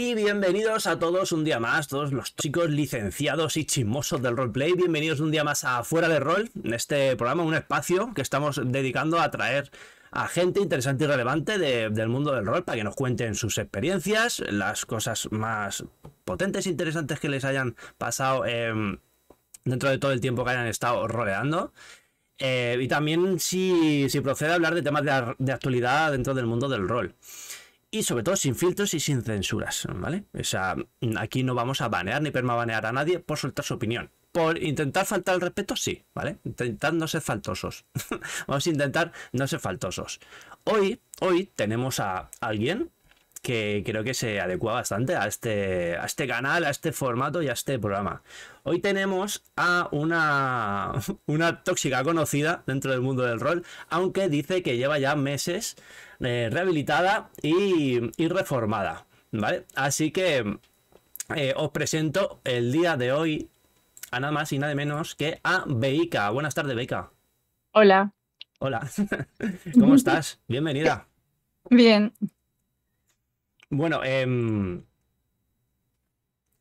Y bienvenidos a todos un día más, todos los chicos licenciados y chismosos del roleplay. Bienvenidos un día más a Fuera de Rol, en este programa, un espacio que estamos dedicando a traer a gente interesante y relevante del mundo del rol para que nos cuenten sus experiencias, las cosas más potentes e interesantes que les hayan pasado em, dentro de todo el tiempo que hayan estado roleando. Eh, y también si, procede a hablar de temas de actualidad dentro del mundo del rol y sobre todo sin filtros y sin censuras, ¿vale? O sea, aquí no vamos a banear ni permabanear a nadie por soltar su opinión. Por intentar faltar el respeto, sí, ¿vale? Intentar no ser faltosos. vamos a intentar no ser faltosos. Hoy, hoy tenemos a alguien que creo que se adecua bastante a este, a este canal, a este formato y a este programa. Hoy tenemos a una, una tóxica conocida dentro del mundo del rol, aunque dice que lleva ya meses eh, rehabilitada y, reformada, ¿vale? Así que eh, os presento el día de hoy a nada más y nada menos que a Beica. Buenas tardes, Beika. Hola. Hola. ¿Cómo estás? Bienvenida. Bien. Bueno, em,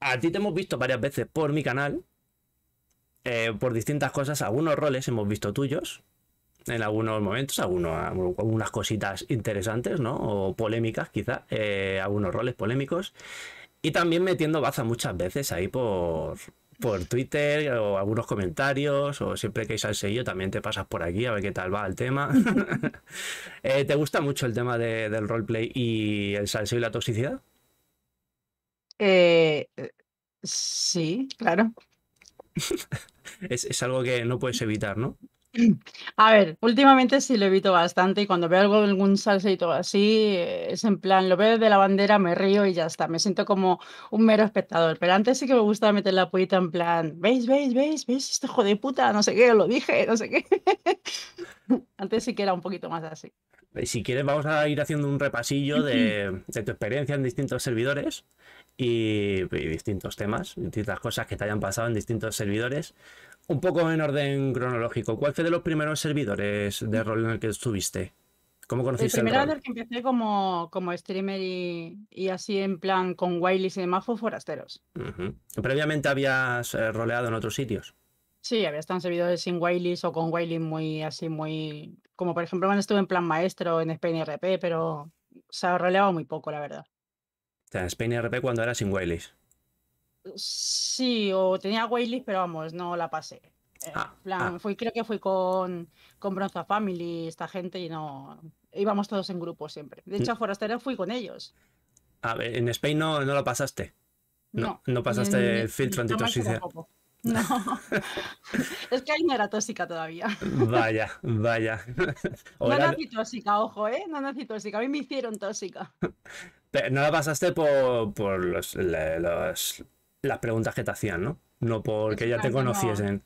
a ti te hemos visto varias veces por mi canal, eh, por distintas cosas, algunos roles hemos visto tuyos, en algunos momentos, algunos, algunas cositas interesantes, ¿no? O polémicas, quizá, eh, algunos roles polémicos. Y también metiendo baza muchas veces ahí por, por Twitter o algunos comentarios o siempre que hay sello también te pasas por aquí a ver qué tal va el tema. Eh, ¿Te gusta mucho el tema de, del roleplay y el salseo y la toxicidad? Eh, sí, claro. es, algo que no puedes evitar, ¿no? A ver, últimamente sí lo evito bastante y cuando veo algo, algún todo así, es en plan, lo veo de la bandera, me río y ya está, me siento como un mero espectador, pero antes sí que me gusta meter la pollita en plan, ¿veis, veis, veis, veis, este hijo de puta, no sé qué, lo dije, no sé qué. antes sí que era un poquito más así. Si quieres vamos a ir haciendo un repasillo de, tu experiencia en distintos servidores y, y distintos temas, distintas cosas que te hayan pasado en distintos servidores. Un poco en orden cronológico, ¿cuál fue de los primeros servidores de rol en el que estuviste? ¿Cómo conociste el primero el que empecé como, como streamer y, así en plan con Wileys y demás fue Forasteros. ¿Previamente habías eh, roleado en otros sitios? Sí, había estado en servidores sin Wileys o con Wileys muy así, muy... Como por ejemplo cuando estuve en plan maestro en Spain RP, pero se ha roleado muy poco, la verdad. O sea, en Spain RP cuando era sin Wileys. Sí, o tenía waitlist, pero vamos, no la pasé. Eh, ah, plan, ah. Fui, creo que fui con, con Bronza Family, esta gente, y no. Íbamos todos en grupo siempre. De hecho, a mm. Forastero fui con ellos. A ver, en Spain no, la pasaste. No, no, pasaste el filtro antitoxicidad. No, es que ahí no era tóxica todavía. Vaya, vaya. no nací tóxica, ojo, ¿eh? No nací tóxica, a mí me hicieron tóxica. no la pasaste por, los las preguntas que te hacían, ¿no? No porque ya te conociesen.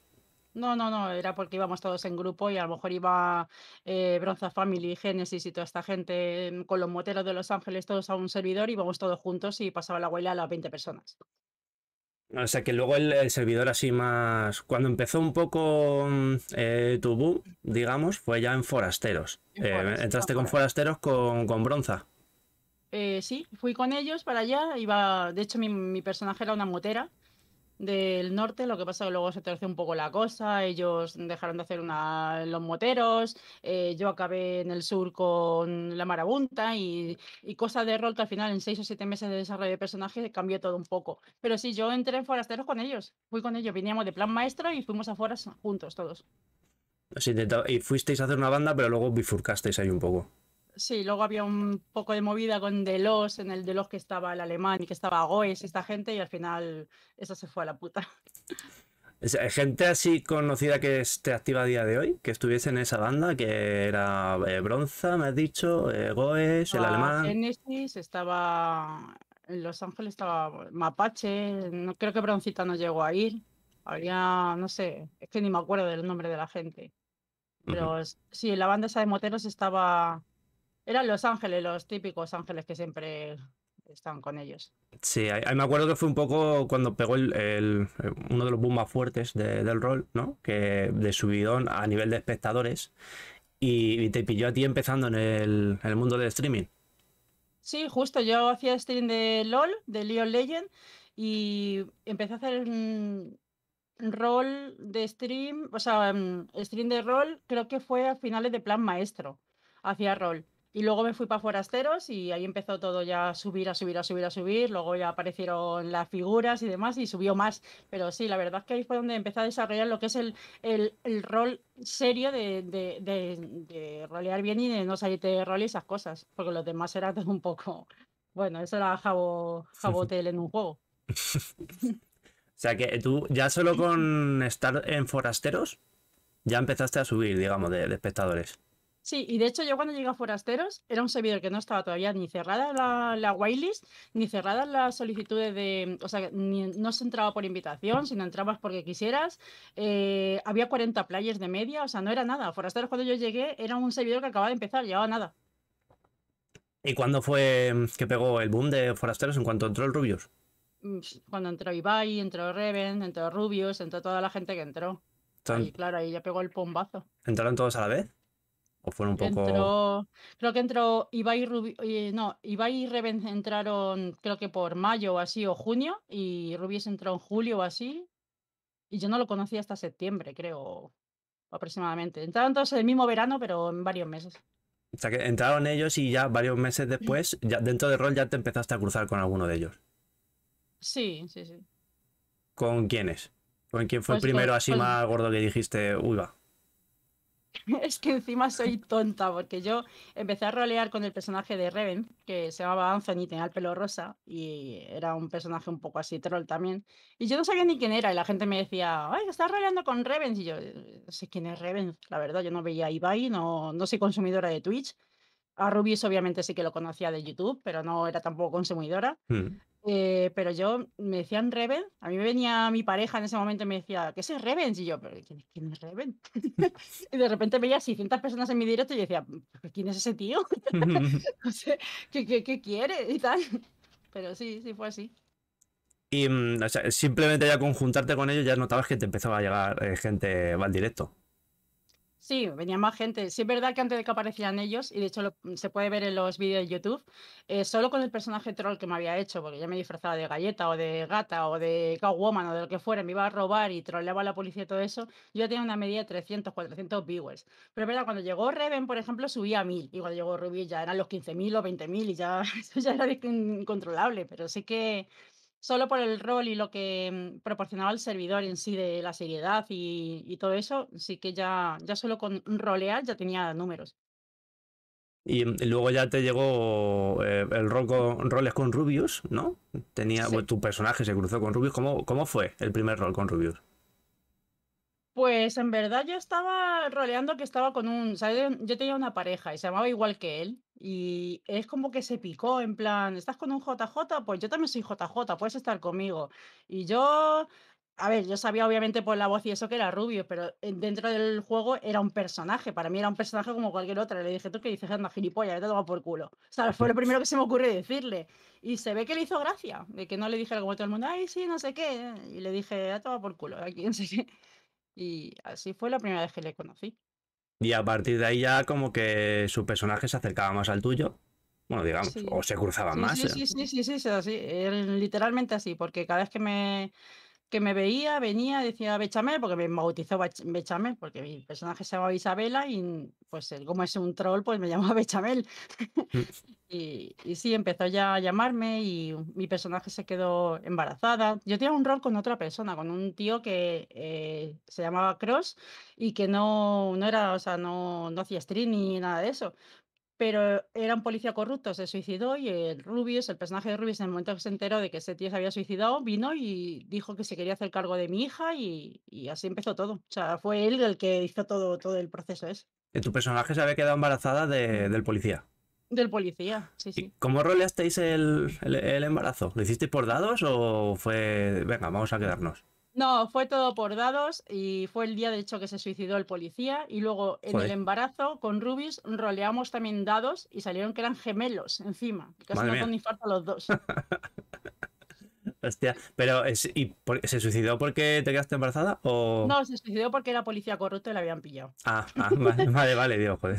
No, no, no, era porque íbamos todos en grupo y a lo mejor iba eh, Bronza Family, Genesis y toda esta gente con los moteros de Los Ángeles todos a un servidor y íbamos todos juntos y pasaba la huella a las 20 personas. O sea que luego el, servidor así más... Cuando empezó un poco mm, eh, tu digamos, fue ya en Forasteros. Eh, entraste con Forasteros con Bronza. Eh, sí, fui con ellos para allá. Iba, de hecho, mi, personaje era una motera del norte, lo que pasa que luego se torció un poco la cosa, ellos dejaron de hacer una, los moteros, eh, yo acabé en el sur con la marabunta y, cosa de rol que al final en seis o siete meses de desarrollo de personaje cambió todo un poco. Pero sí, yo entré en Forasteros con ellos, fui con ellos, veníamos de plan maestro y fuimos a Foras juntos todos. y fuisteis a hacer una banda, pero luego bifurcasteis ahí un poco. Sí, luego había un poco de movida con Delos, en el Delos que estaba el alemán y que estaba Goes, esta gente, y al final esa se fue a la puta. Eh, gente así conocida que esté activa a día de hoy, que estuviese en esa banda, que era eh, Bronza, me has dicho, eh, Goes, el alemán. Genesis, estaba en Los Ángeles, estaba Mapache, no creo que Broncita no llegó a ir. había no sé, es que ni me acuerdo del nombre de la gente. Pero sí, en la banda esa de moteros estaba eran los ángeles, los típicos ángeles que siempre están con ellos. Sí, ahí me acuerdo que fue un poco cuando pegó uno de los boom más fuertes del rol, ¿no? Que de subidón a nivel de espectadores y, te pilló a ti empezando en el, mundo del streaming. Sí, justo, yo hacía stream de LOL, de League of y empecé a hacer un rol de stream, o sea, mm, stream de rol, creo que fue a finales de plan maestro, hacía rol. Y luego me fui para Forasteros y ahí empezó todo ya a subir, a subir, a subir, a subir. Luego ya aparecieron las figuras y demás y subió más. Pero sí, la verdad es que ahí fue donde empecé a desarrollar lo que es el, rol serio de, rolear bien y de no salirte de rol y esas cosas. Porque los demás eran un poco. Bueno, eso era jabo, jabotel en un juego. o sea que tú ya solo con estar en Forasteros ya empezaste a subir, digamos, de espectadores. Sí, y de hecho yo cuando llegué a Forasteros era un servidor que no estaba todavía ni cerrada la, la whitelist, ni cerrada las solicitudes de... O sea, no se entraba por invitación, sino entrabas porque quisieras. Eh, había 40 players de media, o sea, no era nada. Forasteros cuando yo llegué era un servidor que acababa de empezar, llevaba nada. ¿Y cuándo fue que pegó el boom de Forasteros en cuanto entró el Rubius? Mm, cuando entró Ibai, entró Reven, entró Rubius, entró toda la gente que entró. Y claro, ahí ya pegó el pombazo. ¿Entraron todos a la vez? O un poco. creo que entró Ibai eh, no, Ibai y Reven entraron, creo que por mayo o así, o junio, y Rubies entró en julio o así. Y yo no lo conocí hasta septiembre, creo, aproximadamente. Entraron todos el mismo verano, pero en varios meses. O sea que entraron ellos y ya varios meses después, ya dentro de rol ya te empezaste a cruzar con alguno de ellos. Sí, sí, sí. ¿Con quiénes? ¿Con quién fue el pues primero así pues más gordo que dijiste, uy va? es que encima soy tonta, porque yo empecé a rolear con el personaje de Reven, que se llamaba Anthony, tenía el pelo rosa y era un personaje un poco así troll también. Y yo no sabía ni quién era, y la gente me decía, ay, estás roleando con Reven. Y yo, no sé quién es Reven, la verdad, yo no veía a Ibai, no, no soy consumidora de Twitch. A Rubius obviamente sí que lo conocía de YouTube, pero no era tampoco consumidora. Hmm. Eh, pero yo me decían Reven, a mí me venía mi pareja en ese momento y me decía, ¿qué es Reven? Y yo, ¿pero quién, es Reven? y de repente veía 600 personas en mi directo y yo decía, ¿quién es ese tío? no sé, ¿qué, quiere? Y tal. Pero sí, sí fue así. Y mm, simplemente ya conjuntarte con ellos ya notabas que te empezaba a llegar eh, gente, al directo. Sí, venía más gente. Sí es verdad que antes de que aparecieran ellos, y de hecho mm, se puede ver en los vídeos de YouTube, eh, solo con el personaje troll que me había hecho, porque ya me disfrazaba de galleta o de gata o de cowwoman o de lo que fuera, me iba a robar y troleaba a la policía y todo eso, yo tenía una media de 300, 400 viewers. Pero es verdad, cuando llegó Reven, por ejemplo, subía a 1000, y cuando llegó Ruby ya eran los 15.000 o 20.000 y ya ya era incontrolable, pero sí que solo por el rol y lo que mm, proporcionaba el servidor en sí de la seriedad y, todo eso, sí que ya, ya solo con rolear ya tenía números. Y mm, luego ya te llegó eh, el rol con, roles con Rubius, ¿no? Tenía tu personaje se cruzó con Rubius. ¿Cómo, ¿Cómo fue el primer rol con Rubius? Pues en verdad yo estaba roleando que estaba con un, Yo tenía una pareja y se llamaba igual que él y es como que se picó en plan, ¿estás con un JJ? Pues yo también soy JJ, puedes estar conmigo. Y yo, a ver, yo sabía obviamente por la voz y eso que era rubio, pero eh, dentro del juego era un personaje, para mí era un personaje como cualquier otro. Le dije, tú que dices, anda, gilipollas, te toma por culo. O sea, fue lo primero que se me ocurrió decirle. Y se ve que le hizo gracia, de que no le dije como todo el mundo, ay, sí, no sé qué. Y le dije, te toma por culo, aquí, no sé y así fue la primera vez que le conocí. Y a partir de ahí ya como que su personaje se acercaba más al tuyo. Bueno, digamos, o se cruzaba más. Sí, sí, sí, sí, sí, literalmente así, porque cada vez que me que me veía, venía, decía Bechamel, porque me bautizó Bechamel, porque mi personaje se llamaba Isabela y pues él, como es un troll, pues me llamaba Bechamel. Mm. y, sí, empezó ya a llamarme y mi personaje se quedó embarazada. Yo tenía un rol con otra persona, con un tío que eh, se llamaba Cross y que no, no era, o sea, no, no hacía stream ni nada de eso, pero era un policía corrupto, se suicidó y el Rubius, el personaje de Rubius, en el momento que se enteró de que ese tío se había suicidado, vino y dijo que se quería hacer cargo de mi hija y, así empezó todo. O sea, fue él el que hizo todo, todo el proceso ¿Y ¿Tu personaje se había quedado embarazada del policía? Del policía, sí, sí. ¿Cómo roleasteis el embarazo? ¿Lo hicisteis por dados o fue, venga, vamos a quedarnos? No, fue todo por dados y fue el día de hecho que se suicidó el policía y luego en el embarazo con Rubis roleamos también dados y salieron que eran gemelos encima. Casi no con infarto los dos. Hostia, pero ¿y ¿se suicidó porque te quedaste embarazada o...? No, se suicidó porque era policía corrupto y la habían pillado. Ah, ah vale, vale, vale, joder.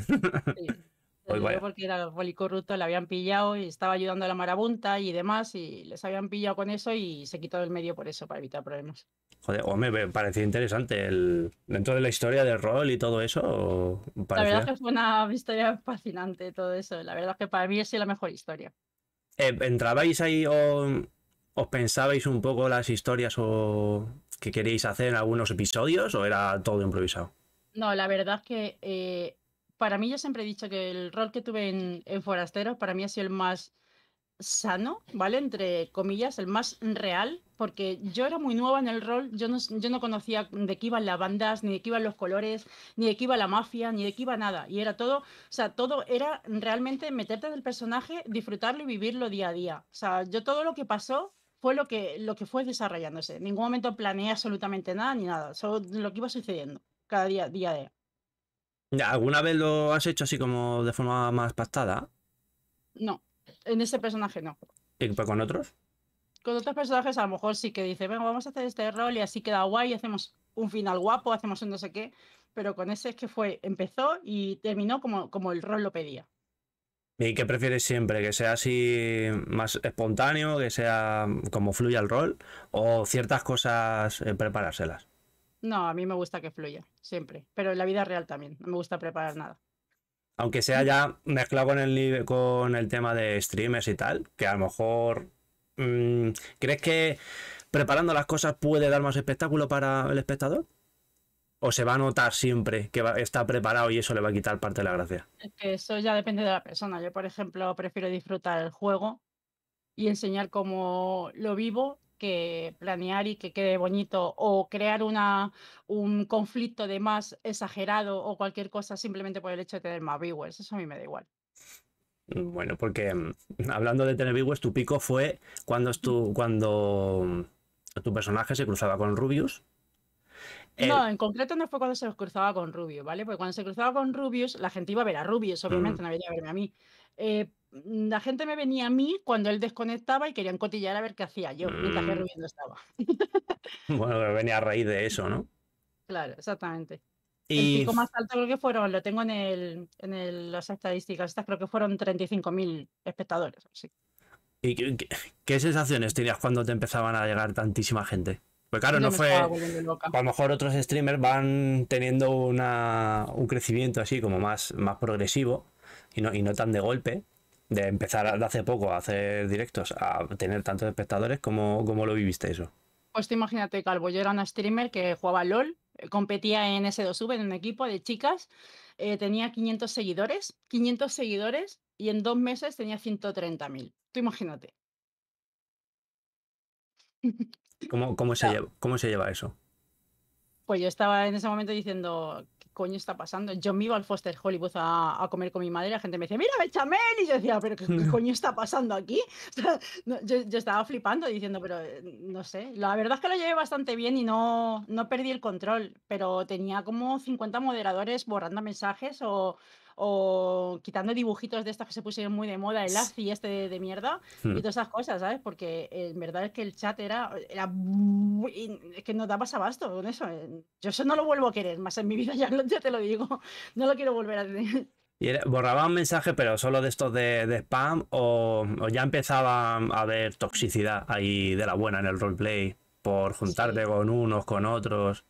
Pues porque era Porque era corrupto, le habían pillado y estaba ayudando a la marabunta y demás, y les habían pillado con eso y se quitó del medio por eso, para evitar problemas. Joder, hombre, me parecía interesante. El, dentro de la historia del rol y todo eso. La verdad es que fue una historia fascinante, todo eso. La verdad es que para mí es la mejor historia. Eh, ¿Entrabais ahí o os pensabais un poco las historias o que queríais hacer en algunos episodios o era todo improvisado? No, la verdad es que eh, para mí yo siempre he dicho que el rol que tuve en, Forasteros para mí ha sido el más sano, ¿vale? Entre comillas, el más real, porque yo era muy nueva en el rol, yo no, yo no conocía de qué iban las bandas, ni de qué iban los colores, ni de qué iba la mafia, ni de qué iba nada. Y era todo, o sea, todo era realmente meterte en el personaje, disfrutarlo y vivirlo día a día. O sea, yo todo lo que pasó fue lo que, lo que fue desarrollándose. En ningún momento planeé absolutamente nada ni nada, solo lo que iba sucediendo cada día, día a día. ¿Alguna vez lo has hecho así como de forma más pactada? No, en ese personaje no. ¿Y pues con otros? Con otros personajes a lo mejor sí que dice, venga, vamos a hacer este rol y así queda guay, hacemos un final guapo, hacemos un no sé qué, pero con ese es que fue, empezó y terminó como, como el rol lo pedía. ¿Y qué prefieres siempre? ¿Que sea así más espontáneo, que sea como fluya el rol o ciertas cosas eh, preparárselas? No, a mí me gusta que fluya, siempre. Pero en la vida real también, no me gusta preparar nada. Aunque sea ya mezclado con el, con el tema de streamers y tal, que a lo mejor... Mm, ¿Crees que preparando las cosas puede dar más espectáculo para el espectador? ¿O se va a notar siempre que está preparado y eso le va a quitar parte de la gracia? que eso ya depende de la persona. Yo, por ejemplo, prefiero disfrutar el juego y enseñar cómo lo vivo que planear y que quede bonito o crear una, un conflicto de más exagerado o cualquier cosa simplemente por el hecho de tener más viewers. Eso a mí me da igual. Bueno, porque mm, hablando de tener viewers, tu pico fue cuando, tu cuando mm, tu personaje se cruzaba con Rubius. No, eh, en concreto no fue cuando se cruzaba con Rubius, ¿vale? Porque cuando se cruzaba con Rubius, la gente iba a ver a Rubius, obviamente, mm. no iba a verme a mí. Eh, la gente me venía a mí cuando él desconectaba y querían cotillar a ver qué hacía yo, mientras mm. estaba. bueno, venía a raíz de eso, ¿no? Claro, exactamente. Y... El pico más alto creo que fueron, lo tengo en, el, en las estadísticas, estas creo que fueron 35.000 espectadores. Sí. ¿Y qué, sensaciones tenías cuando te empezaban a llegar tantísima gente? Pues claro, no fue. A lo mejor otros streamers van teniendo una, un crecimiento así como más, más progresivo y no, y no tan de golpe de empezar de hace poco a hacer directos a tener tantos espectadores, ¿cómo, lo viviste eso? Pues te imagínate, Calvo, yo era una streamer que jugaba LOL, eh, competía en S2V, en un equipo de chicas, eh, tenía 500 seguidores, 500 seguidores y en dos meses tenía 130.000. Tú imagínate. ¿Cómo, se ¿Cómo se lleva eso? Pues yo estaba en ese momento diciendo, coño está pasando? Yo me iba al Foster Hollywood a, comer con mi madre y la gente me decía, mira, bechamel. Y yo decía, pero ¿qué, coño está pasando aquí? yo, estaba flipando diciendo, pero eh, no sé. La verdad es que lo llevé bastante bien y no, no perdí el control, pero tenía como 50 moderadores borrando mensajes o, o quitando dibujitos de estas que se pusieron muy de moda, el ASCII este de, mierda y hmm. todas esas cosas, ¿sabes? Porque en verdad es que el chat era, era es que no dabas abasto con eso. Yo eso no lo vuelvo a querer, más en mi vida ya, ya te lo digo, no lo quiero volver a tener. Y borraba un mensaje, pero solo de estos de, spam, o, ya empezaba a haber toxicidad ahí de la buena en el roleplay por juntarte con unos, con otros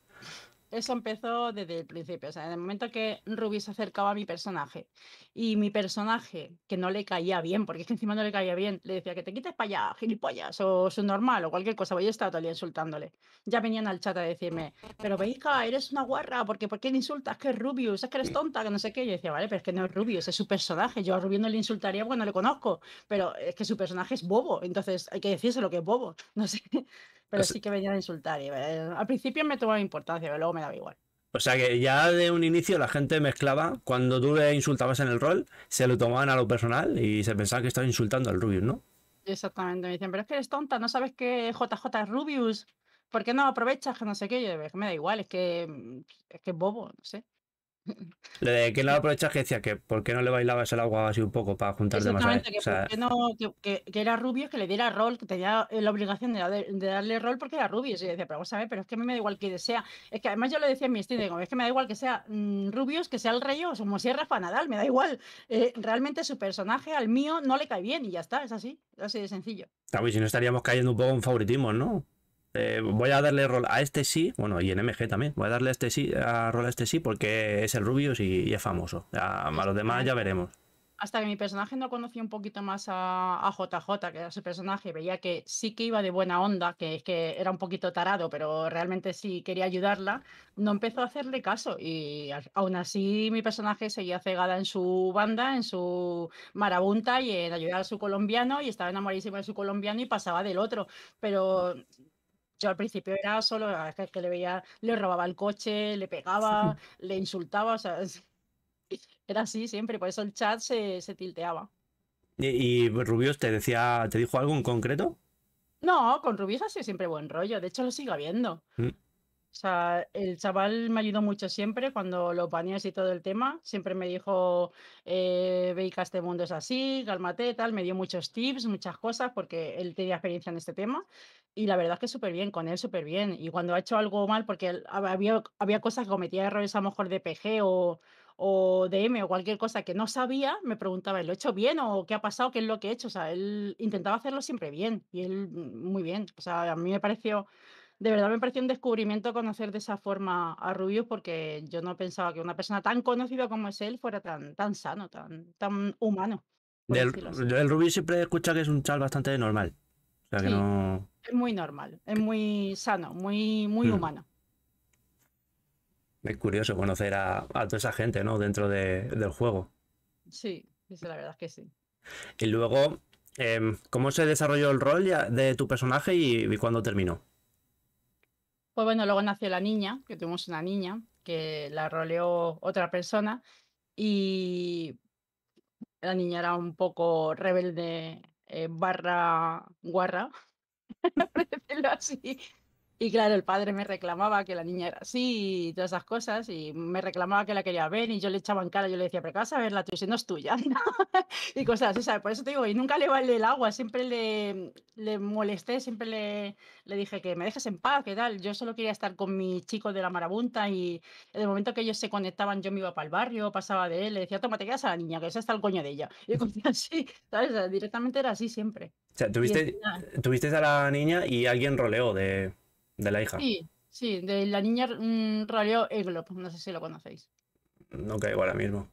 eso empezó desde el principio. O sea, en el momento que Ruby se acercaba a mi personaje y mi personaje, que no le caía bien, porque es que encima no le caía bien, le decía que te quites para allá, gilipollas, o normal, o cualquier cosa, voy pues yo estaba todo el día insultándole. Ya venían al chat a decirme, pero veis, eres una guarra, porque ¿por qué le insultas? Que es Rubius, es que eres tonta, que no sé qué. Yo decía, vale, pero es que no es Rubius, es su personaje. Yo a Rubius no le insultaría bueno, no le conozco, pero es que su personaje es bobo, entonces hay que decirse lo que es bobo. No sé. Pero sí que venía a insultar. Y, eh, al principio me tomaba importancia, pero luego me daba igual. O sea que ya de un inicio la gente mezclaba, cuando tú le insultabas en el rol, se lo tomaban a lo personal y se pensaban que estaba insultando al Rubius, ¿no? Exactamente, me dicen, pero es que eres tonta, no sabes que JJ es Rubius, ¿por qué no aprovechas que no sé qué? me da igual, que es que es bobo, no sé. Lo de que no aprovechas que decía que por qué no le bailabas el agua así un poco para juntar Exactamente, más que, era rubio, que le diera rol, que tenía eh, la obligación de, darle rol porque era rubio. Y decía, pero vamos a pero es que me da igual que sea. Es que además yo le decía en mi estilo, es que me da igual que sea rubios, que sea el rey o como sierra Rafa Nadal, me da igual. Eh, realmente su personaje al mío no le cae bien y ya está, es así, es así de sencillo. si no estaríamos cayendo un poco en favoritismo, ¿no? Eh, voy a darle rol a este sí, bueno, y en MG también, voy a darle este sí, a rol a este sí porque es el Rubius y, es famoso. A, los demás ya veremos. Hasta que mi personaje no conocía un poquito más a, JJ, que era su personaje, veía que sí que iba de buena onda, que, que era un poquito tarado, pero realmente sí quería ayudarla, no empezó a hacerle caso. Y aún así mi personaje seguía cegada en su banda, en su marabunta y en ayudar a su colombiano, y estaba enamoradísima de su colombiano y pasaba del otro. Pero yo al principio era solo, la que, que le veía, le robaba el coche, le pegaba, le insultaba, o sea, era así siempre, por eso el chat se, tilteaba. ¿Y, ¿Y, te decía, te dijo algo en concreto? No, con Rubios ha sido siempre buen rollo, de hecho lo sigo viendo. Mm. O sea, el chaval me ayudó mucho siempre cuando lo panías y todo el tema. Siempre me dijo, eh, ve que este mundo es así, cálmate, tal. Me dio muchos tips, muchas cosas, porque él tenía experiencia en este tema. Y la verdad es que súper bien, con él súper bien. Y cuando ha hecho algo mal, porque había, había cosas que cometía errores a lo mejor de PG o, o DM o cualquier cosa que no sabía, me preguntaba, ¿lo he hecho bien o qué ha pasado? ¿Qué es lo que he hecho? O sea, él intentaba hacerlo siempre bien y él mm, muy bien. O sea, a mí me pareció de verdad me pareció un descubrimiento conocer de esa forma a Rubius porque yo no pensaba que una persona tan conocida como es él fuera tan, tan sano, tan, tan humano. Del, Rubio Rubius siempre escucha que es un chal bastante normal. que Es muy normal, es muy sano, muy, muy hmm. humano. Es curioso conocer a, toda esa gente, ¿no? Dentro del juego. Sí, la verdad es que sí. Y luego, em, ¿cómo se desarrolló el rol de tu personaje y cuándo terminó? Pues bueno, luego nació la niña, que tuvimos una niña, que la roleó otra persona y la niña era un poco rebelde eh, barra guarra, por decirlo así. Y claro, el padre me reclamaba que la niña era así y todas esas cosas, y me reclamaba que la quería ver, y yo le echaba en cara, yo le decía, pero vas a verla tú, si no es tuya, y cosas así, ¿sabes? Por eso te digo, y nunca le vale el agua, siempre le, molesté, siempre le, le, dije que me dejes en paz, que tal? Yo solo quería estar con mi chico de la marabunta, y en el momento que ellos se conectaban, yo me iba para el barrio, pasaba de él, le decía, toma, te quedas a la niña, que esa está el coño de ella. Y decía, sí, ¿sabes? directamente era así siempre. O sea, tuviste, tuviste a la niña y alguien roleó de de la hija. Sí, sí, de la niña mm, Raleo Eglop, no sé si lo conocéis. No caigo ahora mismo.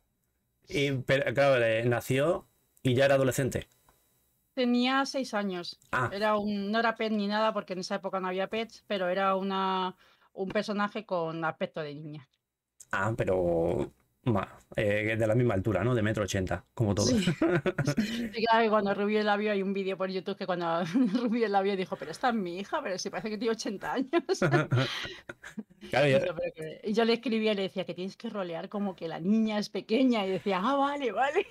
Y pero, claro, nació y ya era adolescente. Tenía seis años. Ah. Era un, no era pet ni nada, porque en esa época no había pets, pero era una, un personaje con aspecto de niña. Ah, pero eh, de la misma altura, ¿no? De metro ochenta, como todos. cuando Rubio el vio, hay un vídeo por YouTube que cuando Rubio la vio dijo, pero esta es mi hija, pero si parece que tiene 80 años. yo... le escribía y le decía que tienes que rolear como que la niña es pequeña y decía, ah, vale, vale.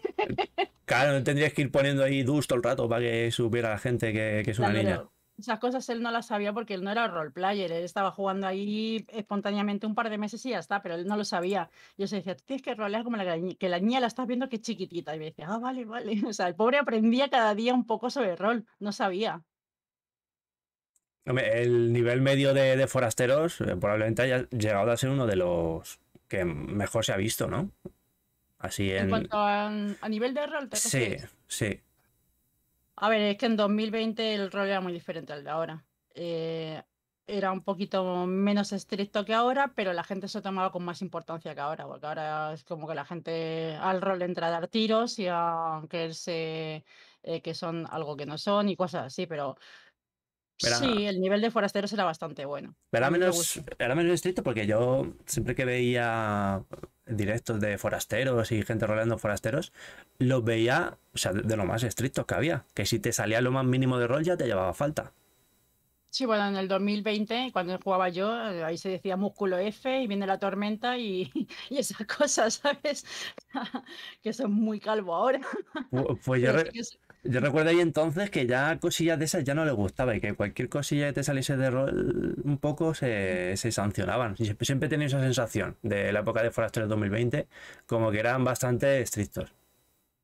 Eh, claro, tendrías que ir poniendo ahí dusto todo el rato para que supiera la gente que, es una niña esas cosas él no las sabía porque él no era roleplayer, él estaba jugando ahí espontáneamente un par de meses y ya está, pero él no lo sabía. Yo se decía, tienes que rolear como la que la niña la estás viendo que es chiquitita. Y me decía, ah, vale, vale. O sea, el pobre aprendía cada día un poco sobre rol, no sabía. El nivel medio de, forasteros eh, probablemente haya llegado a ser uno de los que mejor se ha visto, ¿no? Así en. ¿En cuanto a, nivel de rol, Sí, sí. A ver, es que en 2020 el rol era muy diferente al de ahora. Eh, era un poquito menos estricto que ahora, pero la gente se tomaba con más importancia que ahora, porque ahora es como que la gente al rol entra a dar tiros y a creerse eh, que son algo que no son y cosas así, pero sí, el nivel de forasteros era bastante bueno. Pero menos, era menos estricto porque yo siempre que veía directos de forasteros y gente roleando forasteros, los veía, de, lo más estrictos que había, que si te salía lo más mínimo de rol ya te llevaba falta. Sí, bueno, en el 2020, cuando jugaba yo, eh, ahí se decía músculo F y viene la tormenta y, esas cosas, ¿sabes? que son muy calvo ahora. Pues, Yo recuerdo ahí entonces que ya cosillas de esas ya no le gustaba y que cualquier cosilla que te saliese de rol un poco se, sancionaban. Siempre, siempre tenido esa sensación de la época de Forastero 2020, como que eran bastante estrictos.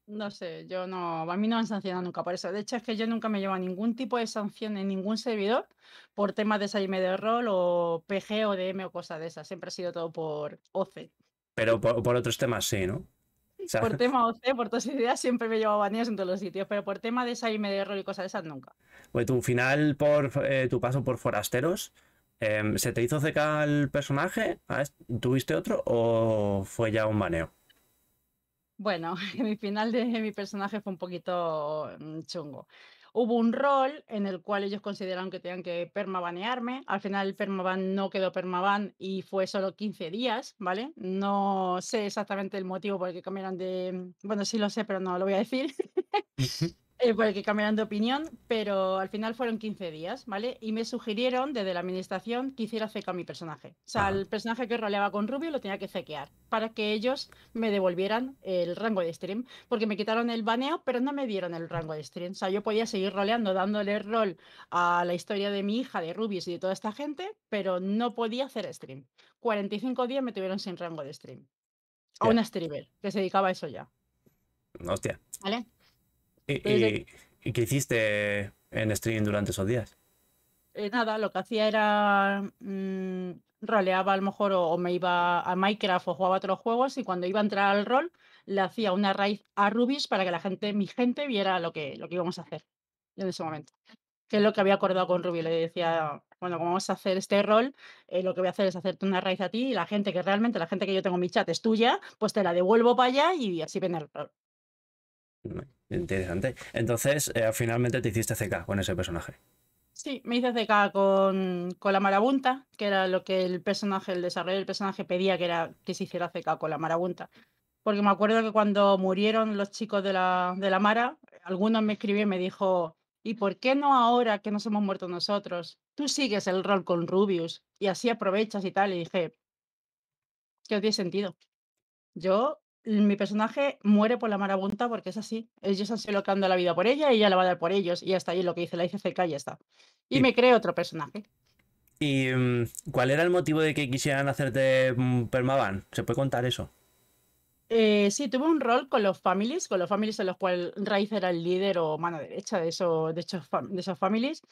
No sé, yo no, a mí no me han sancionado nunca por eso. De hecho, es que yo nunca me llevo a ningún tipo de sanción en ningún servidor por temas de salirme de rol o PG o DM o cosas de esas. Siempre ha sido todo por OC. Pero por otros temas sí, ¿no? por tema OC, por todas ideas, siempre me llevaba baneos en todos los sitios, pero por tema de esa y medio error y cosas de esas, nunca. Pues tu final por eh, tu paso por Forasteros, em, ¿se te hizo CK el personaje? Ah, ¿Tuviste otro o fue ya un baneo? Bueno, mi final de mi personaje fue un poquito mm, chungo. Hubo un rol en el cual ellos consideraron que tenían que permabanearme. Al final el permaban no quedó permaban y fue solo 15 días, ¿vale? No sé exactamente el motivo por el que cambiaron de... Bueno, sí lo sé, pero no lo voy a decir. Eh, porque cambiaron de opinión, pero al final fueron 15 días, ¿vale? Y me sugirieron desde la administración que hiciera ceca a mi personaje. O sea, el personaje que roleaba con Rubio lo tenía que cequear para que ellos me devolvieran el rango de stream, porque me quitaron el baneo, pero no me dieron el rango de stream. O sea, yo podía seguir roleando, dándole rol a la historia de mi hija, de Rubius y de toda esta gente, pero no podía hacer stream. 45 días me tuvieron sin rango de stream. A una streamer que se dedicaba a eso ya. Hostia. ¿Vale? Eh, eh, eh, ¿Y, qué hiciste en streaming durante esos días? nada, lo que hacía era mm, roleaba a lo mejor o, me iba a Minecraft o jugaba a otros juegos y cuando iba a entrar al rol le hacía una raíz a Rubis para que la gente, mi gente, viera lo que, lo que íbamos a hacer en ese momento. Que es lo que había acordado con Ruby. Le decía, bueno, como vamos a hacer este rol, lo que voy a hacer es hacerte una raíz a ti y la gente que realmente, la gente que yo tengo en mi chat es tuya, pues te la devuelvo para allá y así ven el rol. Interesante. Entonces, eh, finalmente te hiciste CK con ese personaje. Sí, me hice CK con, la marabunta, que era lo que el personaje, el desarrollo del personaje pedía que era que se hiciera CK con la marabunta. Porque me acuerdo que cuando murieron los chicos de la, de la Mara, algunos me escribió y me dijo, ¿y por qué no ahora que nos hemos muerto nosotros? Tú sigues el rol con Rubius y así aprovechas y tal. Y dije, que os tiene sentido. Yo mi personaje muere por la marabunta porque es así. Ellos sido colocando la vida por ella y ella la va a dar por ellos. Y hasta ahí lo que dice la cerca y ya está. Y, me cree otro personaje. ¿Y mm, cuál era el motivo de que quisieran hacerte mm, permaban? ¿Se puede contar eso? Eh, sí, tuve un rol con los families, con los families en los cuales Raiz era el líder o mano derecha de, eso, de, de esos families.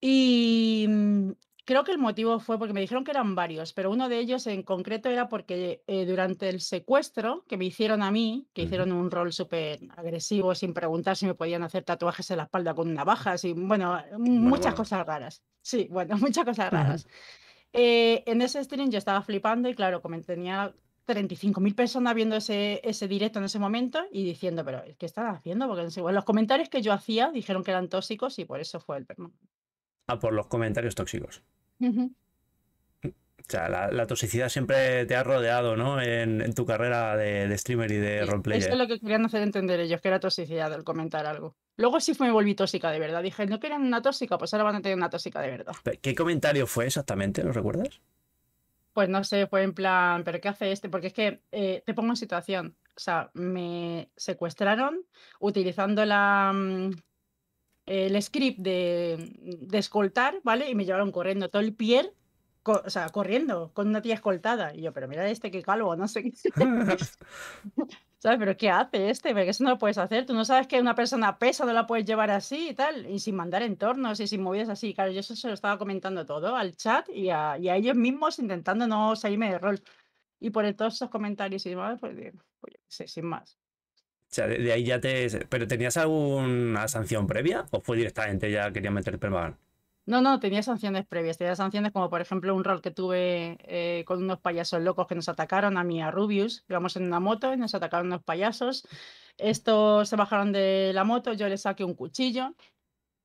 Y mm, Creo que el motivo fue porque me dijeron que eran varios, pero uno de ellos en concreto era porque eh, durante el secuestro que me hicieron a mí, que hicieron un rol súper agresivo sin preguntar si me podían hacer tatuajes en la espalda con navajas y bueno, eh, muchas cosas raras. Sí, bueno, muchas cosas raras. Eh, en ese stream yo estaba flipando y claro, como tenía 35.000 personas viendo ese, ese directo en ese momento y diciendo, pero ¿qué están haciendo? Porque los comentarios que yo hacía dijeron que eran tóxicos y por eso fue el a por los comentarios tóxicos. O sea, la, la, toxicidad siempre te ha rodeado, ¿no? En, tu carrera de, streamer y de roleplayer. Eso es lo que querían hacer entender ellos, que era toxicidad el comentar algo. Luego sí fue me volví tóxica de verdad. Dije, no querían una tóxica, pues ahora van a tener una tóxica de verdad. ¿Qué comentario fue exactamente? ¿Lo recuerdas? Pues no sé, fue en plan, ¿pero qué hace este? Porque es que eh, te pongo en situación. O sea, me secuestraron utilizando la, mm, el script de, escoltar, ¿vale? Y me llevaron corriendo todo el pier o sea, corriendo, con una tía escoltada. Y yo, pero mira este que calvo, no sé qué. ¿Sabes? Pero ¿qué hace este? Porque eso no lo puedes hacer. Tú no sabes que una persona pesa, no la puedes llevar así y tal, y sin mandar entornos y sin movidas así. Claro, yo eso se lo estaba comentando todo al chat y a, ellos mismos intentando no salirme de rol. Y por todos esos comentarios y demás, pues, pues sin más sea, de, ahí ya te. ¿Pero tenías alguna sanción previa o fue directamente ya quería meter el permaban? No, no, tenía sanciones previas. Tenía sanciones como, por ejemplo, un rol que tuve eh, con unos payasos locos que nos atacaron a mí, a Rubius. Íbamos en una moto y nos atacaron unos payasos. Estos se bajaron de la moto, yo les saqué un cuchillo.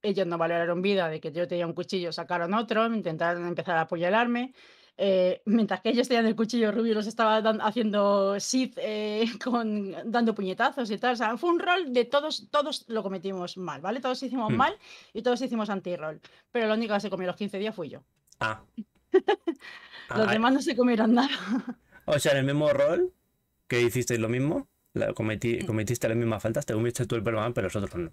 Ellos no valoraron vida de que yo tenía un cuchillo, sacaron otro, intentaron empezar a apuñalarme. Eh, mientras que ellos tenían el cuchillo rubio, los estaba haciendo Sith eh, con, dando puñetazos y tal. O sea, fue un rol de todos, todos lo cometimos mal, ¿vale? Todos hicimos hmm. mal y todos hicimos anti-roll. Pero lo único que se comió los 15 días fui yo. Ah. los ah, demás eh. no se comieron nada. o sea, en el mismo rol que hicisteis lo mismo, hmm. cometiste las mismas faltas, te comiste tú el permanente, pero los otros no.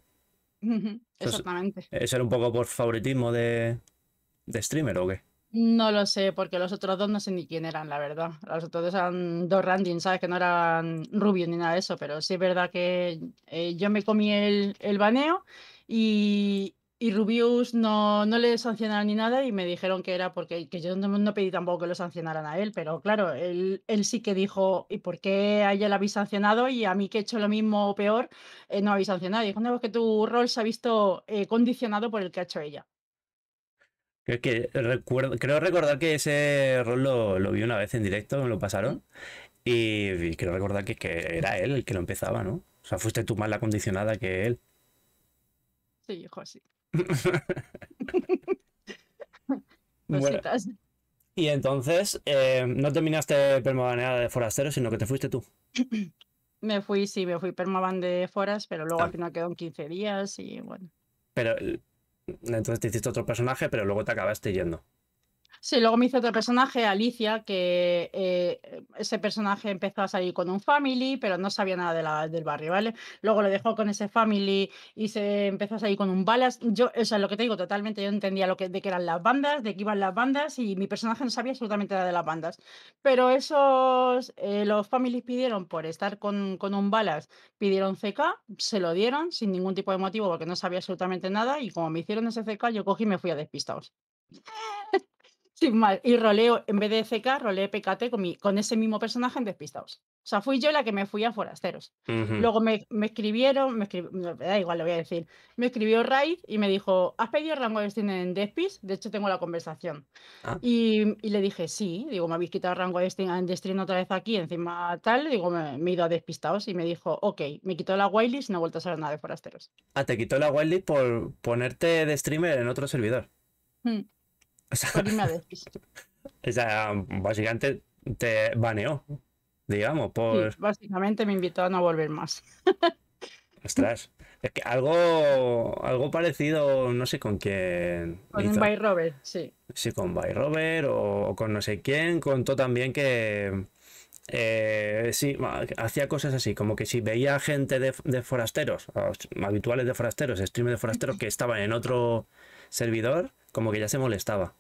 Exactamente. ¿Eso era un poco por favoritismo de, de streamer o qué? No lo sé, porque los otros dos no sé ni quién eran, la verdad. Los otros dos eran dos randings, ¿sabes? Que no eran Rubio ni nada de eso, pero sí es verdad que eh, yo me comí el, baneo y, Rubius no, le sancionaron ni nada y me dijeron que era porque yo no, pedí tampoco que lo sancionaran a él, pero claro, él, sí que dijo, ¿y por qué a ella la habéis sancionado y a mí que he hecho lo mismo o peor, eh, no habéis sancionado? Y dijo, no, es que tu rol se ha visto eh, condicionado por el que ha hecho ella. Creo, que recuerdo, creo recordar que ese rol lo, vi una vez en directo, me lo pasaron. Y, creo recordar que, era él el que lo empezaba, ¿no? O sea, fuiste tú más la condicionada que él. Sí, hijo, sí. Y entonces, eh, no terminaste permabaneada de forastero, sino que te fuiste tú. Me fui, sí, me fui permaban de foras, pero luego al ah. final quedó en 15 días y bueno. Pero entonces te hiciste otro personaje, pero luego te acabaste yendo. Sí, luego me hizo otro personaje, Alicia, que eh, eh, ese personaje empezó a salir con un family, pero no sabía nada de la, del barrio, ¿vale? Luego lo dejó con ese family y se empezó a salir con un balas. Yo, o sea, lo que te digo, totalmente yo entendía lo que, de qué eran las bandas, de qué iban las bandas y mi personaje no sabía absolutamente nada de las bandas. Pero esos, eh, los families pidieron por estar con, un balas, pidieron CK, se lo dieron sin ningún tipo de motivo porque no sabía absolutamente nada y como me hicieron ese CK, yo cogí y me fui a despistados. mal. Y roleo, en vez de CK, roleé PKT con, mi, con ese mismo personaje en Despistados. O sea, fui yo la que me fui a Forasteros. Luego me, escribieron, me da igual, lo voy a decir. Me escribió Raid y me dijo: ¿Has pedido rango de Steam en Despis? De hecho, tengo la conversación. Ah. Y, le dije: Sí, digo, me habéis quitado rango de Steam en otra vez aquí, encima tal. Digo, me, he ido a Despistados y me dijo: Ok, me quitó la whitelist y no he vuelto a saber nada de Forasteros. Ah, te quitó la whitelist por ponerte de streamer en otro servidor. Mm. O sea, básicamente te baneó, digamos, por... básicamente me invitó a no volver más. Ostras, es que algo, algo parecido, no sé con quién. Con un Byrover, sí. Sí, con Byrover o, con no sé quién, contó también que... Eh, sí, hacía cosas así, como que si veía gente de, de forasteros, habituales de forasteros, streamers de forasteros que estaban en otro, servidor, como que ya se molestaba.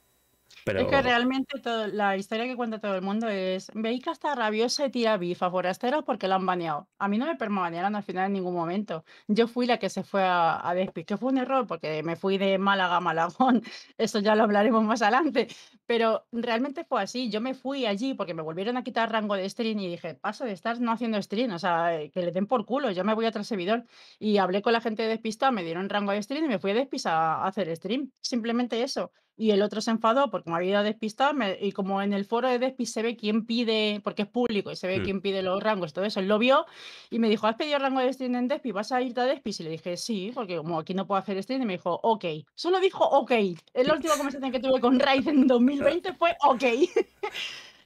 Pero... Es que realmente la historia que cuenta todo el mundo es Veika hasta rabiosa y tira bifa a porque la han baneado. A mí no me permanearon al final en ningún momento. Yo fui la que se fue a, a que fue un error porque me fui de Málaga a Malagón. Eso ya lo hablaremos más adelante. Pero realmente fue así. Yo me fui allí porque me volvieron a quitar rango de stream y dije, paso de estar no haciendo stream, o sea, eh, que le den por culo, yo me voy a otro servidor. Y hablé con la gente de Despista, me dieron rango de stream y me fui a Despista a hacer stream. Simplemente eso. Y el otro se enfadó porque me había ido a Despista y como en el foro de Despista se ve quién pide, porque es público y se ve quién pide los rangos, todo eso, él lo vio y me dijo, ¿has pedido rango de stream en Despi? ¿Vas a irte a Despi? Y le dije, sí, porque como aquí no puedo hacer stream, y me dijo, ok. Solo dijo, ok. Es la última conversación que tuve con Raid en 2000 2020 fue ok.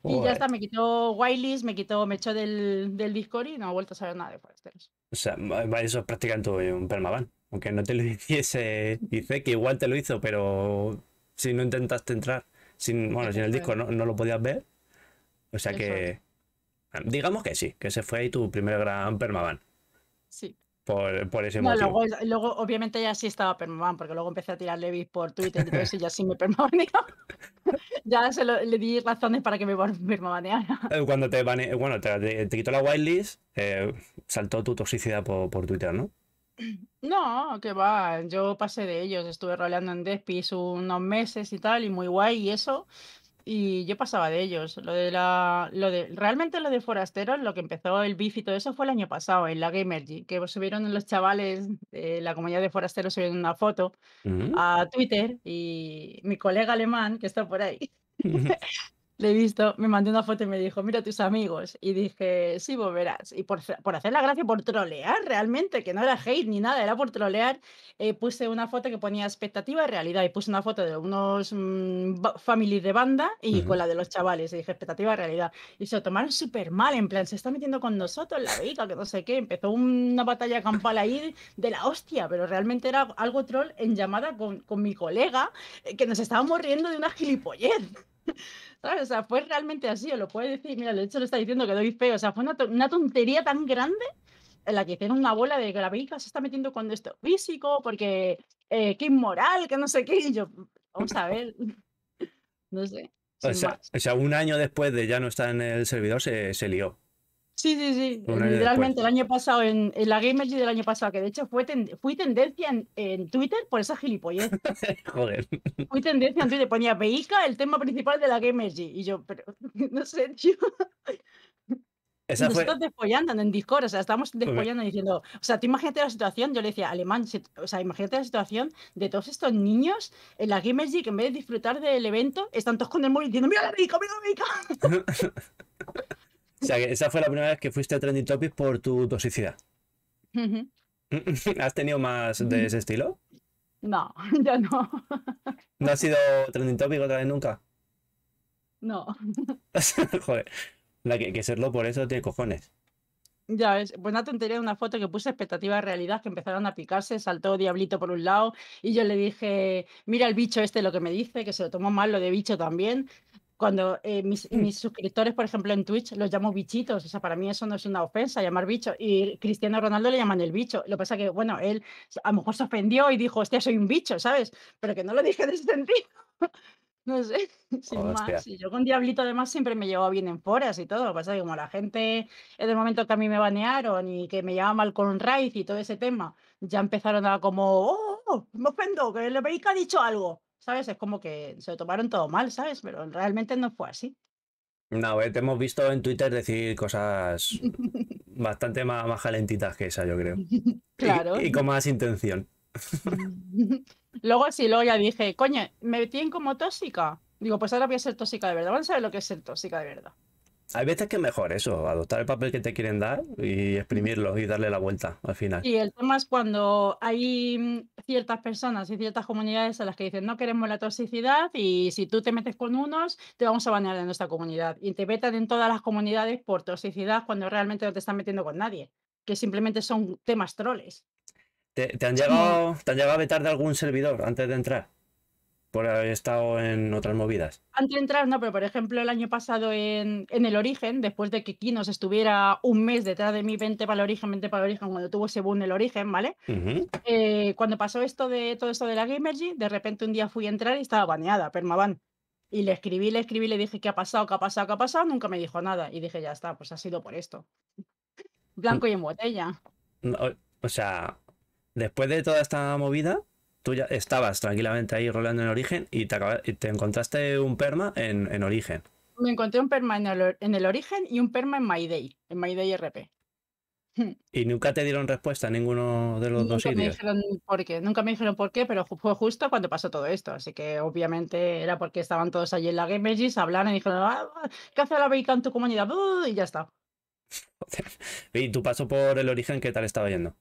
Y ya está, me quitó Wileys, me quitó, me echó del, del Discord y no ha vuelto a saber nada de Foresteros. O sea, eso es prácticamente un permaban. Aunque no te lo hiciese, dice que igual te lo hizo, pero si no intentaste entrar, sin, bueno, sin el disco no, lo podías ver. O sea que, digamos que sí, que se fue ahí tu primer gran permaban. Sí por, ese motivo. Luego, luego, obviamente, ya sí estaba Permaban, porque luego empecé a tirar Levis por Twitter y ya sí me permaban ya le di razones para que me permabaneara. Eh, cuando te, bueno, te, quitó la whitelist, eh, saltó tu toxicidad por, por Twitter, ¿no? No, que va, yo pasé de ellos, estuve roleando en Despis unos meses y tal, y muy guay y eso, y yo pasaba de ellos. Lo de la, lo de, realmente lo de Forasteros, lo que empezó el BIF y todo eso fue el año pasado, en la Gamergy, que subieron los chavales de la comunidad de Forasteros, subieron una foto mm. a Twitter y mi colega alemán, que está por ahí, mm le he visto, me mandó una foto y me dijo, mira tus amigos. Y dije, sí, volverás. Y por, hacer la gracia, por trolear realmente, que no era hate ni nada, era por trolear, eh, puse una foto que ponía expectativa y realidad. Y puse una foto de unos families mm, family de banda y con la de los chavales. Y dije, expectativa realidad. Y se lo tomaron súper mal, en plan, se está metiendo con nosotros la vida que no sé qué. Empezó una batalla campal ahí de la hostia, pero realmente era algo troll en llamada con, con mi colega, eh, que nos estábamos riendo de una gilipollez. O sea, fue realmente así, O lo puede decir. Mira, de hecho lo está diciendo que doy feo, O sea, fue una, tontería tan grande en la que hicieron una bola de que la película se está metiendo con esto físico, porque eh, qué inmoral, que no sé qué. Y yo, vamos a ver. no sé. O sea, o sea, un año después de ya no estar en el servidor, se, se lió. Sí, sí, sí. Literalmente el año pasado, en, la Gamer del año pasado, que de hecho fue fui tendencia en, Twitter por esa gilipollez. Joder. Fui tendencia en Twitter, ponía Veika el tema principal de la Gamer Y yo, pero no sé, tío. Esa Nos despojando en Discord, o sea, estamos pues despollando diciendo, o sea, tú imagínate la situación, yo le decía, alemán, o sea, imagínate la situación de todos estos niños en la Gamergy que en vez de disfrutar del evento, están todos con el móvil diciendo, mira la rica, mira la O sea, que esa fue la primera vez que fuiste a Trending topics por tu toxicidad. ¿Has tenido más de ese estilo? No, ya no. ¿No has sido Trending Topic otra vez nunca? No. Joder, la que, serlo por eso tiene cojones. Ya ves, pues te tontería de una foto que puse expectativa de realidad, que empezaron a picarse, saltó Diablito por un lado y yo le dije, mira el bicho este lo que me dice, que se lo tomó mal lo de bicho también cuando eh, mis, suscriptores, por ejemplo, en Twitch los llamo bichitos, o sea, para mí eso no es una ofensa, llamar bicho. Y Cristiano Ronaldo le llaman el bicho. Lo que pasa que, bueno, él a lo mejor se ofendió y dijo, hostia, soy un bicho, ¿sabes? Pero que no lo dije en ese sentido. no sé, sin más. yo con Diablito, además, siempre me llevaba bien en foras y todo. Lo que pasa que, como la gente, en el momento que a mí me banearon y que me llevaba mal con Raiz y todo ese tema, ya empezaron a como, oh, oh, oh me ofendo, que el que ha dicho algo. ¿sabes? Es como que se lo tomaron todo mal, ¿sabes? Pero realmente no fue así. No, eh, te hemos visto en Twitter decir cosas bastante más, más calentitas que esa, yo creo. claro. Y, con más intención. luego sí, luego ya dije, coño, me tienen como tóxica. Digo, pues ahora voy a ser tóxica de verdad. van a saber lo que es ser tóxica de verdad. Hay veces que es mejor eso, adoptar el papel que te quieren dar y exprimirlo y darle la vuelta al final. Y el tema es cuando hay mm, ciertas personas y ciertas comunidades a las que dicen no queremos la toxicidad y si tú te metes con unos te vamos a banear de nuestra comunidad y te vetan en todas las comunidades por toxicidad cuando realmente no te están metiendo con nadie, que simplemente son temas troles. ¿Te, han, llegado, ¿Te han llegado a vetar de algún servidor antes de entrar? por haber estado en otras movidas. Antes de entrar, no, pero por ejemplo, el año pasado en, en El Origen, después de que Kinos estuviera un mes detrás de mí, 20 para el origen, 20 para el origen, cuando tuvo ese boom El Origen, ¿vale? Eh, cuando pasó esto de todo esto de la Gamergy, de repente un día fui a entrar y estaba baneada, permaban. Y le escribí, le escribí, le dije qué ha pasado, qué ha pasado, qué ha pasado, nunca me dijo nada. Y dije, ya está, pues ha sido por esto. Blanco y en botella. Mm, o sea, después de toda esta movida, tú ya estabas tranquilamente ahí rolando en origen y te, encontraste un perma en, en, origen. Me encontré un perma en el, origen y un perma en my day en my day RP. ¿Y nunca te dieron respuesta a ninguno de los dos sitios? Nunca me dijeron por qué, pero fue justo cuando pasó todo esto. Así que obviamente era porque estaban todos allí en la game, hablaron y dijeron, ah, ah, ¿qué hace la beca en tu comunidad? Y ya está. ¿Y tú pasó por el origen qué tal estaba yendo?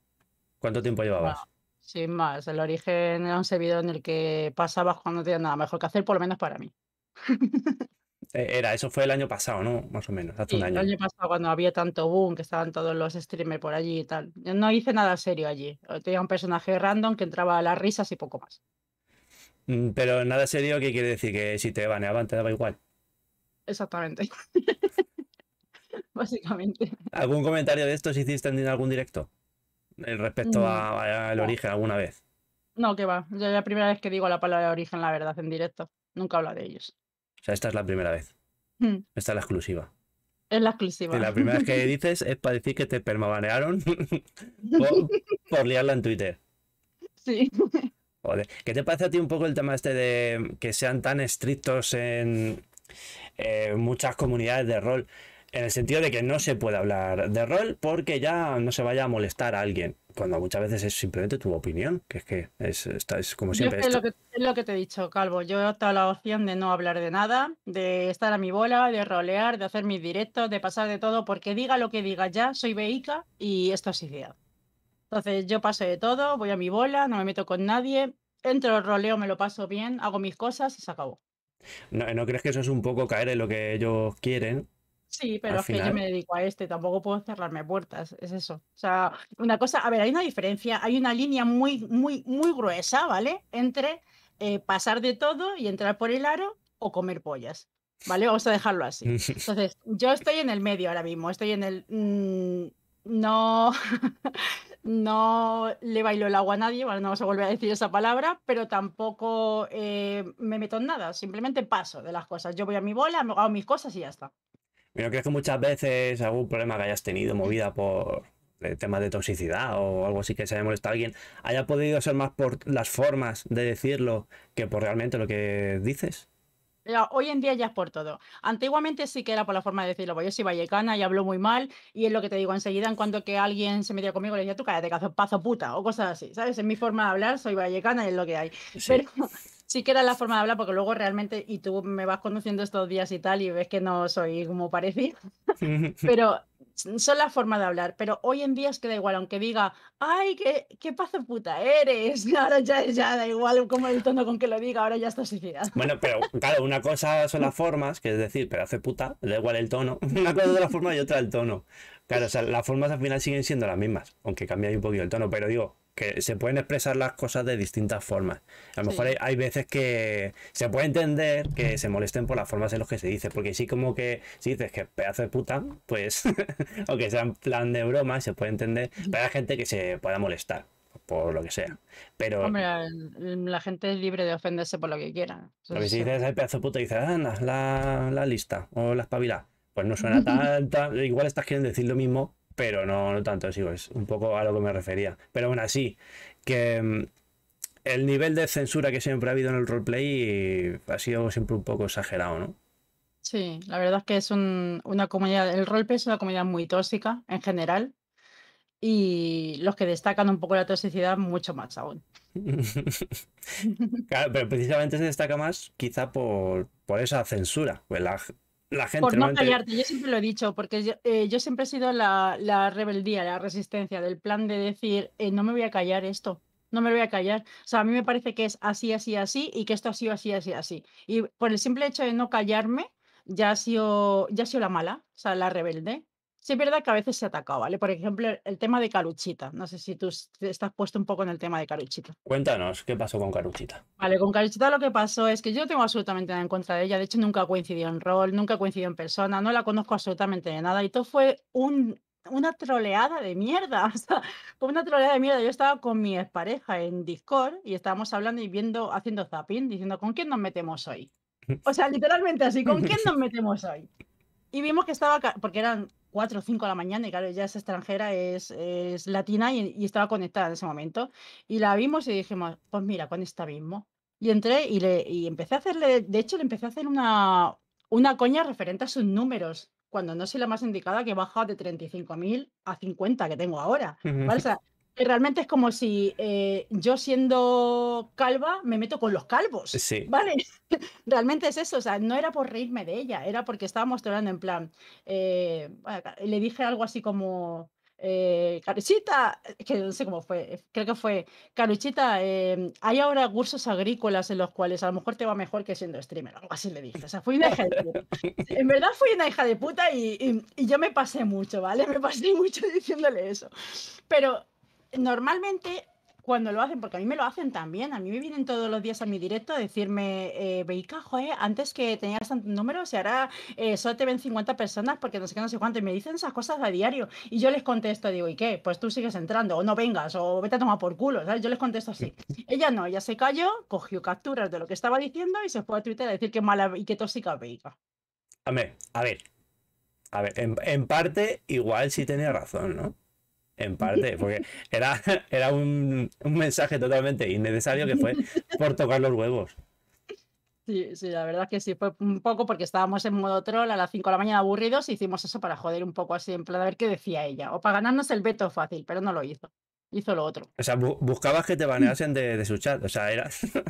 ¿Cuánto tiempo llevabas? Sin más, el origen era un servidor en el que pasabas cuando no tenías nada mejor que hacer, por lo menos para mí. E, era, eso fue el año pasado, ¿no? Más o menos, hace un año. El año pasado, cuando había tanto boom, que estaban todos los streamers por allí y tal. Yo no hice nada serio allí. Tenía un personaje random que entraba a las risas y poco más. Mm, pero nada serio, ¿qué quiere decir? Que si te baneaban te daba igual. Exactamente. Básicamente. ¿Algún comentario de estos hiciste en algún directo? Eh, respecto mm. al origen alguna vez. No, que va. Yo es la primera vez que digo la palabra origen, la verdad, en directo. Nunca hablo de ellos. O sea, esta es la primera vez. Hmm. Esta es la exclusiva. Es la exclusiva. Y la primera vez que dices es para decir que te permabanearon por, liarla en Twitter. Sí. Joder. ¿Qué te parece a ti un poco el tema este de que sean tan estrictos en eh, muchas comunidades de rol? En el sentido de que no se puede hablar de rol porque ya no se vaya a molestar a alguien. Cuando muchas veces es simplemente tu opinión, que es que es, como siempre. es, lo que, te he dicho, Calvo. Yo he optado la opción de no hablar de nada, de estar a mi bola, de rolear, de hacer mis directos, de pasar de todo, porque diga lo que diga ya, soy Beica y esto es idea. Entonces yo paso de todo, voy a mi bola, no me meto con nadie, entro, al roleo, me lo paso bien, hago mis cosas y se acabó. ¿No, ¿no crees que eso es un poco caer en lo que ellos quieren? Sí, pero es que yo me dedico a este, tampoco puedo cerrarme puertas, es eso. O sea, una cosa, a ver, hay una diferencia, hay una línea muy, muy, muy gruesa, ¿vale? Entre eh, pasar de todo y entrar por el aro o comer pollas. ¿Vale? Vamos a dejarlo así. Entonces, yo estoy en el medio ahora mismo, estoy en el. Mm, no, no le bailo el agua a nadie, bueno, no vamos a volver a decir esa palabra, pero tampoco eh, me meto en nada, simplemente paso de las cosas. Yo voy a mi bola, hago mis cosas y ya está. ¿No crees que muchas veces algún problema que hayas tenido movida por temas de toxicidad o algo así que se haya molestado alguien, haya podido ser más por las formas de decirlo que por realmente lo que dices. hoy en día ya es por todo. Antiguamente sí que era por la forma de decirlo, porque yo soy vallecana y hablo muy mal, y es lo que te digo enseguida, en cuanto que alguien se metía conmigo, le decía, tú cállate, cazo, pazo puta, o cosas así, ¿sabes? Es mi forma de hablar, soy vallecana y es lo que hay. Sí sí que era la forma de hablar, porque luego realmente, y tú me vas conduciendo estos días y tal, y ves que no soy como parecí, pero son la forma de hablar. Pero hoy en día es que da igual, aunque diga, ay, qué, qué pazo puta eres, ahora ya, ya da igual como el tono con que lo diga, ahora ya está suicidado. Bueno, pero claro, una cosa son las formas, que es decir, pero hace puta, da igual el tono, una cosa es la forma y otra el tono. Claro, o sea, las formas al final siguen siendo las mismas, aunque cambia un poquito el tono, pero digo, que se pueden expresar las cosas de distintas formas. A lo mejor hay, veces que se puede entender que se molesten por las formas en las que se dice, porque sí como que si dices que pedazo de puta, pues aunque sea en plan de broma, se puede entender, pero hay gente que se pueda molestar por lo que sea. Pero la gente es libre de ofenderse por lo que quiera. a si dices el pedazo de puta y dices, anda la, lista o la espabila, pues no suena tanta. igual estás queriendo decir lo mismo, pero no, no tanto, sigo, es un poco a lo que me refería. Pero aún así, que mm, el nivel de censura que siempre ha habido en el roleplay ha sido siempre un poco exagerado, ¿no? Sí, la verdad es que es un, una comunidad, el roleplay es una comunidad muy tóxica en general y los que destacan un poco la toxicidad mucho más aún. claro, pero precisamente se destaca más quizá por, esa censura. Pues por no callarte, yo siempre lo he dicho, porque yo, eh, siempre he sido la, rebeldía, la resistencia, del plan de decir, eh, no me voy a callar esto, no me voy a callar. O sea, a mí me parece que es así, así, así, y que esto ha sido así, así, así. Y por el simple hecho de no callarme, ya ha sido, ya ha sido la mala, o sea, la rebelde. Sí, es verdad que a veces se atacado, ¿vale? Por ejemplo, el tema de Caruchita. No sé si tú estás puesto un poco en el tema de Caruchita. Cuéntanos, ¿qué pasó con Caruchita? Vale, con Caruchita lo que pasó es que yo no tengo absolutamente nada en contra de ella. De hecho, nunca coincidió en rol, nunca coincidió en persona, no la conozco absolutamente de nada. Y todo fue una troleada de mierda. O sea, fue una troleada de mierda. Yo estaba con mi expareja en Discord y estábamos hablando y viendo, haciendo zapping, diciendo, ¿con quién nos metemos hoy? O sea, literalmente así, ¿con quién nos metemos hoy? Y vimos que estaba, porque eran 4 o 5 de la mañana, y claro, ya es extranjera, es, es latina y, estaba conectada en ese momento. Y la vimos y dijimos, pues mira, con esta mismo. Y entré y, le, y empecé a hacerle, de hecho, le empecé a hacer una, una coña referente a sus números, cuando no sé la más indicada que he bajado de 35.000 a 50 que tengo ahora realmente es como si eh, yo siendo calva me meto con los calvos. ¿Vale? realmente es eso. O sea, no era por reírme de ella, era porque estábamos hablando en plan. Eh, le dije algo así como. Eh, Caruchita, que no sé cómo fue, creo que fue, Caruchita, hay ahora cursos agrícolas en los cuales a lo mejor te va mejor que siendo streamer, algo así le dije, o sea, fui una hija de puta. En verdad fui una hija de puta y, y yo me pasé mucho, ¿vale? Me pasé mucho diciéndole eso. Pero normalmente cuando lo hacen, porque a mí me lo hacen también, a mí me vienen todos los días a mi directo a decirme, eh, Beica, joder, antes que tenías tantos números y ahora eh, solo te ven 50 personas porque no sé qué, no sé cuánto, y me dicen esas cosas a diario. Y yo les contesto, digo, ¿y qué? Pues tú sigues entrando, o no vengas, o vete a tomar por culo, ¿sabes? Yo les contesto así. ella no, ella se calló, cogió capturas de lo que estaba diciendo y se fue a Twitter a decir que mala y que tóxica Beica. A ver, a ver, a ver, en parte igual sí tenía razón, ¿no? en parte, porque era, era un, mensaje totalmente innecesario que fue por tocar los huevos. Sí, sí, la verdad que sí, fue un poco porque estábamos en modo troll a las 5 de la mañana aburridos y hicimos eso para joder un poco así, en plan a ver qué decía ella, o para ganarnos el veto fácil, pero no lo hizo hizo lo otro. O sea, buscabas que te baneasen de, de, su chat. O sea, era.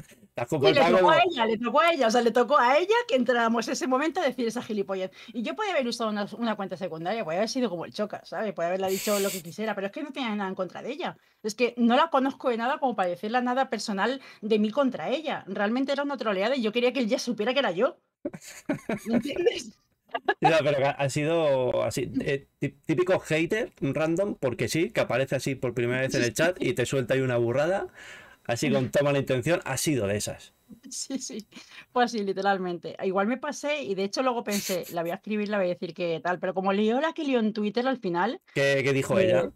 le tocó a ella, le tocó a ella. O sea, le tocó a ella que entráramos ese momento a decir esa gilipollez. Y yo podía haber usado una, cuenta secundaria, podía haber sido como el Choca, ¿sabes? Puede haberla dicho lo que quisiera, pero es que no tenía nada en contra de ella. Es que no la conozco de nada como para decirle nada personal de mí contra ella. Realmente era una troleada y yo quería que él ya supiera que era yo. ¿Me entiendes? No, pero ha sido así, eh, típico hater random, porque sí, que aparece así por primera vez en el chat y te suelta ahí una burrada, así con toda la intención, ha sido de esas. Sí, sí, pues sí, literalmente. Igual me pasé y de hecho luego pensé, la voy a escribir, la voy a decir que tal, pero como leo la que leo en Twitter al final. ¿Qué, dijo ella?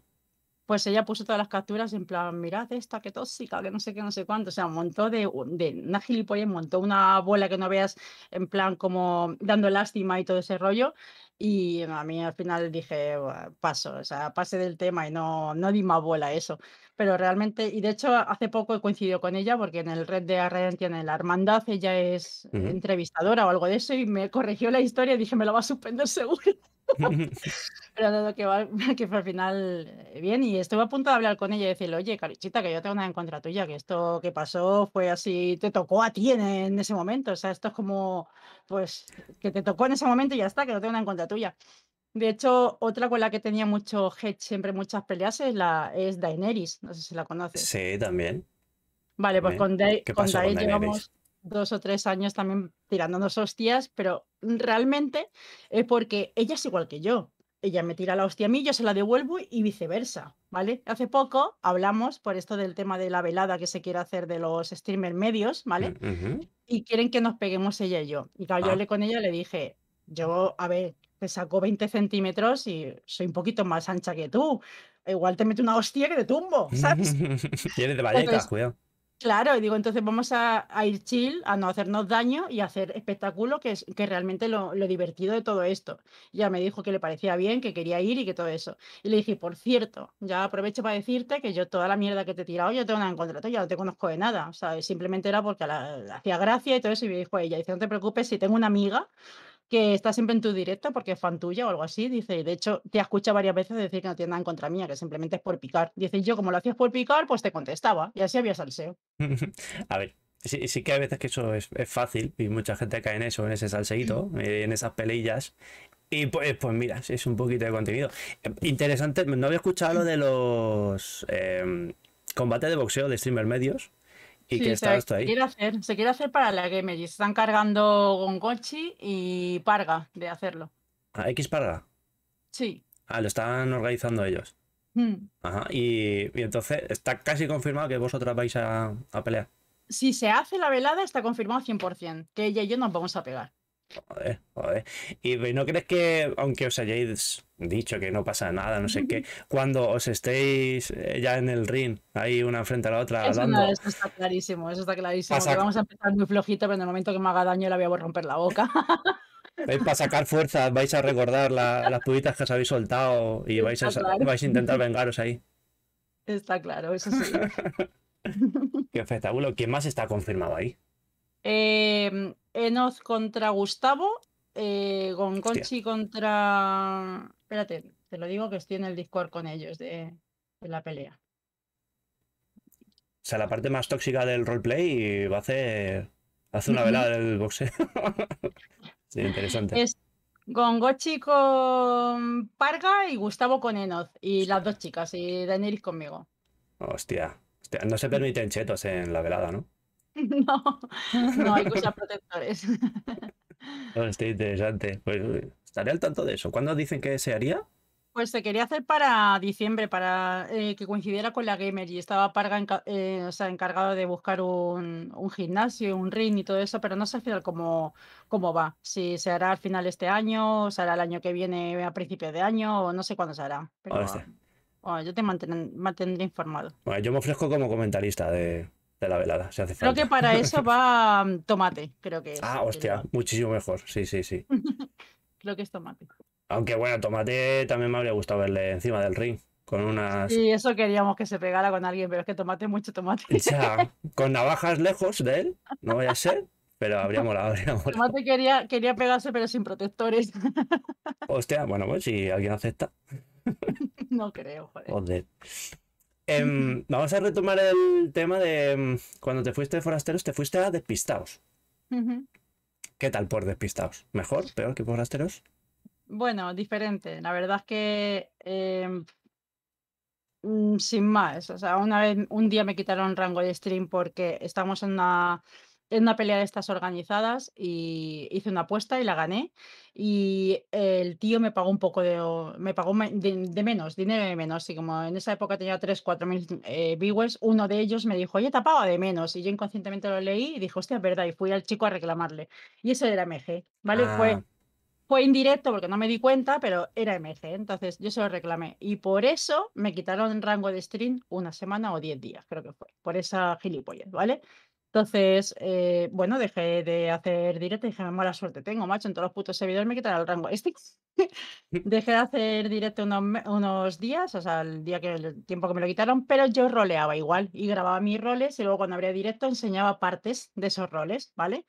pues ella puso todas las capturas en plan, mirad esta, qué tóxica, que no sé qué, no sé cuánto. O sea, montó de, de una gilipollas, montó una bola que no veas en plan como dando lástima y todo ese rollo. Y a mí al final dije, paso, o sea, pase del tema y no, no di más bola eso. Pero realmente, y de hecho hace poco he con ella porque en el red de Arredentia, tiene la hermandad, ella es entrevistadora o algo de eso y me corrigió la historia y dije, me lo va a suspender seguro. Pero no, que, fue al final eh, bien. Y estuve a punto de hablar con ella y decirle, oye, Carichita, que yo tengo una en contra tuya, que esto que pasó fue así, te tocó a ti en, ese momento. O sea, esto es como, pues, que te tocó en ese momento y ya está, que no tengo una en contra tuya. De hecho, otra con la que tenía mucho hate, siempre muchas peleas, es, la, es Daenerys. No sé si la conoces. Sí, también. Vale, pues con, con, Daenerys dos o tres años también tirándonos hostias, pero realmente es porque ella es igual que yo. Ella me tira la hostia a mí, yo se la devuelvo y viceversa, ¿vale? Hace poco hablamos por esto del tema de la velada que se quiere hacer de los streamer medios, ¿vale? Mm, y quieren que nos peguemos ella y yo. Y claro, yo ah. hablé con ella le dije, yo, a ver, te saco 20 centímetros y soy un poquito más ancha que tú. Igual te meto una hostia que te tumbo, ¿sabes? Tienes de vallecas, cuidado. Claro, y digo, entonces vamos a, ir chill, a no hacernos daño y a hacer espectáculo, que es que realmente lo, divertido de todo esto. Ya me dijo que le parecía bien, que quería ir y que todo eso. Y le dije, por cierto, ya aprovecho para decirte que yo toda la mierda que te he tirado, yo tengo nada en contrato, ya no te conozco de nada. O sea, simplemente era porque hacía gracia y todo eso. Y me dijo ella, dice, no te preocupes, si tengo una amiga que está siempre en tu directa porque es fan tuya o algo así, dice, y de hecho te escucha varias veces decir que no tiene nada en contra mía, que simplemente es por picar. Dice, yo como lo hacías por picar, pues te contestaba y así había salseo. a ver, sí, que hay veces que eso es, fácil y mucha gente cae en eso, en ese salseíto, eh, en esas peleillas. Y pues, pues mira, es un poquito de contenido. Eh, interesante, no había escuchado lo de los em, combates de boxeo de streamer medios se Quiere hacer, se quiere hacer para la Gamer se están cargando Gongochi y Parga de hacerlo. ¿A ah, X Parga? Sí. Ah, lo están organizando ellos. Hmm. Ajá. Y, entonces está casi confirmado que vosotras vais a, a pelear. Si se hace la velada, está confirmado 100%, que ella y yo nos vamos a pegar. Joder, joder. ¿Y no crees que, aunque os hayáis dicho que no pasa nada, no sé qué, cuando os estéis eh, ya en el ring, ahí una frente a la otra, eso, eso está clarísimo, eso está clarísimo. vamos a empezar muy flojito, pero en el momento que me haga daño la voy a romper la boca. para sacar fuerzas, vais a recordar las puditas que os habéis soltado y vais a, vais a intentar vengaros ahí. Está claro, eso sí. qué espectáculo. ¿Quién más está confirmado ahí? Em, Enoz contra Gustavo. Eh, Gongochi contra. Espérate, te lo digo que estoy en el Discord con ellos de, la pelea. O sea, la parte más tóxica del roleplay va a hacer. Hace una velada del boxeo. sí, interesante. Es Gongochi con Parga y Gustavo con Enoz. Y las dos chicas, y Daenerys conmigo. hostia. No se permiten chetos en la velada, ¿no? No, no hay cosas protectores. está interesante. Pues estaré al tanto de eso. ¿Cuándo dicen que se haría? Pues se quería hacer para diciembre, para eh, que coincidiera con la Gamer y estaba Parga eh, encargado de buscar un, gimnasio, un ring y todo eso, pero no sé al final cómo, cómo va. Si se hará al final este año, o se hará el año que viene a principios de año, o no sé cuándo se hará. Pero, yo te mantendré, informado. yo me ofrezco como comentarista de, de la velada, hace falta. Creo que para eso va mm, tomate, creo que Ah, hostia, muchísimo mejor, sí, sí, sí. creo que es tomate. Aunque bueno, tomate también me habría gustado verle encima del ring. Con unas. Sí, eso queríamos que se pegara con alguien, pero es que tomate mucho tomate. con navajas lejos de él, no voy a ser. Pero habría molado, habría Tomate quería, quería pegarse, pero sin protectores. Hostia, bueno, pues si alguien acepta. No creo, joder. Joder. Em, vamos a retomar el tema de em, cuando te fuiste de Forasteros, te fuiste a Despistados. ¿Qué tal por Despistados? ¿Mejor? ¿Peor que Forasteros? Bueno, diferente. La verdad es que em, mm, sin más. O sea, una vez, un día me quitaron rango de stream porque estamos en una en una pelea de estas organizadas y hice una apuesta y la gané y el tío me pagó un poco de, me pagó de, menos, dinero de menos y como en esa época tenía 3, 4 mil eh, viewers, uno de ellos me dijo, oye, te pago de menos y yo inconscientemente lo leí y dije, hostia, es verdad y fui al chico a reclamarle y eso era MG, ¿vale? Fue ah. fue indirecto porque no me di cuenta, pero era MC, entonces yo se lo reclamé. Y por eso me quitaron el rango de stream una semana o 10 días, creo que fue, por esa gilipollas, ¿vale? Entonces, eh, bueno, dejé de hacer directo y dije, mala suerte tengo, macho, en todos los putos servidores me quitaron el rango este, dejé de hacer directo unos, días, o sea, el día que el tiempo que me lo quitaron, pero yo roleaba igual y grababa mis roles y luego cuando abría directo enseñaba partes de esos roles, ¿vale?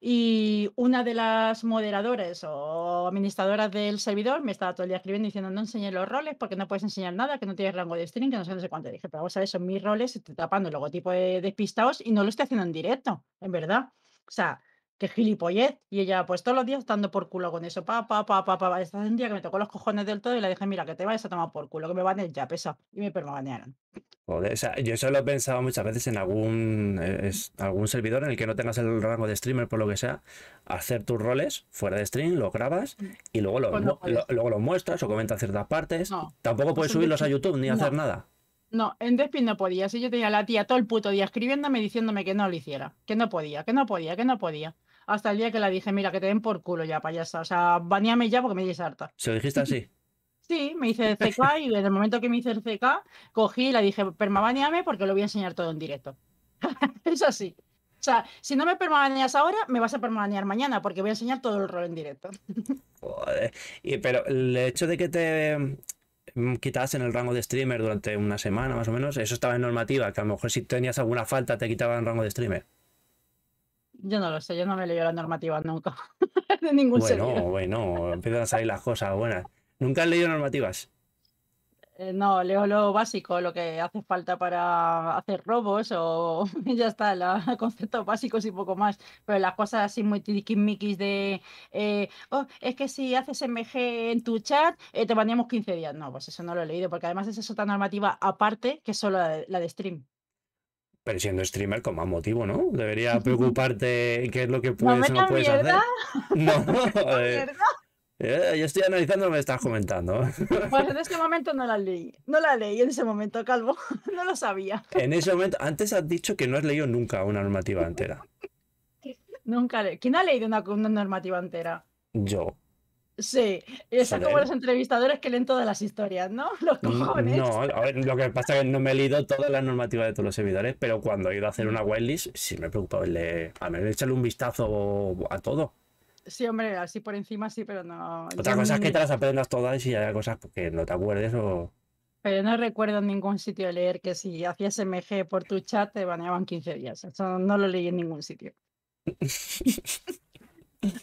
y una de las moderadoras o administradoras del servidor me estaba todo el día escribiendo diciendo no enseñes los roles porque no puedes enseñar nada, que no tienes rango de streaming, que no sé, no sé cuánto. Dije, pero vos a son mis roles, estoy tapando el logotipo de despistados y no lo estoy haciendo en directo, en verdad. O sea, qué gilipollez. Y ella, pues todos los días estando por culo con eso, pa, pa, pa, pa, pa. un día que me tocó los cojones del todo y le dije, mira, que te vayas a tomar por culo, que me van ya pesa. Y me permanearon. Joder, o sea, yo eso lo he pensado muchas veces en algún, eh, algún servidor en el que no tengas el rango de streamer, por lo que sea, hacer tus roles fuera de stream, los grabas mm. y luego pues los, lo, muestras o comentas ciertas partes. Tampoco pues puedes subirlos a YouTube ni hacer nada. No, en despi no podía. Si yo tenía la tía todo el puto día escribiéndome diciéndome que no lo hiciera, que no podía, que no podía, que no podía hasta el día que la dije, mira, que te den por culo ya, payasa. O sea, baneame ya porque me dices harta. ¿Se lo dijiste así? Sí, me hice CK y desde el momento que me hice el CK, cogí y la dije, permabaneame porque lo voy a enseñar todo en directo. es así. O sea, si no me permabaneas ahora, me vas a permabanear mañana porque voy a enseñar todo el rol en directo. Joder. pero el hecho de que te mm, en el rango de streamer durante una semana más o menos, eso estaba en normativa, que a lo mejor si tenías alguna falta te quitaban el rango de streamer. Yo no lo sé, yo no me he leído la normativa nunca. de ningún bueno, Bueno, empiezan a salir las cosas buenas. ¿Nunca has leído normativas? Eh, no, leo lo básico, lo que hace falta para hacer robos o ya está, la, conceptos básicos y poco más. Pero las cosas así muy tiquismiquis de, eh, oh, es que si haces MG en tu chat, eh, te baneamos 15 días. No, pues eso no lo he leído, porque además es eso otra normativa aparte que solo la de stream. Pero siendo streamer, con más motivo, ¿no? Debería preocuparte en qué es lo que puedes o no, puedes mierda. hacer. No, eh, eh, yo estoy analizando lo que me estás comentando. Pues en ese momento no la leí. No la leí en ese momento, Calvo. No lo sabía. En ese momento, antes has dicho que no has leído nunca una normativa entera. Nunca ¿Quién ha leído una normativa entera? Yo. Sí, es como los entrevistadores que leen todas las historias, ¿no? Los mm, cojones. No, a ver, lo que pasa es que no me he leído toda la normativa de todos los servidores, pero cuando he ido a hacer una whitelist, sí me he preocupado en a echarle un vistazo a todo. Sí, hombre, así por encima sí, pero no. Otra cosa es que te las aprendas todas y hay cosas que no te acuerdes o. Pero no recuerdo en ningún sitio leer que si hacías MG por tu chat te baneaban 15 días. Eso no lo leí en ningún sitio.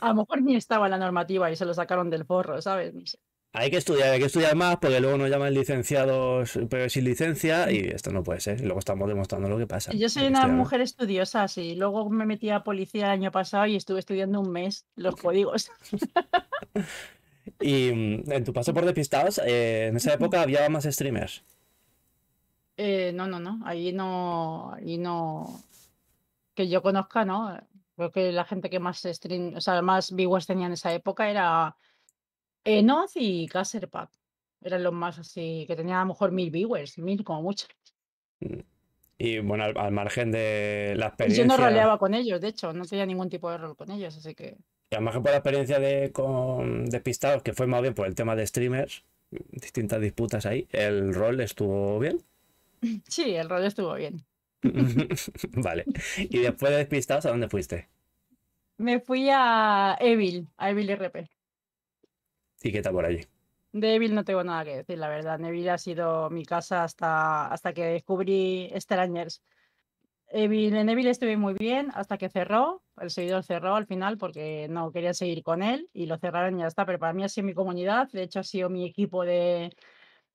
A lo mejor ni estaba la normativa y se lo sacaron del forro, ¿sabes? Hay que estudiar, hay que estudiar más porque luego nos llaman licenciados pero sin licencia y esto no puede ser. luego estamos demostrando lo que pasa. Yo soy una mujer estudiosa, sí. Luego me metí a policía el año pasado y estuve estudiando un mes los códigos. y mm, en tu paso por Despistados, eh, en esa época había más streamers. Eh, no, no, no. Ahí no. Ahí no. Que yo conozca, ¿no? creo que la gente que más stream, o sea, más viewers tenía en esa época era Enoz y Caserpack. Eran los más así, que tenían a lo mejor mil viewers, mil como mucho. Mm. Y bueno, al, margen de la experiencia. Yo no roleaba con ellos, de hecho, no tenía ningún tipo de rol con ellos, así que. Y al margen por la experiencia de con que fue más bien por el tema de streamers, distintas disputas ahí, ¿el rol estuvo bien? Sí, el rol estuvo bien. vale. ¿Y después de Despistados a dónde fuiste? Me fui a Evil, a Evil RP. ¿Y qué tal por allí? De Evil no tengo nada que decir, la verdad. Evil ha sido mi casa hasta, hasta que descubrí Strangers. Evil, en Evil estuve muy bien hasta que cerró. El seguidor cerró al final porque no quería seguir con él y lo cerraron y ya está. Pero para mí ha sido mi comunidad, de hecho ha sido mi equipo de,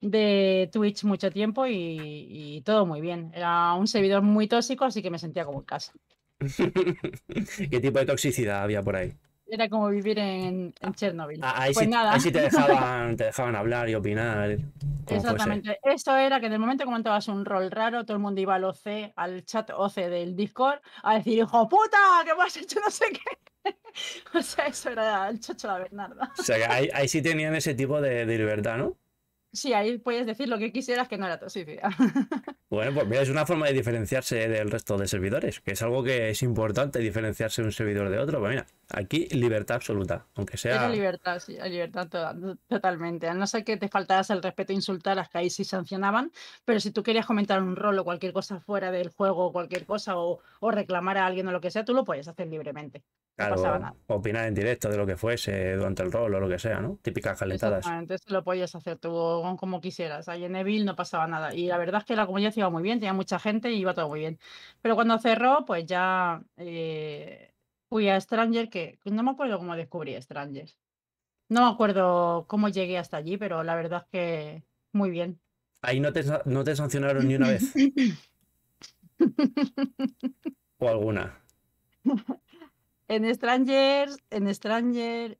de Twitch mucho tiempo y, todo muy bien. Era un servidor muy tóxico, así que me sentía como en casa. ¿Qué tipo de toxicidad había por ahí? Era como vivir en, Chernobyl. Ah, pues ahí, sí, nada. te dejaban, te dejaban hablar y opinar. Exactamente. Eso era que en el momento que entrabas un rol raro, todo el mundo iba al OC, al chat OC del Discord, a decir, hijo puta, ¿Qué me has hecho no sé qué. o sea, eso era el chocho de la Bernarda. o sea, ahí, sí tenían ese tipo de libertad, ¿no? Sí, ahí puedes decir lo que quisieras que no era toxicidad. Bueno, pues mira, es una forma de diferenciarse del resto de servidores, que es algo que es importante diferenciarse un servidor de otro. Pero pues mira, aquí libertad absoluta, aunque sea. Hay libertad, sí, libertad totalmente. A no ser que te faltaras el respeto e insultaras, que ahí sí sancionaban, pero si tú querías comentar un rol o cualquier cosa fuera del juego, o cualquier cosa, o, o reclamar a alguien o lo que sea, tú lo puedes hacer libremente opinar en directo de lo que fuese durante el rol o lo que sea, ¿no? Típicas calentadas. Exactamente, lo podías hacer tú como quisieras. Ahí en Evil no pasaba nada. Y la verdad es que la comunidad iba muy bien, tenía mucha gente y iba todo muy bien. Pero cuando cerró, pues ya eh, fui a Stranger, que no me acuerdo cómo descubrí Stranger. No me acuerdo cómo llegué hasta allí, pero la verdad es que muy bien. Ahí no te, no te sancionaron ni una vez. o alguna. En Strangers, en Stranger,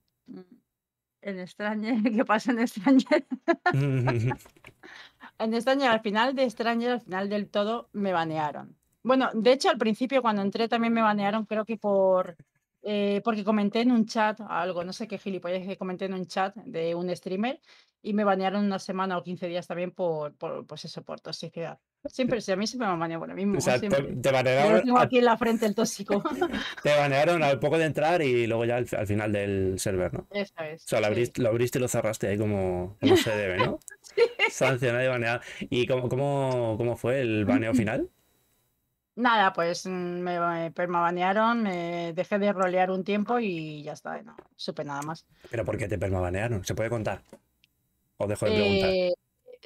en Stranger, ¿qué pasa en Stranger? en Stranger, al final de Stranger, al final del todo, me banearon. Bueno, de hecho, al principio cuando entré también me banearon, creo que por eh, porque comenté en un chat algo, no sé qué gilipollas que comenté en un chat de un streamer y me banearon una semana o 15 días también por, por pues eso, por toxicidad. Siempre, sí, a mí siempre me ha por lo mismo. O sea, te, banearon. aquí en la frente el tóxico. te banearon al poco de entrar y luego ya al, final del server, ¿no? Esa es. O sea, lo abriste, lo y lo cerraste ahí como, se debe, ¿no? sí. Sancionado y baneado. ¿Y cómo, cómo, cómo fue el baneo final? Nada, pues mm, me, me permabanearon, pues, me dejé de rolear un tiempo y ya está, no supe nada más. ¿Pero por qué te permabanearon? ¿Se puede contar? ¿O dejo de preguntar? Eh,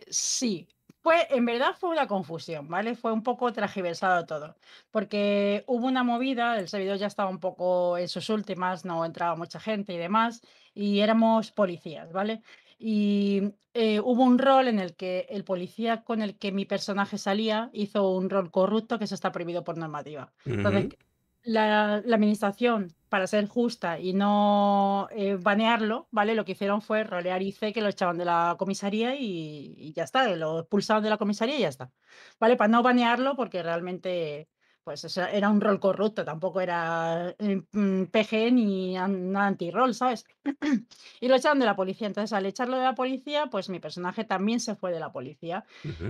sí, pues en verdad fue una confusión, ¿vale? Fue un poco tragiversado todo, porque hubo una movida, el servidor ya estaba un poco en sus últimas, no entraba mucha gente y demás, y éramos policías, ¿vale? Y eh, hubo un rol en el que el policía con el que mi personaje salía hizo un rol corrupto, que eso está prohibido por normativa. Entonces, la, administración, para ser justa y no eh, banearlo, ¿vale? Lo que hicieron fue rolear IC, que lo echaban de la comisaría y, ya está, lo expulsaron de la comisaría y ya está, ¿vale? Para no banearlo porque realmente pues era un rol corrupto, tampoco era eh, mm, PG ni anti-rol, ¿sabes? y lo echaron de la policía. Entonces, al echarlo de la policía, pues mi personaje también se fue de la policía.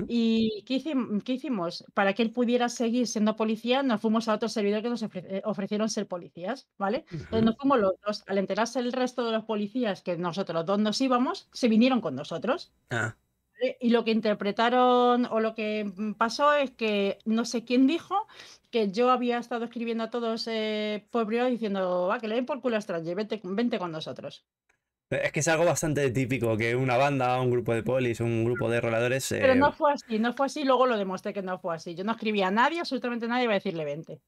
¿Y qué, hicimos? Para que él pudiera seguir siendo policía, nos fuimos a otro servidor que nos eh, ofrecieron ser policías, ¿vale? Entonces, nos fuimos los dos. Al enterarse el resto de los policías que nosotros dos nos íbamos, se vinieron con nosotros. Ah. Y lo que interpretaron o lo que mm, pasó es que no sé quién dijo que yo había estado escribiendo a todos eh, por privado diciendo, va, ah, que le den por culo a Strange vente, con nosotros. Es que es algo bastante típico, que una banda, un grupo de polis, un grupo de roladores... Pero eh, no fue así, no fue así, luego lo demostré que no fue así. Yo no escribí a nadie, absolutamente nadie, iba a decirle vente.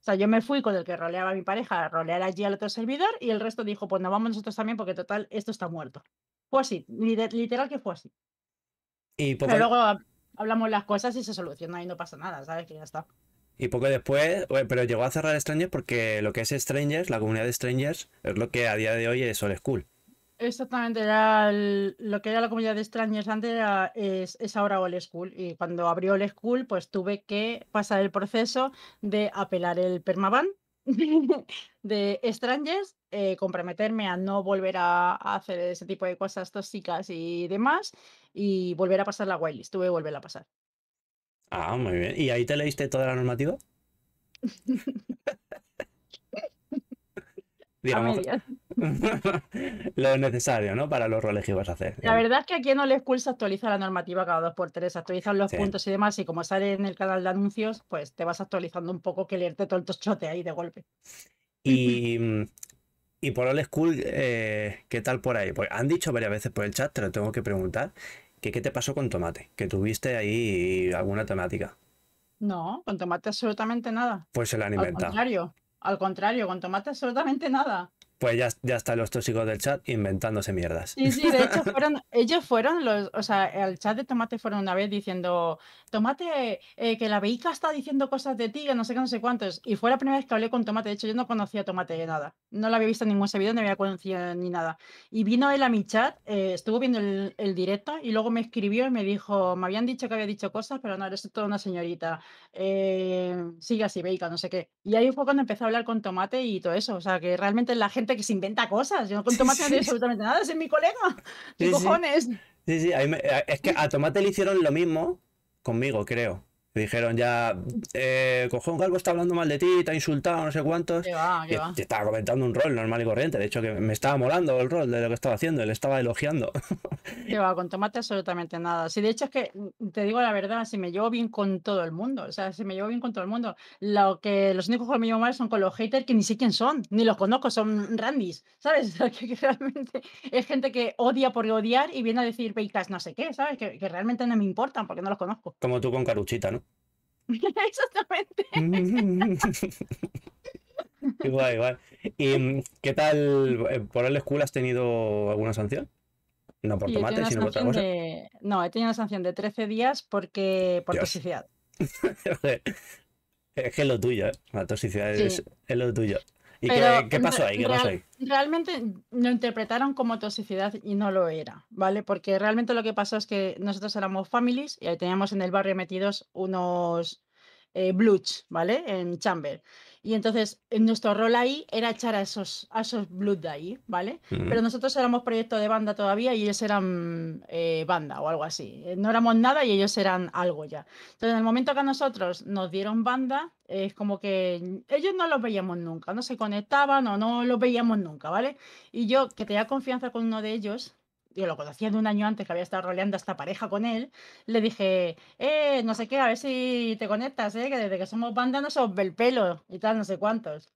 O sea, yo me fui con el que roleaba a mi pareja a rolear allí al otro servidor y el resto dijo, pues nos vamos nosotros también porque total, esto está muerto. Fue así, literal que fue así. Y Pero luego hablamos las cosas y se soluciona y no pasa nada, ¿sabes? Que ya está. Y poco después, pero llegó a cerrar Strangers porque lo que es Strangers, la comunidad de Strangers, es lo que a día de hoy es Old School. Exactamente, lo que era la comunidad de Strangers antes es, ahora Old School. Y cuando abrió Old School, pues tuve que pasar el proceso de apelar el permaban de Strangers, eh, comprometerme a no volver a, a, hacer ese tipo de cosas tóxicas y demás, y volver a pasar la whitelist. Tuve que volverla a pasar. Ah, muy bien. ¿Y ahí te leíste toda la normativa? Digamos, lo necesario, ¿no? Para los roles que vas a hacer. La verdad es que aquí no School se actualiza la normativa cada dos por tres, actualizan los puntos y demás, y como sale en el canal de anuncios, pues te vas actualizando un poco que leerte todo el tochote ahí de golpe. Y, y por Old School, eh, ¿qué tal por ahí? Pues han dicho varias veces por el chat, te lo tengo que preguntar, ¿Qué, te pasó con tomate? Que tuviste ahí alguna temática. No, con tomate absolutamente nada. Pues se la han inventado. Al contrario, al contrario, con tomate absolutamente nada pues ya, ya están los tóxicos del chat inventándose mierdas. Sí, sí, de hecho fueron, ellos fueron los, o sea, al chat de Tomate fueron una vez diciendo, Tomate, eh, que la beica está diciendo cosas de ti, que no sé qué, no sé cuántos. Y fue la primera vez que hablé con Tomate, de hecho yo no conocía Tomate de nada, no la había visto en ningún servidor, no había conocido ni nada. Y vino él a mi chat, eh, estuvo viendo el, directo y luego me escribió y me dijo, me habían dicho que había dicho cosas, pero no, eres toda una señorita, eh, sigue así, beica, no sé qué. Y ahí fue cuando empecé a hablar con Tomate y todo eso, o sea, que realmente la gente que se inventa cosas. Yo con Tomate no sí. absolutamente nada, es mi colega. ¿Qué cojones? Sí, sí, es que a Tomate le hicieron lo mismo conmigo, creo. Dijeron ya, eh, cojón Galgo está hablando mal de ti, te ha insultado, no sé cuántos. Te estaba comentando un rol normal y corriente. De hecho, que me estaba molando el rol de lo que estaba haciendo, él estaba elogiando. lleva va, con tomate absolutamente nada. Sí, de hecho es que, mm, te digo la verdad, si me llevo bien con todo el mundo. O sea, si me llevo bien con todo el mundo. Lo que los únicos que me llevo mal son con los haters que ni sé quién son, ni los conozco, son randys ¿sabes? Que, realmente es gente que odia por odiar y viene a decir peicas no sé qué, ¿sabes? que realmente no me importan porque no los conozco. Como tú con Caruchita, ¿no? Exactamente. igual, igual. ¿Y mm, qué tal? Eh, ¿Por el school has tenido alguna sanción? No por tomate, sino por otra cosa. No, he tenido una sanción de 13 días porque por toxicidad. es que es lo tuyo, ¿eh? La toxicidad es, es lo tuyo. ¿Y qué, pasó ahí? Realmente lo interpretaron como toxicidad y no lo era, ¿vale? Porque realmente lo que pasó es que nosotros éramos families y ahí teníamos en el barrio metidos unos eh, ¿vale? En chamber. Y entonces nuestro rol ahí era echar a esos, a esos Blood de ahí, ¿vale? Pero nosotros éramos proyecto de banda todavía y ellos eran eh, banda o algo así. Eh, no éramos nada y ellos eran algo ya. Entonces, en el momento que a nosotros nos dieron banda, es como que ellos no los veíamos nunca, no se conectaban o no los veíamos nunca, ¿vale? Y yo, que tenía confianza con uno de ellos, yo lo conocía de un año antes que había estado roleando esta pareja con él, le dije, eh, no sé qué, a ver si te conectas, eh, que desde que somos banda no somos bel pelo y tal, no sé cuántos.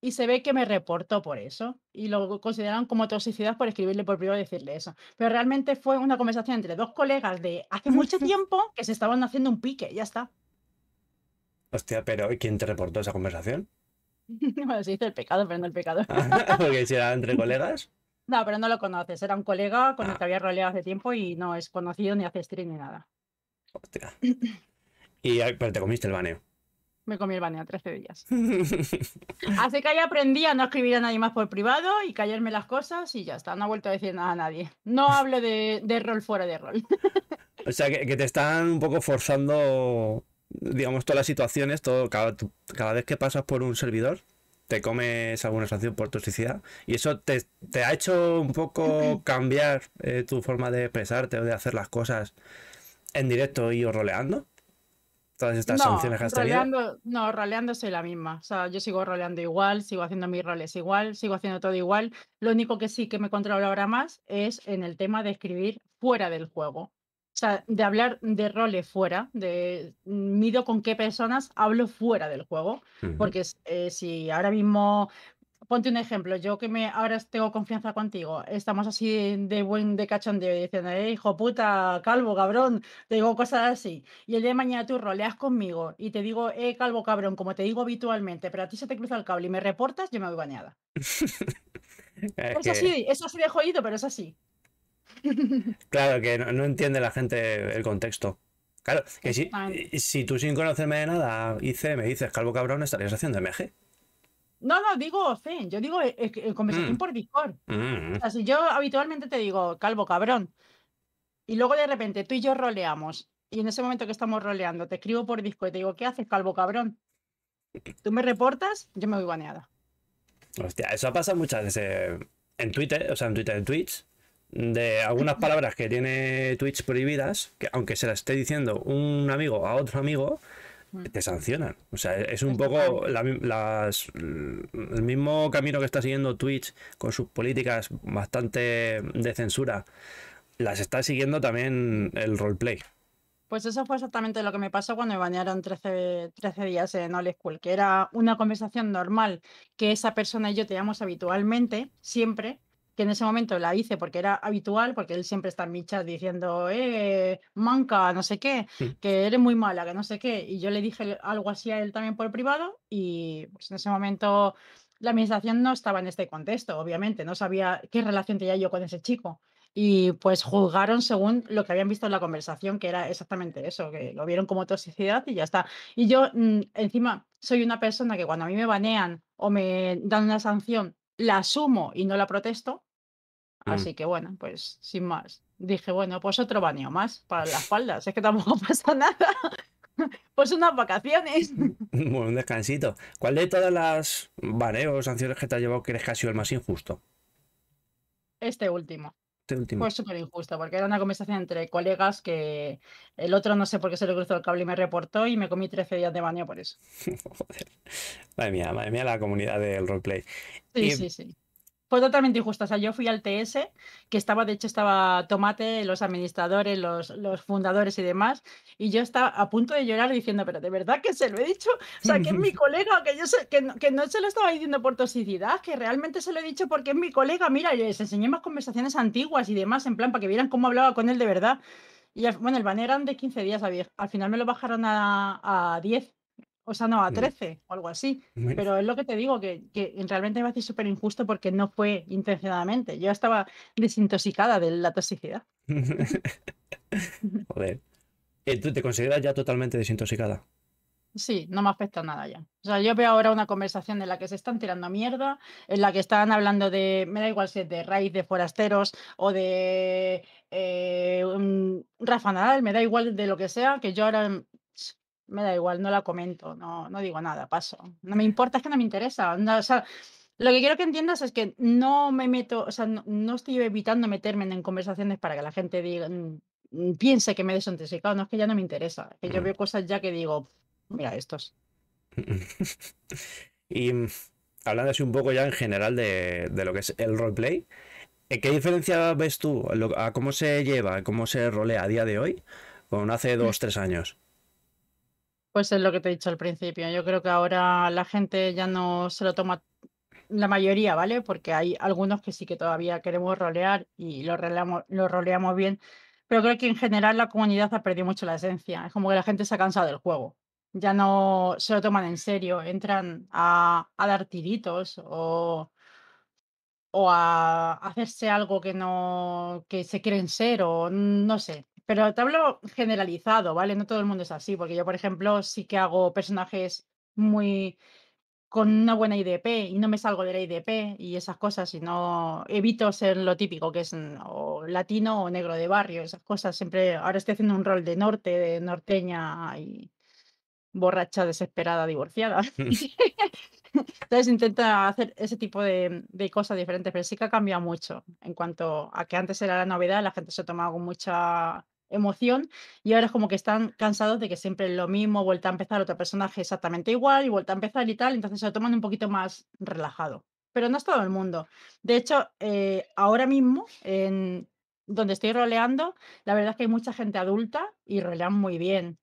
Y se ve que me reportó por eso. Y lo consideraron como toxicidad por escribirle por privado y decirle eso. Pero realmente fue una conversación entre dos colegas de hace mucho tiempo que se estaban haciendo un pique, ya está. Hostia, pero quién te reportó esa conversación? bueno, se hizo el pecado, pero no el pecado. Ah, porque si era entre colegas. No, pero no lo conoces. Era un colega con el que ah. había roleado hace tiempo y no es conocido ni hace stream ni nada. Hostia. y, pero te comiste el baneo. Me comí el baneo 13 días. Así que ahí aprendí a no escribir a nadie más por privado y callarme las cosas y ya está. No he vuelto a decir nada a nadie. No hablo de, rol fuera de rol. o sea, que, te están un poco forzando, digamos, todas las situaciones, todo, cada, cada vez que pasas por un servidor, te comes alguna sanción por toxicidad. Y eso te, ha hecho un poco cambiar eh, tu forma de expresarte o de hacer las cosas en directo y o roleando. Todas estas no, sanciones que has No, roleando soy la misma. O sea, yo sigo roleando igual, sigo haciendo mis roles igual, sigo haciendo todo igual. Lo único que sí que me controla ahora más es en el tema de escribir fuera del juego o sea, de hablar de roles fuera, de mm, mido con qué personas hablo fuera del juego, porque eh, si ahora mismo, ponte un ejemplo, yo que me ahora tengo confianza contigo, estamos así de buen de cachondeo diciendo, eh, hijo puta, calvo, cabrón, te digo cosas así, y el día de mañana tú roleas conmigo y te digo, eh, calvo, cabrón, como te digo habitualmente, pero a ti se te cruza el cable y me reportas, yo me voy bañada. es, así, es de jodido, pero es así. Claro, que no, entiende la gente el contexto. Claro, que eh, si, tú sin conocerme de nada hice, me dices calvo cabrón, estarías haciendo MG. No, no, digo yo digo eh, eh, conversación mm. por Discord. Mm. O sea, yo habitualmente te digo calvo cabrón, y luego de repente tú y yo roleamos, y en ese momento que estamos roleando te escribo por Discord y te digo, ¿qué haces calvo cabrón? Tú me reportas, yo me voy baneada. Hostia, eso ha pasado muchas veces en Twitter, o sea, en Twitter, en Twitch de algunas palabras que tiene Twitch prohibidas, que aunque se las esté diciendo un amigo a otro amigo, mm. te sancionan. O sea, es un poco las, el mismo camino que está siguiendo Twitch con sus políticas bastante de censura. Las está siguiendo también el roleplay. Pues eso fue exactamente lo que me pasó cuando me banearon 13, 13 días en All School, que era una conversación normal que esa persona y yo teníamos habitualmente, siempre, que en ese momento la hice porque era habitual, porque él siempre está en mi chat diciendo, eh, manca, no sé qué, mm. que eres muy mala, que no sé qué. Y yo le dije algo así a él también por privado y pues, en ese momento la administración no estaba en este contexto, obviamente, no sabía qué relación tenía yo con ese chico. Y pues juzgaron según lo que habían visto en la conversación, que era exactamente eso, que lo vieron como toxicidad y ya está. Y yo, mm, encima, soy una persona que cuando a mí me banean o me dan una sanción la sumo y no la protesto. Mm. Así que bueno, pues sin más. Dije, bueno, pues otro baño más para las faldas. Es que tampoco pasa nada. pues unas vacaciones. Bueno, un descansito. ¿Cuál de todas las baneos sanciones que te ha llevado crees que ha sido el más injusto? Este último. Este Fue súper injusto, porque era una conversación entre colegas que el otro no sé por qué se le cruzó el cable y me reportó y me comí 13 días de baño por eso. Joder. Madre mía, madre mía la comunidad del roleplay. Sí, sí, sí fue totalmente injusta, O sea, yo fui al TS, que estaba, de hecho, estaba Tomate, los administradores, los, los, fundadores y demás, y yo estaba a punto de llorar diciendo, pero de verdad que se lo he dicho, o sea, que es mi colega, que yo que, no, que, se lo estaba diciendo por toxicidad, que realmente se lo he dicho porque es mi colega, mira, les enseñé más conversaciones antiguas y demás, en plan, para que vieran cómo hablaba con él de verdad. Y bueno, el banner eran de 15 días, al final me lo bajaron a, a 10 o sea, no, a 13 mm. o algo así. Pero es lo que te digo, que, que realmente me hace súper injusto porque no fue intencionadamente. Yo estaba desintoxicada de la toxicidad. Joder. Eh, ¿Tú te consideras ya totalmente desintoxicada? Sí, no me afecta nada ya. O sea, yo veo ahora una conversación en la que se están tirando mierda, en la que están hablando de, me da igual si es de raíz, de forasteros o de eh, Rafa Nadal, me da igual de lo que sea, que yo ahora me da igual, no la comento, no, no digo nada, paso. No me importa, es que no me interesa. o sea, lo que quiero que entiendas es que no me meto, o sea, no, estoy evitando meterme en conversaciones para que la gente diga, piense que me he desintoxicado, no es que ya no me interesa, que yo veo cosas ya que digo, mira estos. y mm, hablando así un poco ya en general de, de lo que es el roleplay, eh, ¿qué diferencia ves tú a cómo se lleva, cómo se rolea a día de hoy con hace mm. dos, tres años? Pues es lo que te he dicho al principio. Yo creo que ahora la gente ya no se lo toma la mayoría, ¿vale? Porque hay algunos que sí que todavía queremos rolear y lo roleamos, lo bien. Pero creo que en general la comunidad ha perdido mucho la esencia. Es como que la gente se ha cansado del juego. Ya no se lo toman en serio. Entran a, dar tiritos o, o a hacerse algo que no que se quieren ser o no sé. Pero te hablo generalizado, ¿vale? No todo el mundo es así, porque yo, por ejemplo, sí que hago personajes muy con una buena IDP y no me salgo de la IDP y esas cosas, sino evito ser lo típico, que es mm, latino o negro de barrio, esas cosas. Siempre, ahora estoy haciendo un rol de norte, de norteña y borracha, desesperada, divorciada. Entonces intenta hacer ese tipo de, de, cosas diferentes, pero sí que ha cambiado mucho en cuanto a que antes era la novedad, la gente se tomaba con mucha emoción y ahora es como que están cansados de que siempre es lo mismo, vuelta a empezar otro personaje exactamente igual y vuelta a empezar y tal, entonces se lo toman un poquito más relajado. Pero no es todo el mundo. De hecho, eh, ahora mismo, en donde estoy roleando, la verdad es que hay mucha gente adulta y rolean muy bien.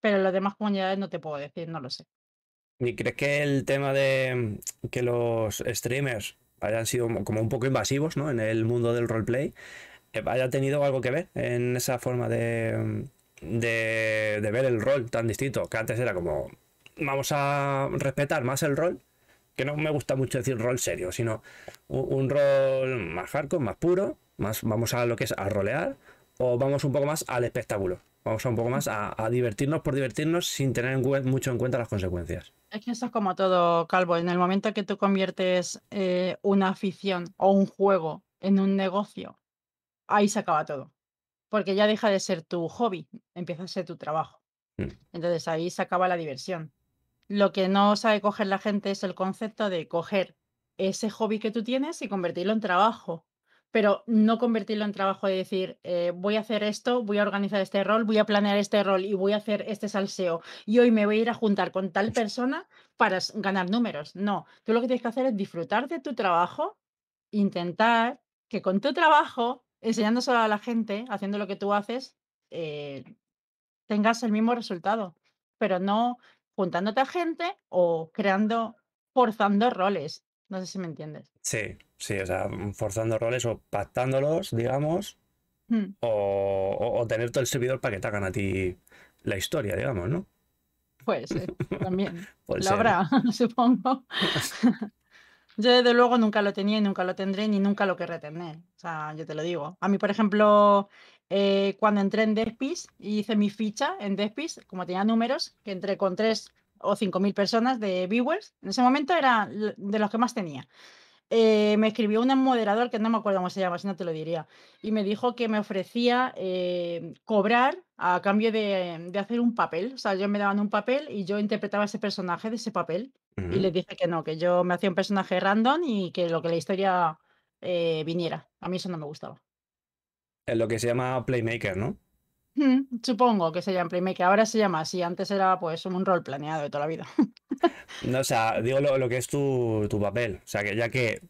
Pero en las demás comunidades no te puedo decir, no lo sé. ¿Y crees que el tema de que los streamers hayan sido como un poco invasivos ¿no? en el mundo del roleplay, eh, haya tenido algo que ver en esa forma mm, de, ver el rol tan distinto, que antes era como, vamos a respetar más el rol, que no me gusta mucho decir rol serio, sino un, rol más hardcore, más puro, más vamos a lo que es a rolear, o vamos un poco más al espectáculo. Vamos un poco más a, divertirnos por divertirnos sin tener mucho en cuenta las consecuencias. Es que eso es como todo, Calvo. En el momento que tú conviertes eh, una afición o un juego en un negocio ahí se acaba todo. Porque ya deja de ser tu hobby, empieza a ser tu trabajo. Hmm. Entonces ahí se acaba la diversión. Lo que no sabe coger la gente es el concepto de coger ese hobby que tú tienes y convertirlo en trabajo. Pero no convertirlo en trabajo de decir, eh, voy a hacer esto, voy a organizar este rol, voy a planear este rol y voy a hacer este salseo. Y hoy me voy a ir a juntar con tal persona para ganar números. No, tú lo que tienes que hacer es disfrutar de tu trabajo, intentar que con tu trabajo enseñándoselo a la gente, haciendo lo que tú haces, eh, tengas el mismo resultado, pero no juntándote a gente o creando, forzando roles. No sé si me entiendes. Sí, sí, o sea, mm, forzando roles o pactándolos, digamos, hmm. o, tener todo el servidor para que te hagan a ti la historia, digamos, ¿no? Pues también. la lo habrá, supongo. Yo desde luego nunca lo tenía y nunca lo tendré ni nunca lo querré tener. O sea, yo te lo digo. A mí, por ejemplo, eh, cuando entré en Despis y hice mi ficha en Despis, como tenía números, que entré con 3 o cinco mil personas de viewers, en ese momento era de los que más tenía. Eh, me escribió un moderador que no me acuerdo cómo se llama, si no te lo diría, y me dijo que me ofrecía eh, cobrar a cambio de, hacer un papel. O sea, yo me daban un papel y yo interpretaba ese personaje de ese papel y le dice que no, que yo me hacía un personaje random y que lo que la historia eh, viniera. A mí eso no me gustaba. Es eh, lo que se llama Playmaker, ¿no? supongo que se llama Playmaker. Ahora se llama así. Antes era pues un rol planeado de toda la vida. no, o sea, digo lo, que es tu, papel. O sea, que ya que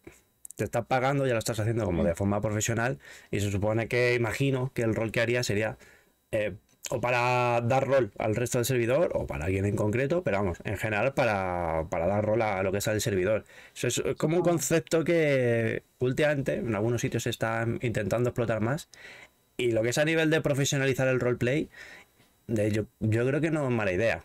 te estás pagando, ya lo estás haciendo como de forma profesional y se supone que, imagino, que el rol que haría sería eh, o para dar rol al resto del servidor o para alguien en concreto, pero vamos, en general para, para dar rol a lo que sea el servidor. Eso es como un concepto que últimamente en algunos sitios se está intentando explotar más y lo que es a nivel de profesionalizar el roleplay, de, yo, yo creo que no es mala idea.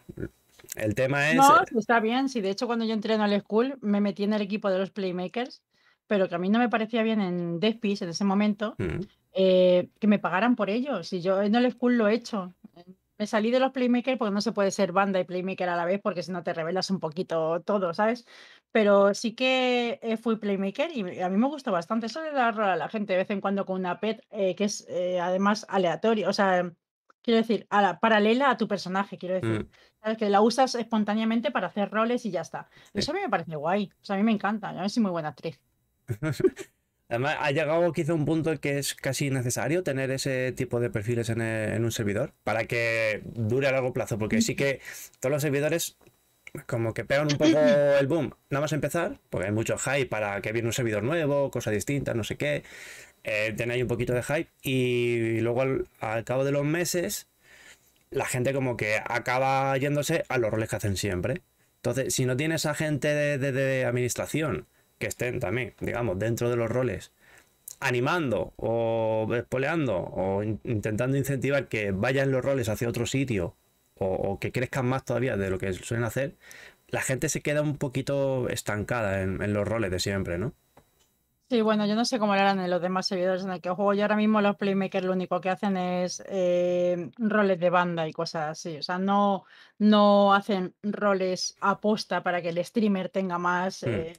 El tema es... No, está bien, sí, de hecho cuando yo entré en el school me metí en el equipo de los playmakers, pero que a mí no me parecía bien en Death en ese momento. Eh, que me pagaran por ello. Si yo en les school lo he hecho. Me salí de los playmakers porque no se puede ser banda y playmaker a la vez porque si no te revelas un poquito todo, ¿sabes? Pero sí que eh, fui playmaker y a mí me gustó bastante eso de dar a la gente de vez en cuando con una pet eh, que es además aleatorio, o sea, quiero decir, paralela a tu personaje, quiero decir. Mm. Que la usas espontáneamente para hacer roles y ya está. Eso a mí me parece guay, o sea, a mí me encanta, yo soy muy buena actriz. Además, ha llegado quizá un punto en que es casi necesario tener ese tipo de perfiles eh, en, un servidor para que dure a largo plazo, porque sí que todos los servidores como que pegan un poco el boom. Nada más empezar, porque hay mucho hype para que viene un servidor nuevo, cosas distintas, no sé qué. Eh, tenéis un poquito de hype y luego al, cabo de los meses la gente como que acaba yéndose a los roles que hacen siempre. Entonces, si no tienes a gente de administración que estén también, digamos, dentro de los roles, animando o despoleando o intentando incentivar que vayan los roles hacia otro sitio o, que crezcan más todavía de lo que suelen hacer, la gente se queda un poquito estancada en, los roles de siempre, ¿no? Sí, bueno, yo no sé cómo eran en los demás servidores en el que juego. Yo ahora mismo los playmakers lo único que hacen es eh, roles de banda y cosas así. O sea, no, no hacen roles aposta para que el streamer tenga más hmm. eh,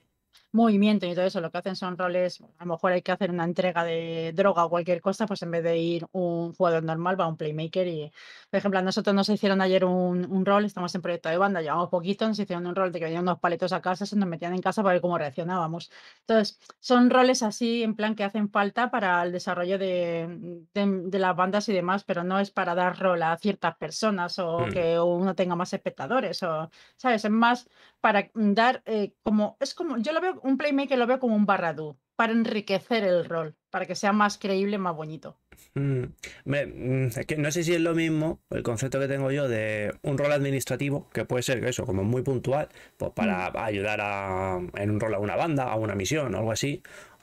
movimiento y todo eso, lo que hacen son roles, a lo mejor hay que hacer una entrega de droga o cualquier cosa, pues en vez de ir un jugador normal, va un playmaker y, por ejemplo, a nosotros nos hicieron ayer un, rol, estamos en proyecto de banda, llevamos poquito, nos hicieron un rol de que venían unos paletos a casa, se nos metían en casa para ver cómo reaccionábamos. Entonces, son roles así, en plan, que hacen falta para el desarrollo de, de, las bandas y demás, pero no es para dar rol a ciertas personas o mm. que uno tenga más espectadores, o, ¿sabes? Es más para dar eh, como, es como, yo lo veo, un playmaker lo veo como un barradú, para enriquecer el rol, para que sea más creíble, más bonito. Mm, mm, que no sé si es lo mismo el concepto que tengo yo de un rol administrativo, que puede ser eso, como muy puntual, pues mm. para ayudar a, en un rol a una banda, a una misión o algo así.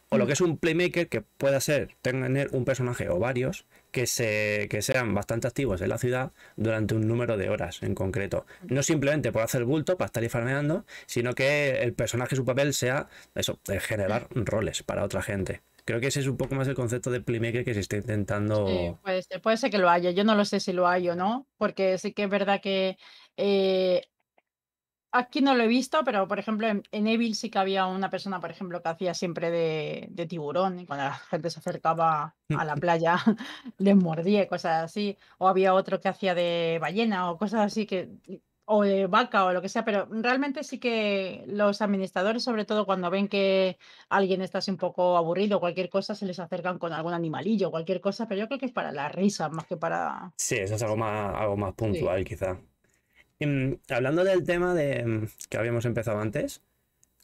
O lo que es un playmaker que pueda ser tener un personaje o varios que, se, que sean bastante activos en la ciudad durante un número de horas en concreto. No simplemente por hacer bulto, para estar y sino que el personaje, su papel sea eso, eh, generar roles para otra gente. Creo que ese es un poco más el concepto de playmaker que se está intentando. Sí, puede ser, puede ser que lo haya. Yo no lo sé si lo hay o no, porque sí que es verdad que eh, Aquí no lo he visto, pero por ejemplo en, Evil sí que había una persona, por ejemplo, que hacía siempre de, tiburón y cuando la gente se acercaba a la playa les mordía cosas así. O había otro que hacía de ballena o cosas así que o de vaca o lo que sea, pero realmente sí que los administradores, sobre todo cuando ven que alguien está así un poco aburrido o cualquier cosa, se les acercan con algún animalillo, cualquier cosa, pero yo creo que es para la risa más que para... Sí, eso es algo más, algo más puntual quizá. Em, hablando del tema de, em, que habíamos empezado antes,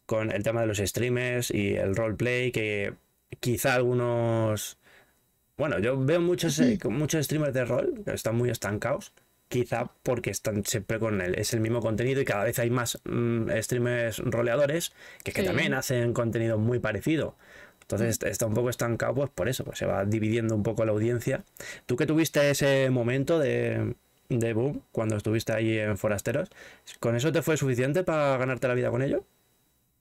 con el tema de los streamers y el roleplay, que quizá algunos... Bueno, yo veo muchos, eh, muchos streamers de rol que están muy estancados, quizá porque están siempre con él, es el mismo contenido y cada vez hay más mm, streamers roleadores que, también hacen contenido muy parecido. Entonces está un poco estancado, pues por eso, pues se va dividiendo un poco la audiencia. ¿Tú que tuviste ese momento de, de Boom cuando estuviste ahí en Forasteros. ¿Con eso te fue suficiente para ganarte la vida con ello?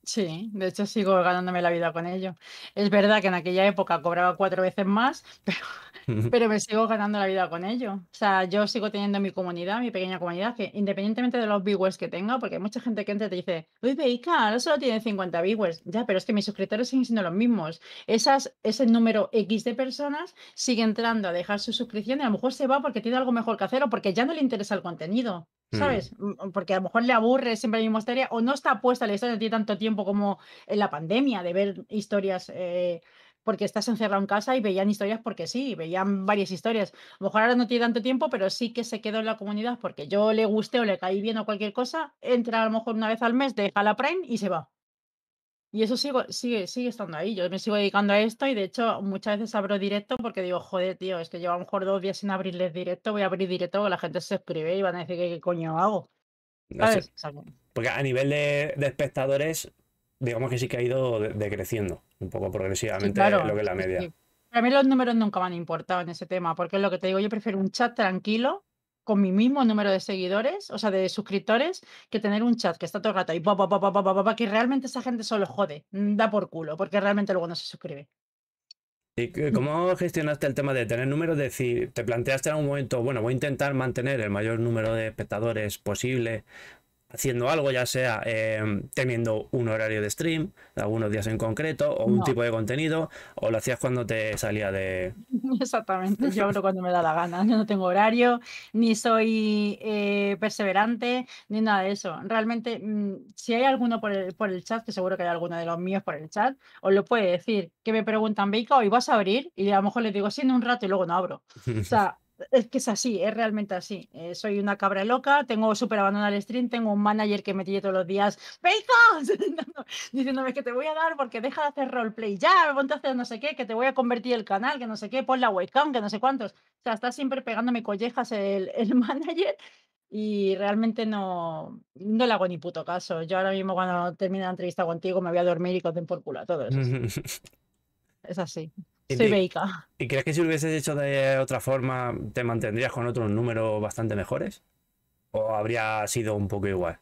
Sí, de hecho sigo ganándome la vida con ello. Es verdad que en aquella época cobraba cuatro veces más, pero, me sigo ganando la vida con ello. O sea, yo sigo teniendo mi comunidad, mi pequeña comunidad, que independientemente de los viewers que tenga, porque hay mucha gente que entra y te dice, uy, Beika, ahora solo tiene 50 viewers. Ya, pero es que mis suscriptores siguen siendo los mismos. Esas, ese número X de personas sigue entrando a dejar su suscripción y a lo mejor se va porque tiene algo mejor que hacer o porque ya no le interesa el contenido. Mm. ¿Sabes? Mm, mm, porque a lo mejor le aburre siempre la misma historia o no está puesta la historia tiene tanto tiempo como en la pandemia de ver historias eh, porque estás encerrado en casa y veían historias porque sí, veían varias historias. A lo mejor ahora no tiene tanto tiempo, pero sí que se quedó en la comunidad porque yo le guste o le caí bien o cualquier cosa, entra a lo mejor una vez al mes, deja la Prime y se va. Y eso sigo, sigue, sigue estando ahí. Yo me sigo dedicando a esto y de hecho muchas veces abro directo porque digo, joder, tío, es que llevo a lo mejor dos días sin abrirles directo, voy a abrir directo porque la gente se escribe y van a decir que qué coño hago. Porque a nivel de, espectadores, digamos que sí que ha ido decreciendo un poco progresivamente lo que es la media. Para mí los números nunca me han importado en ese tema, porque es lo que te digo, yo prefiero un chat tranquilo con mi mismo número de seguidores, o sea, de suscriptores, que tener un chat que está todo el rato ahí, pa, pa, pa, que realmente esa gente solo jode, mm, da por culo, porque realmente luego no se suscribe. ¿Y cómo gestionaste el tema de tener números? decir, te planteaste en algún momento, bueno, voy a intentar mantener el mayor número de espectadores posible haciendo algo, ya sea em, teniendo un horario de stream, algunos días en concreto, o un tipo de contenido, o lo hacías cuando te salía de... Exactamente, yo abro cuando me da la gana, yo no tengo horario, ni soy eh, perseverante, ni nada de eso. Realmente, mm, si hay alguno por el, chat, que seguro que hay alguno de los míos por el chat, os lo puede decir, que me preguntan, Beika, ¿hoy vas a abrir? Y a lo mejor les digo, sí, en un rato y luego no abro. O sea, es que es así, es realmente así. Eh, soy una cabra loca, tengo súper abandonado el stream, tengo un manager que me tiene todos los días, diciéndome que te voy a dar porque deja de hacer roleplay, ya, ponte a hacer no sé qué, que te voy a convertir el canal, que no sé qué, pon la webcam, que no sé cuántos. O sea, está siempre pegándome collejas el, manager y realmente no, no le hago ni puto caso. Yo ahora mismo cuando termine la entrevista contigo me voy a dormir y con por culo a todos. Es así. Soy Beika. ¿Y crees que si lo hubieses hecho de otra forma, te mantendrías con otros números bastante mejores? ¿O habría sido un poco igual?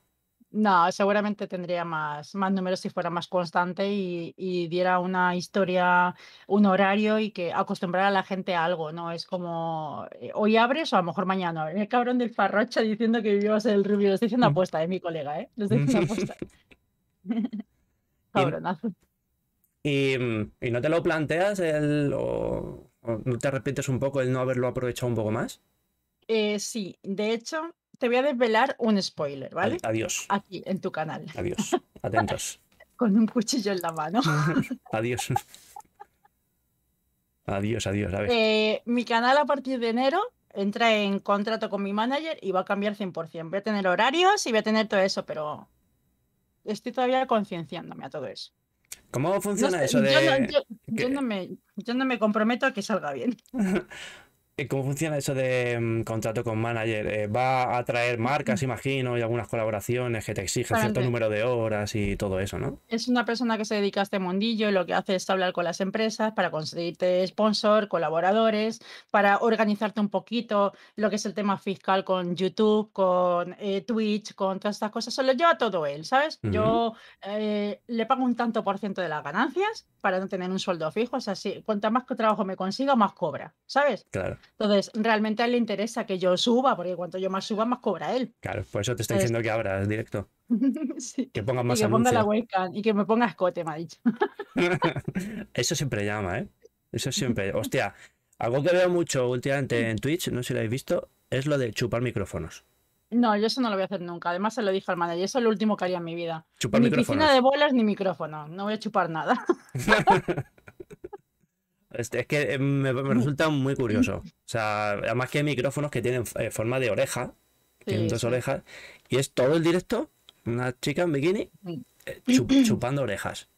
No, seguramente tendría más, más números si fuera más constante y, diera una historia, un horario y que acostumbrara a la gente a algo, ¿no? Es como, eh, hoy abres o a lo mejor mañana. El cabrón del farrocha diciendo que vivimos el rubio. Lo estoy haciendo mm. apuesta, de eh, mi colega, ¿eh? Lo estoy haciendo apuesta. Cabronazo. Y, no te lo planteas o, no te arrepientes un poco el no haberlo aprovechado un poco más. Eh, sí, de hecho, te voy a desvelar un spoiler, ¿vale? Adiós. Aquí, en tu canal. Adiós. Atentos. Con un cuchillo en la mano. adiós. Adiós, adiós. Eh, mi canal a partir de enero entra en contrato con mi manager y va a cambiar 100%. Voy a tener horarios y voy a tener todo eso, pero estoy todavía concienciándome a todo eso. ¿Cómo funciona eso de... me, yo no me comprometo a que salga bien. Eh, ¿Cómo funciona eso de mm, contrato con manager? Eh, ¿Va a traer marcas, imagino, y algunas colaboraciones que te exigen cierto número de horas y todo eso, no? Es una persona que se dedica a este mundillo y lo que hace es hablar con las empresas para conseguirte sponsor, colaboradores, para organizarte un poquito lo que es el tema fiscal con YouTube, con eh, Twitch, con todas estas cosas. Solo lo lleva todo él, ¿sabes? Yo le pago un tanto por ciento de las ganancias para no tener un sueldo fijo. O sea, si cuanta más trabajo me consiga, más cobra, ¿sabes? Claro. Entonces, realmente a él le interesa que yo suba, porque cuanto yo más suba, más cobra él. Claro, por eso te estoy diciendo que abra directo. sí. Que ponga más y que ponga la webcam y que me ponga escote, me ha dicho. eso siempre llama, ¿eh? Eso siempre. Hostia, algo que veo mucho últimamente en Twitch, no sé si lo habéis visto, es lo de chupar micrófonos. No, yo eso no lo voy a hacer nunca. Además, se lo dije al Y Eso es lo último que haría en mi vida. ni piscina de bolas ni micrófono. No voy a chupar nada. Este, es que eh, me, resulta muy curioso. O sea, además que hay micrófonos que tienen eh, forma de oreja. tienen dos orejas. Y es todo el directo. Una chica en bikini eh, chupando orejas.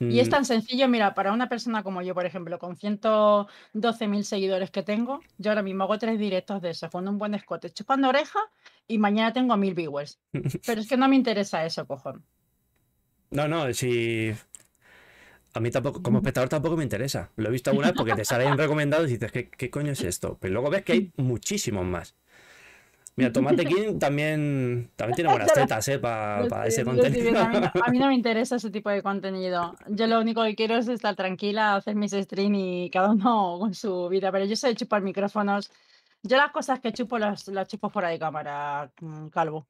Y es mm. tan sencillo, mira, para una persona como yo, por ejemplo, con 112.000 seguidores que tengo, yo ahora mismo hago tres directos de eso, con un buen escote, chupando oreja y mañana tengo mil viewers. Pero es que no me interesa eso, cojón. No, no, si... A mí tampoco, como espectador tampoco me interesa. Lo he visto alguna vez porque te salen recomendados y dices, ¿qué coño es esto? Pero luego ves que hay mm. muchísimos más. Mira, Tomate King también, también tiene buenas tetas, ¿eh? Para ese contenido. a, mí no, me interesa ese tipo de contenido. Yo lo único que quiero es estar tranquila, hacer mis streams y cada uno con su vida. Pero yo sé chupar micrófonos. Yo las cosas que chupo las, las chupo fuera de cámara, mm, calvo.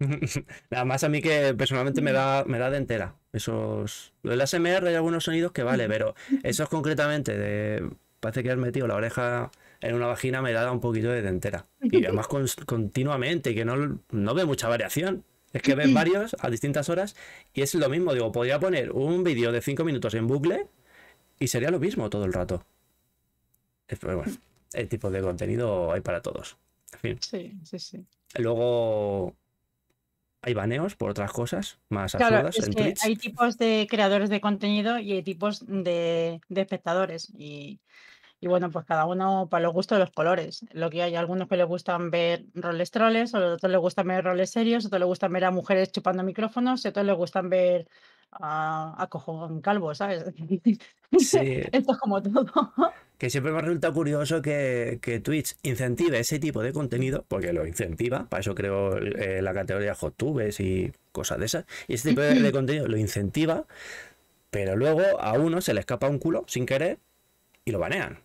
Nada más a mí que personalmente me mm. da, me da de entera. Esos. Lo del ASMR hay algunos sonidos que vale, pero esos concretamente de. Parece que has metido la oreja en una vagina me da un poquito de dentera. Y además continuamente, que no, no mucha variación. Es que ven varios a distintas horas y es lo mismo. Digo, podría poner un vídeo de 5 minutos en bucle y sería lo mismo todo el rato. Pero bueno, el tipo de contenido hay para todos. Sí, sí, sí. Luego hay baneos por otras cosas más claro, Hay tipos de creadores de contenido y hay tipos de, de espectadores. Y y bueno, pues cada uno para los gustos de los colores. Lo que hay, algunos que les gustan ver roles troles, otros les gustan ver roles serios, otros les gustan ver a mujeres chupando micrófonos, otros les gustan ver a, a cojón calvo, ¿sabes? Sí. Esto es como todo. Que siempre me resulta curioso que, que, Twitch incentive ese tipo de contenido, porque lo incentiva, para eso creo eh, la categoría Hot Tubes y cosas de esas, y ese tipo de contenido lo incentiva, pero luego a uno se le escapa un culo sin querer y lo banean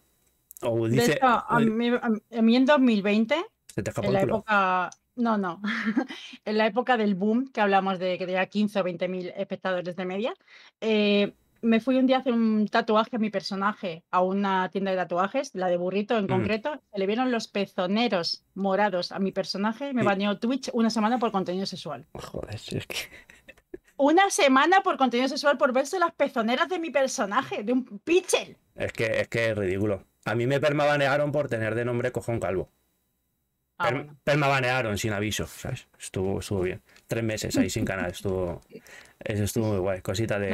a mí, en 2020, en la época, no, no, en la época del boom, que hablamos de que tenía 15 o 20 mil espectadores de media, eh, me fui un día a hacer un tatuaje a mi personaje a una tienda de tatuajes, la de Burrito en mm. concreto. le vieron los pezoneros morados a mi personaje. Me baneó Twitch una semana por contenido sexual. Oh, joder, es que... Una semana por contenido sexual por verse las pezoneras de mi personaje, de un pichel. Es que es, que es ridículo. A mí me permabanearon por tener de nombre cojón calvo. Ah, permabanearon sin aviso, ¿sabes? Estuvo, estuvo bien. Tres meses ahí sin canal, estuvo. estuvo muy guay, cosita de.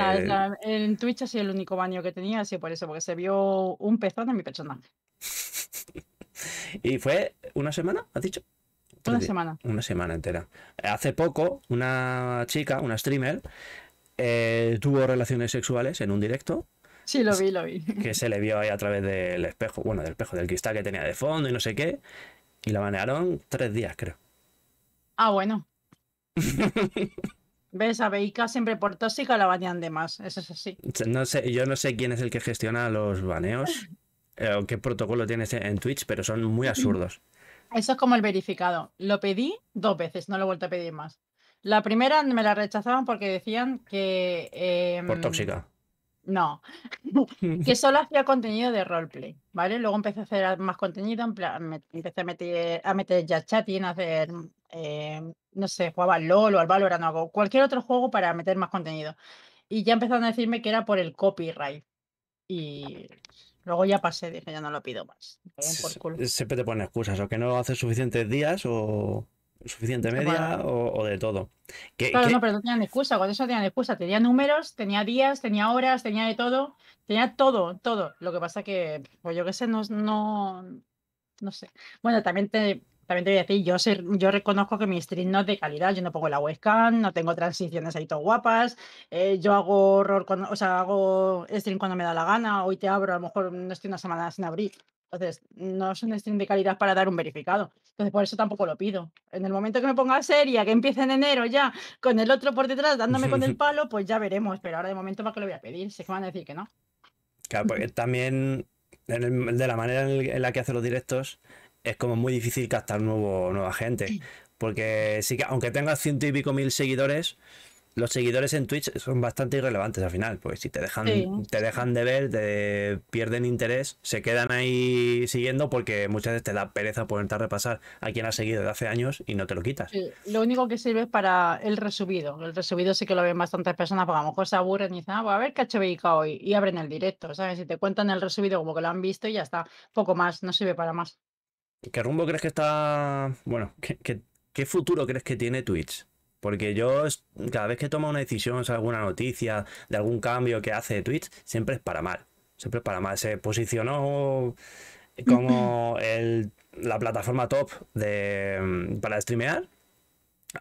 En Twitch ha sido el único baño que tenía, así por eso, porque se vio un pezón en mi personaje. ¿Y fue una semana, has dicho? Una semana. Una semana entera. Hace poco, una chica, una streamer, eh, tuvo relaciones sexuales en un directo Sí, lo vi, lo vi. Que se le vio ahí a través del espejo, bueno, del espejo, del cristal que tenía de fondo y no sé qué. Y la banearon tres días, creo. Ah, bueno. ¿Ves? A Beika siempre por tóxica la banean de más. Eso es así. No sé, yo no sé quién es el que gestiona los baneos eh, o qué protocolo tienes en Twitch, pero son muy absurdos. Eso es como el verificado. Lo pedí dos veces, no lo he vuelto a pedir más. La primera me la rechazaban porque decían que. Eh, por tóxica. No, que solo hacía contenido de roleplay, ¿vale? Luego empecé a hacer más contenido, en empecé a meter, a meter ya chatting, a hacer, eh, no sé, jugaba al LOL o al Valorant o cualquier otro juego para meter más contenido. Y ya empezaron a decirme que era por el copyright. Y luego ya pasé, dije, ya no lo pido más. Siempre te ponen excusas, o que no haces suficientes días o suficiente media o, de todo. claro, no, pero no tenían excusa, cuando eso tenían excusa, tenía números, tenía días, tenía horas, tenía de todo, tenía todo, todo. Lo que pasa que, pues yo qué sé, no, no, no sé. Bueno, también te, también te voy a decir, yo, sé, yo reconozco que mi stream no es de calidad, yo no pongo la webcam, no tengo transiciones ahí todo guapas, eh, yo hago horror o sea, hago stream cuando me da la gana, hoy te abro, a lo mejor no estoy una semana sin abrir. Entonces, no es un stream de calidad para dar un verificado. Entonces, por eso tampoco lo pido. En el momento que me ponga seria, que empiece en enero ya, con el otro por detrás dándome con el palo, pues ya veremos. Pero ahora de momento, ¿para que lo voy a pedir? sé que van a decir que no. Claro, porque también de la manera en, la que hace los directos, es como muy difícil captar nuevo, nueva gente. Porque sí que, aunque tenga ciento y pico mil seguidores, los seguidores en Twitch son bastante irrelevantes al final, pues si te dejan, te dejan de ver, te pierden interés, se quedan ahí siguiendo porque muchas veces te da pereza ponerte a repasar a quien has seguido de hace años y no te lo quitas. Lo único que sirve es para el resubido. El resubido sí que lo ven bastantes personas porque a lo mejor se aburren y dicen, ah, pues a ver qué ha hecho hoy y abren el directo, ¿sabes? Si te cuentan el resubido como que lo han visto y ya está, poco más, no sirve para más. ¿Qué rumbo crees que está, bueno, qué futuro crees que tiene Twitch? Porque yo cada vez que tomo una decisión, alguna noticia de algún cambio que hace Twitch, siempre es para mal. Siempre es para mal. Se posicionó como la plataforma top de, mm, para streamear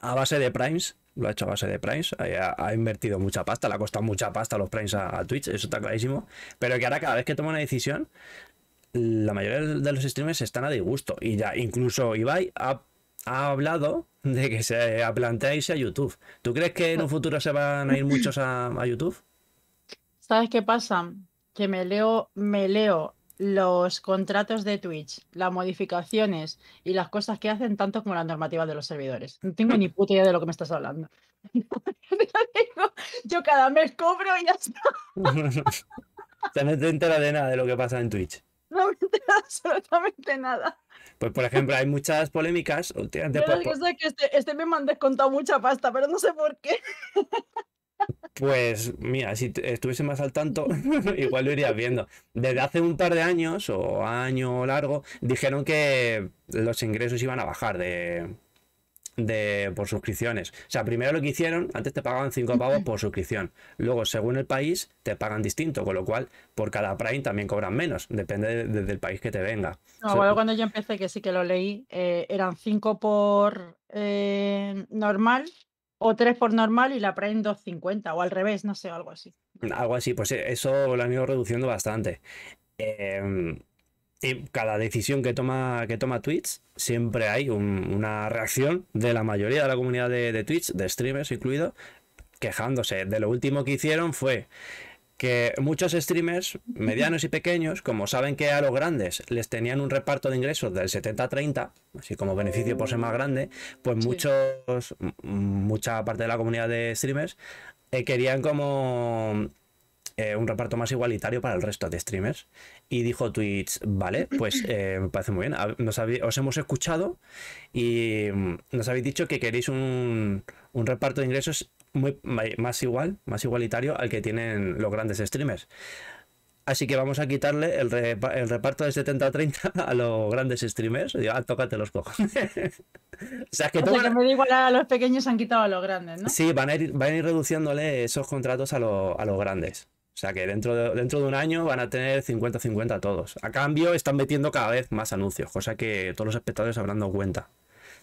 a base de primes. Lo ha hecho a base de primes. Ha, invertido mucha pasta, le ha costado mucha pasta los primes a, Twitch, eso está clarísimo. Pero que ahora cada vez que toma una decisión, la mayoría de los streamers están a disgusto. Y ya incluso Ibai ha ha hablado de que se planteado irse a YouTube. ¿Tú crees que en un futuro se van a ir muchos a, YouTube? ¿Sabes qué pasa? Que me leo, me leo los contratos de Twitch, las modificaciones y las cosas que hacen, tanto como las normativas de los servidores. No tengo ni puta idea de lo que me estás hablando. Yo cada mes cobro y ya está. no te enteras de nada de lo que pasa en Twitch. absolutamente, nada. Pues, por ejemplo, hay muchas polémicas. que este, este me han descontado mucha pasta, pero no sé por qué. Pues mira, si estuviese más al tanto, igual lo irías viendo. Desde hace un par de años o año largo, dijeron que los ingresos iban a bajar de, por suscripciones. O sea, primero lo que hicieron, antes te pagaban 5 pavos por suscripción. Luego, según el país, te pagan distinto, con lo cual por cada Prime también cobran menos, depende del país que te venga. No, cuando yo empecé, que sí que lo leí, eh, eran 5 por eh, normal o 3 por normal y la Prime 2.50 o al revés, no sé, algo así. Algo así, pues eso lo han ido reduciendo bastante. Em, y cada decisión que toma, que toma Twitch, siempre hay una reacción de la mayoría de la comunidad de, Twitch, de streamers incluido, quejándose. De lo último que hicieron fue que muchos streamers, medianos y pequeños, como saben que a los grandes les tenían un reparto de ingresos del 70-30, así como beneficio por ser más grande, pues muchos, mucha parte de la comunidad de streamers eh, querían como eh, un reparto más igualitario para el resto de streamers. Y dijo Twitch, vale, pues eh, me parece muy bien, os hemos escuchado y mm, nos habéis dicho que queréis un, un reparto de ingresos muy, más igual, más igualitario al que tienen los grandes streamers. Así que vamos a quitarle el, reparto de 70-30 a los grandes streamers. Digo, ah, tócate los cojos o sea, que, igual a los pequeños han quitado a los grandes, ¿no? Sí, van a ir, van reduciéndole esos contratos a, a los grandes. O sea que dentro de, dentro de un año van a tener 50-50 todos. A cambio, están metiendo cada vez más anuncios, cosa que todos los espectadores habrán dado cuenta.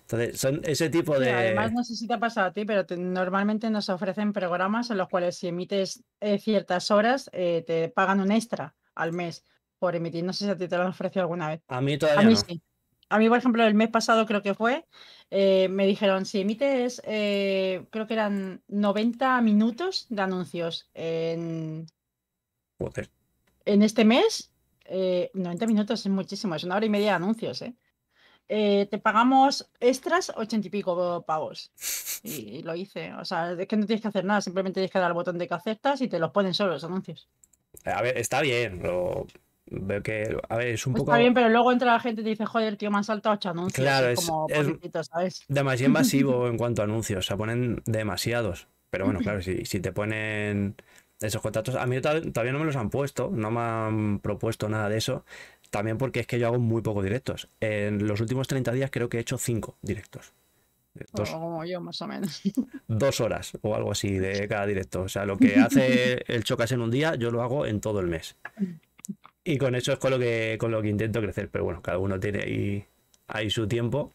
Entonces, son ese tipo de. además, no sé si te ha pasado a ti, pero normalmente nos ofrecen programas en los cuales, si emites eh, ciertas horas, eh, te pagan un extra al mes por emitir. No sé si a ti te lo han ofrecido alguna vez. A mí todavía. A mí no. sí. A mí, por ejemplo, el mes pasado creo que fue, eh, me dijeron, si emites, creo que eran 90 minutos de anuncios en en este mes, 90 eh, minutos es muchísimo, es una hora y media de anuncios, ¿eh? eh te pagamos extras ochenta y pico pavos. Y, lo hice. O sea, es que no tienes que hacer nada, simplemente tienes que dar al botón de que aceptas y te los ponen solo los anuncios. A ver, está bien, pero a ver, es un poco... Está bien, pero luego entra la gente y te dice, joder, tío, me han saltado ocho anuncios. Claro, es, demasiado invasivo en cuanto a anuncios, o sea, ponen demasiados. Pero bueno, claro, si te ponen esos contratos. A mí todavía no me los han puesto, no me han propuesto nada de eso. También porque es que yo hago muy pocos directos. En los últimos 30 días creo que he hecho 5 directos. Dos, yo más o menos. Dos horas o algo así de cada directo. O sea, lo que hace el Chocas en un día, yo lo hago en todo el mes. Y con eso es con lo que, con lo que intento crecer. Pero bueno, cada uno tiene ahí, ahí su tiempo.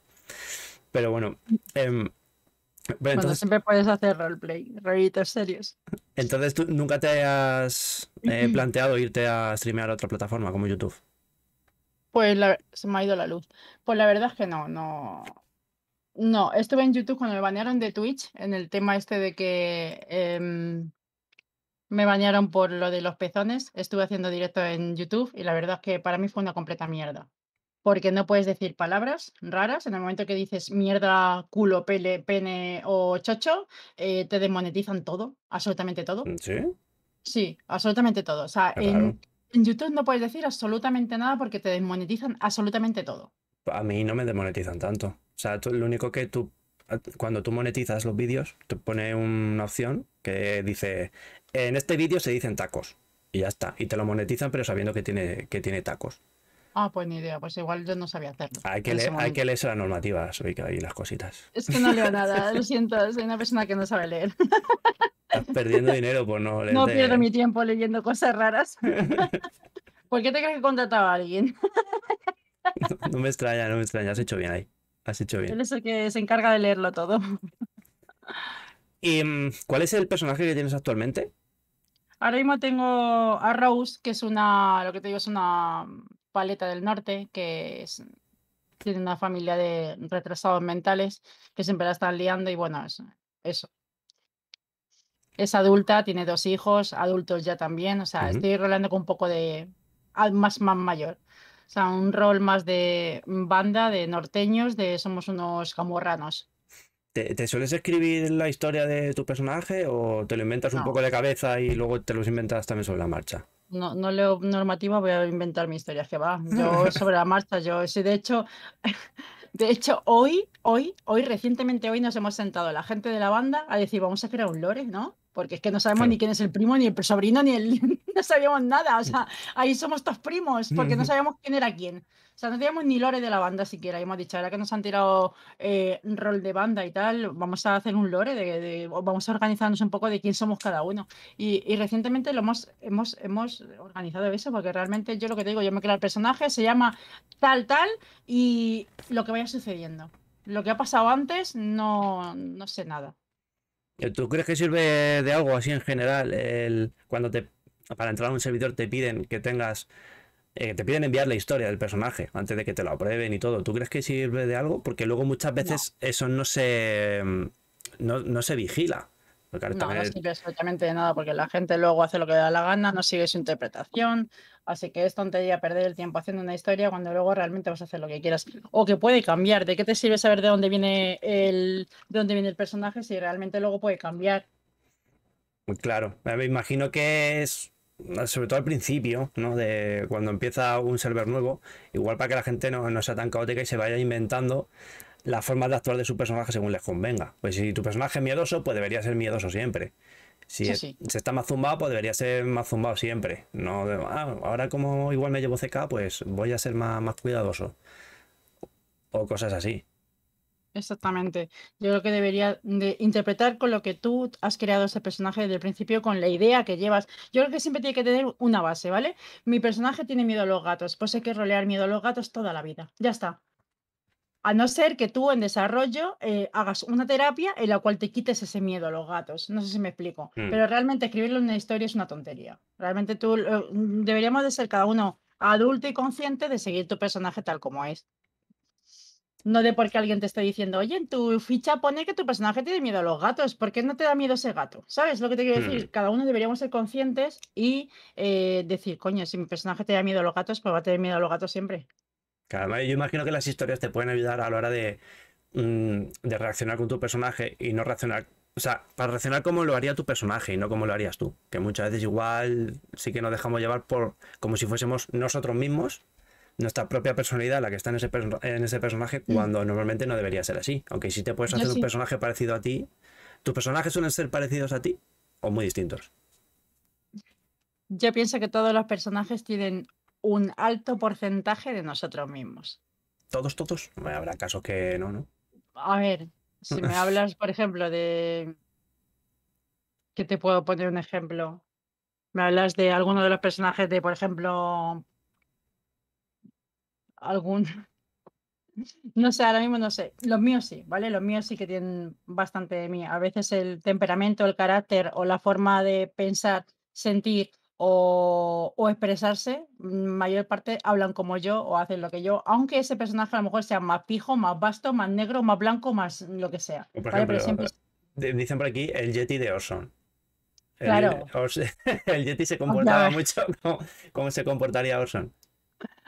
Pero bueno, eh, siempre puedes hacer roleplay, rollitos serios. Entonces, ¿tú nunca te has eh, planteado irte a streamear a otra plataforma como YouTube? Pues se me ha ido la luz. Pues la verdad es que no, no. No, estuve en YouTube cuando me banearon de Twitch, en el tema este de que em, me bañaron por lo de los pezones. Estuve haciendo directo en YouTube y la verdad es que para mí fue una completa mierda porque no puedes decir palabras raras. En el momento que dices mierda, culo, pele, pene o chocho, eh, te desmonetizan todo, absolutamente todo. ¿Sí? Sí, absolutamente todo. O sea, en, YouTube no puedes decir absolutamente nada porque te desmonetizan absolutamente todo. A mí no me desmonetizan tanto. O sea, lo único que tú, cuando tú monetizas los vídeos, te pone una opción que dice, en este vídeo se dicen tacos. Y ya está. Y te lo monetizan, pero sabiendo que tiene, que tiene tacos. Ah, pues ni idea, pues igual yo no sabía hacerlo. Hay que, leer, leerse la normativa, soy que hay las cositas. Es que no leo nada, lo siento, soy una persona que no sabe leer. Estás perdiendo dinero por no leer. No pierdo mi tiempo leyendo cosas raras. ¿Por qué te crees que contrataba a alguien? no, me extraña, no me extraña, has hecho bien ahí. Has hecho bien. Él es el que se encarga de leerlo todo. ¿Y mm, cuál es el personaje que tienes actualmente? Ahora mismo tengo a Rose, que es una, lo que te digo, es una paleta del norte, que es, tiene una familia de retrasados mentales que siempre la están liando y bueno, eso. Es adulta, tiene dos hijos, adultos ya también, o sea, estoy rolando con un poco de más, más mayor. O sea, un rol más de banda, de norteños, de somos unos camorranos. ¿Te, sueles escribir la historia de tu personaje o te lo inventas un poco de cabeza y luego te los inventas también sobre la marcha? no, no leo normativa, voy a inventar mi historia, que va, yo sobre la marcha, yo sí, de hecho, de hecho, hoy, hoy, hoy, recientemente hoy nos hemos sentado la gente de la banda a decir, vamos a crear un lore, ¿no? Porque es que no sabemos ni quién es el primo, ni el sobrino, ni el... no sabíamos nada, o sea, ahí somos dos primos, porque no sabíamos quién era quién. O sea, no teníamos ni lore de la banda siquiera. Y hemos dicho, ahora que nos han tirado eh, rol de banda y tal, vamos a hacer un lore, de, vamos a organizarnos un poco de quién somos cada uno. Y, recientemente lo hemos, hemos, hemos organizado eso, porque realmente yo lo que te digo, yo me creo el personaje, se llama tal, tal, y lo que vaya sucediendo. Lo que ha pasado antes, no, no sé nada. Eh, ¿Tú crees que sirve de algo así en general? cuando te para entrar a un servidor te piden que tengas eh, te piden enviar la historia del personaje antes de que te lo aprueben y todo. ¿Tú crees que sirve de algo? Porque luego muchas veces eso no se, mm, no, se vigila. no, sirve absolutamente de nada porque la gente luego hace lo que da la gana, no sigue su interpretación. Así que es tontería perder el tiempo haciendo una historia cuando luego realmente vas a hacer lo que quieras. O que puede cambiar. ¿De qué te sirve saber de dónde viene el, de dónde viene el personaje si realmente luego puede cambiar? Claro, me imagino que es sobre todo al principio, ¿no? De cuando empieza un server nuevo, igual para que la gente no, sea tan caótica y se vaya inventando las formas de actuar de su personaje según les convenga. Pues si tu personaje es miedoso, pues debería ser miedoso siempre. Si se está más zumbado, pues debería ser más zumbado siempre. No, ah, ahora como igual me llevo CK, pues voy a ser más cuidadoso. O cosas así. Exactamente. Yo creo que debería de interpretar con lo que tú has creado ese personaje desde el principio, con la idea que llevas. Yo creo que siempre tiene que tener una base, ¿vale? Mi personaje tiene miedo a los gatos, pues hay que rolear miedo a los gatos toda la vida. Ya está. A no ser que tú en desarrollo eh, hagas una terapia en la cual te quites ese miedo a los gatos. No sé si me explico. Hmm. Pero realmente escribirle una historia es una tontería. Realmente tú mm, deberíamos de ser cada uno adulto y consciente de seguir tu personaje tal como es. No de porque alguien te esté diciendo, oye, en tu ficha pone que tu personaje tiene miedo a los gatos, ¿por qué no te da miedo ese gato? ¿Sabes lo que te quiero decir? Hmm. Cada uno deberíamos ser conscientes y eh, decir, coño, si mi personaje te da miedo a los gatos, pues va a tener miedo a los gatos siempre. yo imagino que las historias te pueden ayudar a la hora mm, de, reaccionar con tu personaje y no reaccionar. O sea, para reaccionar como lo haría tu personaje y no como lo harías tú. Que muchas veces igual sí que nos dejamos llevar por como si fuésemos nosotros mismos nuestra propia personalidad la que está en ese, personaje mm. cuando normalmente no debería ser así. Aunque si te puedes hacer un personaje parecido a ti, ¿tus personajes suelen ser parecidos a ti o muy distintos? Yo pienso que todos los personajes tienen un alto porcentaje de nosotros mismos. ¿Todos, todos? habrá casos que no, ¿no? A ver, si me hablas, por ejemplo, de... ¿Qué te puedo poner un ejemplo? Me hablas de alguno de los personajes de, por ejemplo, algún... No sé, ahora mismo no sé. Los míos sí, ¿vale? Los míos sí que tienen bastante de mí. A veces el temperamento, el carácter o la forma de pensar, sentir o, o, expresarse, mm, mayor parte hablan como yo o hacen lo que yo, aunque ese personaje a lo mejor sea más pijo, más vasto, más negro, más blanco, más lo que sea. Dicen por aquí el Yeti de Orson. claro. el Yeti se comportaba mucho como, como, se comportaría Orson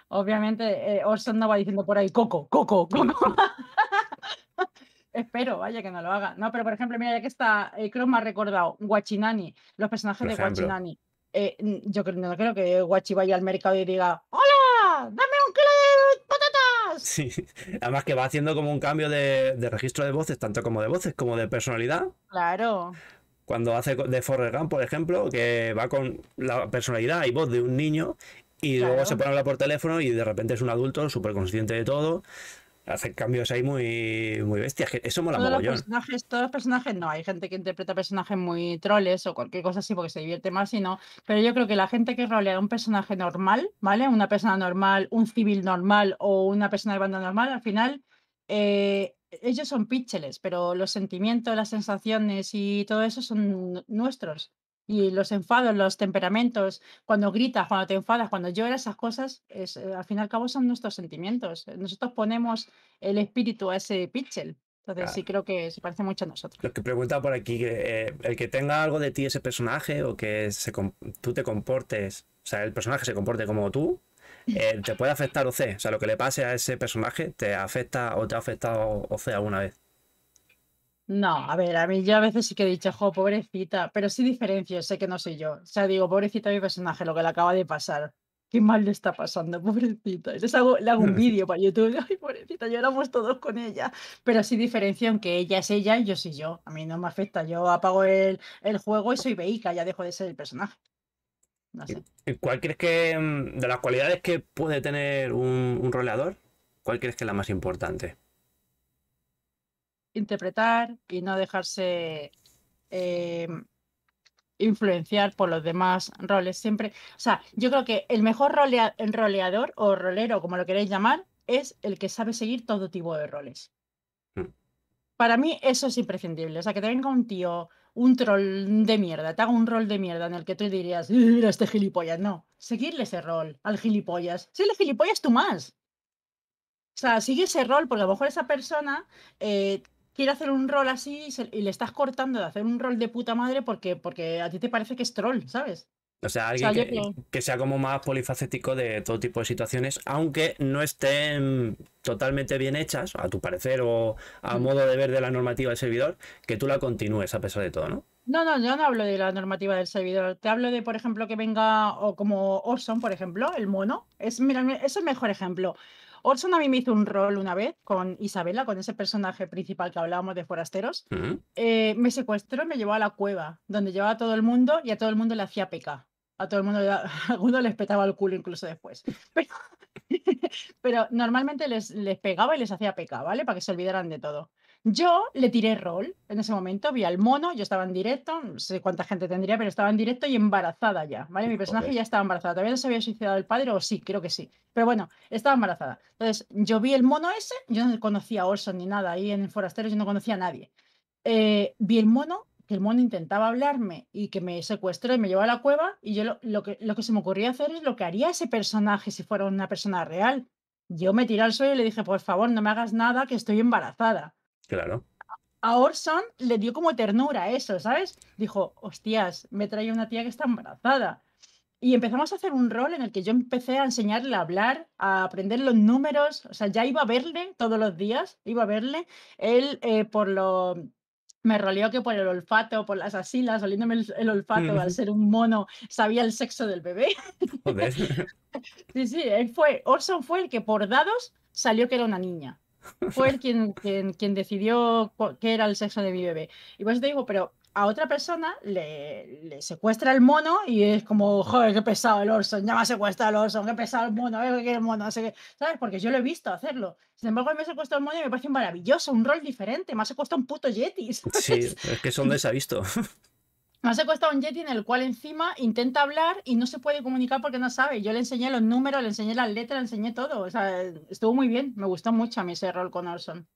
obviamente eh, Orson no va diciendo por ahí, Coco, Coco, Coco. Espero, vaya, que no lo haga. No, pero por ejemplo, mira, ya que está, eh, creo que me ha recordado, Guachinani, los personajes de Guachinani. Eh, yo no creo que Guachi vaya al mercado y diga, ¡Hola! ¡Dame un kilo de patatas! Sí, además que va haciendo como un cambio de, registro de voces, tanto como de voces como de personalidad. Claro cuando hace de Forrest Gump, por ejemplo, que va con la personalidad y voz de un niño y luego se pone a hablar por teléfono y de repente es un adulto súper consciente de todo. hace cambios ahí muy, muy bestias. Eso mola todos mogollón. Los personajes, todos los personajes no. Hay gente que interpreta personajes muy troles o cualquier cosa así porque se divierte más y Pero yo creo que la gente que rolea un personaje normal, ¿vale? Una persona normal, un civil normal o una persona de banda normal, al final eh, ellos son píxeles, pero los sentimientos, las sensaciones y todo eso son nuestros y los enfados, los temperamentos, cuando gritas, cuando te enfadas, cuando lloras, esas cosas, es, eh, al fin y al cabo son nuestros sentimientos. Nosotros ponemos el espíritu a ese pixel. Entonces sí creo que se parece mucho a nosotros. Lo que pregunta por aquí, eh, el que tenga algo de ti ese personaje o que se, tú te comportes, o sea, el personaje se comporte como tú, eh, te puede afectar OC. O sea, lo que le pase a ese personaje te afecta o te ha afectado OC alguna vez. No, a ver, a mí yo a veces sí que he dicho, jo, pobrecita, pero sí diferencio, sé que no soy yo. O sea, digo, pobrecita mi personaje, lo que le acaba de pasar. Qué mal le está pasando, pobrecita. hago, le hago un vídeo para YouTube, ay, pobrecita, lloramos todos con ella. Pero sí diferencio en que ella es ella y yo soy yo. A mí no me afecta, yo apago el, el juego y soy Beika, ya dejo de ser el personaje. No sé. ¿Cuál crees que, mm, de las cualidades que puede tener un, un roleador, cuál crees que es la más importante? interpretar y no dejarse eh, influenciar por los demás roles siempre. O sea, yo creo que el mejor roleador o rolero, como lo queréis llamar, es el que sabe seguir todo tipo de roles. Hmm. Para mí eso es imprescindible. O sea, que te venga un tío, un troll de mierda, te haga un rol de mierda en el que tú dirías, mira este gilipollas. No, seguirle ese rol al gilipollas. Si le gilipollas tú más. O sea, sigue ese rol, porque a lo mejor esa persona eh, quiere hacer un rol así y, le estás cortando de hacer un rol de puta madre porque, porque a ti te parece que es troll, ¿sabes? O sea, alguien que, sea como más polifacético de todo tipo de situaciones, aunque no estén totalmente bien hechas, a tu parecer o a mm. modo de ver de la normativa del servidor, que tú la continúes a pesar de todo, ¿no? No, no, yo no hablo de la normativa del servidor. Te hablo de, por ejemplo, que venga, o como Orson, por ejemplo, el mono. Es, mira, es el mejor ejemplo. Orson a mí me hizo un rol una vez con Isabela, con ese personaje principal que hablábamos de Forasteros. Eh, me secuestró me llevó a la cueva, donde llevaba a todo el mundo y a todo el mundo le hacía peca. A todo el mundo, a algunos les petaba el culo incluso después. Pero, normalmente les, les, pegaba y les hacía peca, ¿vale? Para que se olvidaran de todo. Yo le tiré rol en ese momento, vi al mono, yo estaba en directo, no sé cuánta gente tendría, pero estaba en directo y embarazada ya, ¿vale? Mi personaje ya estaba embarazada, todavía no se había suicidado el padre, o sí, creo que sí, pero bueno, estaba embarazada. Entonces, yo vi el mono ese, yo no conocía a Olson ni nada, ahí en Forasteros yo no conocía a nadie. Eh, vi el mono, que el mono intentaba hablarme y que me secuestró y me llevó a la cueva, y yo lo, que, lo que se me ocurría hacer es lo que haría ese personaje si fuera una persona real. Yo me tiré al suelo y le dije, por favor, no me hagas nada, que estoy embarazada. Claro. A Orson le dio como ternura eso, ¿sabes? Dijo, hostias, me trae una tía que está embarazada. Y empezamos a hacer un rol en el que yo empecé a enseñarle a hablar, a aprender los números, o sea, ya iba a verle todos los días, iba a verle. Él eh, por lo... Me roleó que por el olfato, por las asilas, oliéndome el, olfato mm. al ser un mono, sabía el sexo del bebé. sí, sí, él fue, Orson fue el que por dados salió que era una niña fue él quien, quien, decidió qué era el sexo de mi bebé. Y pues te digo, pero a otra persona le, secuestra el mono y es como, joder, qué pesado el Orson, ya me ha secuestrado el Orson, qué pesado el mono, eh, qué el mono, no sé ¿sabes? Porque yo lo he visto hacerlo. Sin embargo, me secuestrado el mono y me parece maravilloso, un rol diferente, me ha secuestrado un puto Yeti. Sí, es que son no se ha visto ha secuestrado un Yeti en el cual encima intenta hablar y no se puede comunicar porque no sabe. Yo le enseñé los números, le enseñé las letras, le enseñé todo. O sea, estuvo muy bien. Me gustó mucho a mí ese rol con Orson.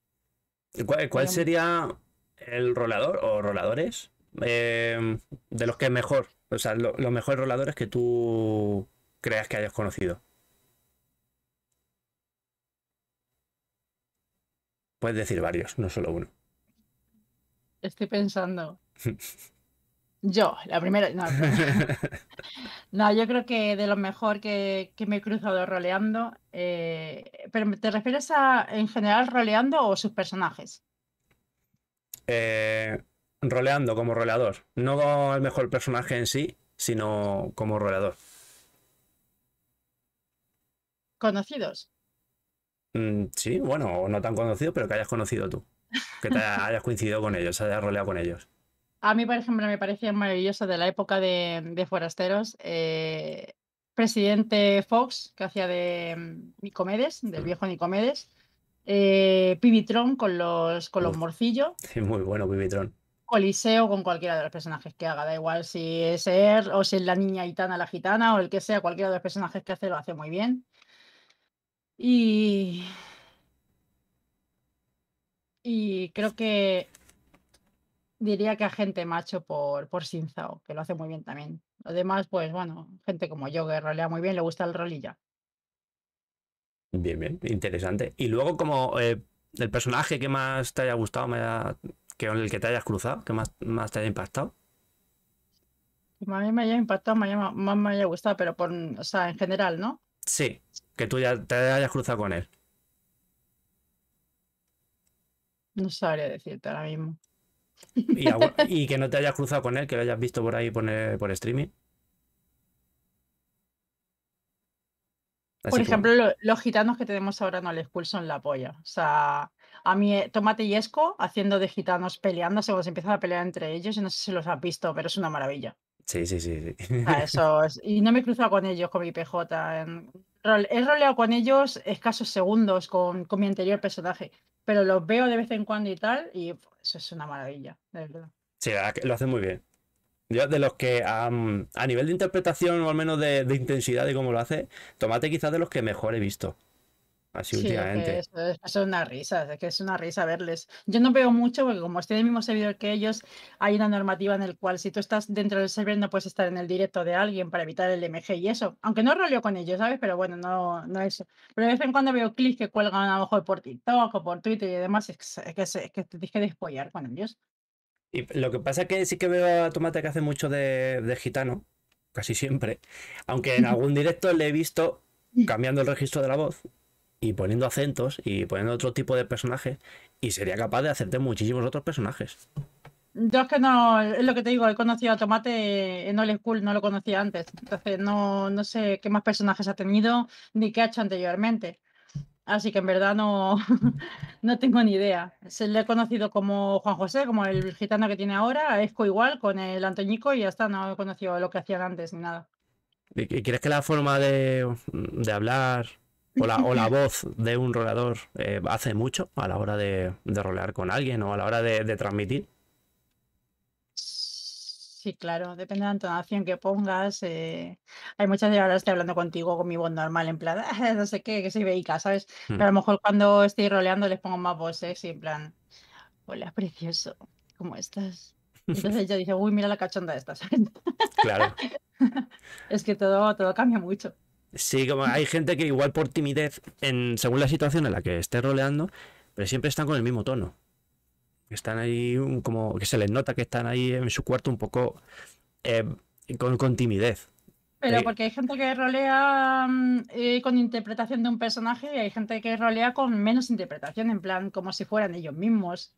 ¿Cuál, sería el rolador o roladores em, de los que es mejor? O sea, los mejores roladores que tú creas que hayas conocido. Puedes decir varios, no solo uno. Estoy pensando. Yo, la primera. No, yo creo que de lo mejor que, me he cruzado roleando. Eh, ¿Pero te refieres a en general roleando o sus personajes? Eh, roleando como roleador. No el mejor personaje en sí, sino como roleador. ¿Conocidos? Mm, sí, bueno, no tan conocidos, pero que hayas conocido tú. Que te hayas coincidido con ellos, hayas roleado con ellos. A mí, por ejemplo, me parecían maravilloso de la época de, mm, Forasteros, eh, presidente Fox, que hacía de mm, Nicomedes, del viejo Nicomedes, eh, Pibitrón con los, con los morcillos. muy bueno, Pibitrón. Coliseo con cualquiera de los personajes que haga, da igual si es él er o si es la niña gitana, la gitana o el que sea, cualquiera de los personajes que hace lo hace muy bien. Y. Y creo que diría que a gente macho por, por Sinzao, que lo hace muy bien también. Lo demás, pues bueno, gente como yo que rolea muy bien, le gusta el rolilla Bien, bien, interesante. Y luego, como eh, el personaje que más te haya gustado, que con el que te hayas cruzado, que más, te haya impactado. A mí me haya impactado, más me haya gustado, pero por, mm, o sea, en general, ¿no? Sí, que tú ya te hayas cruzado con él. No sabría decirte ahora mismo. Y, que no te hayas cruzado con él, que lo hayas visto por ahí por, por streaming. por ejemplo, los gitanos que tenemos ahora no les son la polla. O sea, a mí eh, Tomate y Esco haciendo de gitanos peleándose cuando se empiezan a pelear entre ellos, y no sé si los has visto, pero es una maravilla. Sí, sí, sí. sí. Y no me he cruzado con ellos con mi PJ. He roleado con ellos escasos segundos con, con mi anterior personaje pero los veo de vez en cuando y tal, y eso es una maravilla, de verdad. Sí, lo hace muy bien. Yo, de los que a nivel de interpretación o al menos de, intensidad de cómo lo hace, Tomate quizás de los que mejor he visto. Así últimamente. Es, una risa, es que es una risa verles. Yo no veo mucho porque como estoy en el mismo servidor que ellos, hay una normativa en el cual si tú estás dentro del servidor no puedes estar en el directo de alguien para evitar el MG y eso. Aunque no roleo con ellos, ¿sabes? Pero bueno, no, no eso. Pero de vez en cuando veo clics que cuelgan a lo mejor por TikTok o por Twitter y demás. Es, que, es, que te tienes que despojar con ellos. Y lo que pasa es que sí que veo a Tomate que hace mucho de gitano, casi siempre. Aunque en algún directo le he visto cambiando el registro de la voz y poniendo acentos y poniendo otro tipo de personajes y sería capaz de hacerte muchísimos otros personajes. Yo es que no, es lo que te digo, he conocido a Tomate en Old School, no lo conocía antes, entonces no, sé qué más personajes ha tenido ni qué ha hecho anteriormente. Así que en verdad no, no tengo ni idea. Se le he conocido como Juan José, como el gitano que tiene ahora, Esco igual, con el Antoñico y hasta no he conocido lo que hacían antes ni nada. ¿Y crees que la forma de, de hablar o la, voz de un roleador eh, hace mucho a la hora de, de, rolear con alguien o a la hora de, transmitir. Sí, claro, depende de la entonación que pongas. Eh, hay muchas veces ahora estoy hablando contigo con mi voz normal, en plan, ah, no sé qué, que soy veica, ¿sabes? Hmm. Pero a lo mejor cuando estoy roleando les pongo más voces y en plan, hola, precioso, ¿cómo estás? Entonces yo dice, uy, mira la cachonda esta, Claro. es que todo, todo cambia mucho. Sí, como hay gente que igual por timidez, en, según la situación en la que esté roleando, pero siempre están con el mismo tono. Están ahí como que se les nota que están ahí en su cuarto un poco eh, con, timidez. Pero eh, porque hay gente que rolea mm, eh, con interpretación de un personaje y hay gente que rolea con menos interpretación, en plan como si fueran ellos mismos.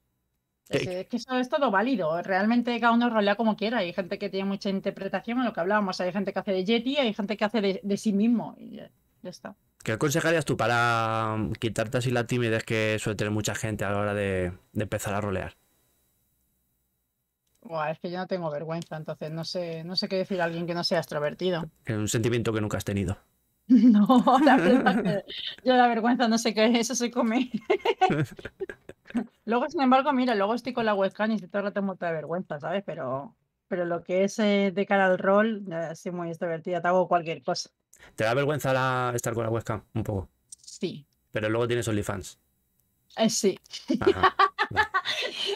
Es, que eso es todo válido. Realmente cada uno rolea como quiera. Hay gente que tiene mucha interpretación en lo que hablábamos. Hay gente que hace de Yeti, hay gente que hace de, sí mismo. Y ya, está. ¿Qué aconsejarías tú para um, quitarte así la timidez que suele tener mucha gente a la hora de, empezar a rolear? es que yo no tengo vergüenza, entonces no sé, no sé qué decir a alguien que no sea extrovertido. Es un sentimiento que nunca has tenido. No, la yo la vergüenza no sé qué es eso, se come. luego, sin embargo, mira, luego estoy con la webcam y estoy todo el rato de vergüenza, ¿sabes? Pero, pero lo que es eh, de cara al rol, soy muy extrovertida, te hago cualquier cosa. ¿Te da vergüenza la... estar con la webcam? Un poco. Sí. Pero luego tienes OnlyFans. Eh, sí.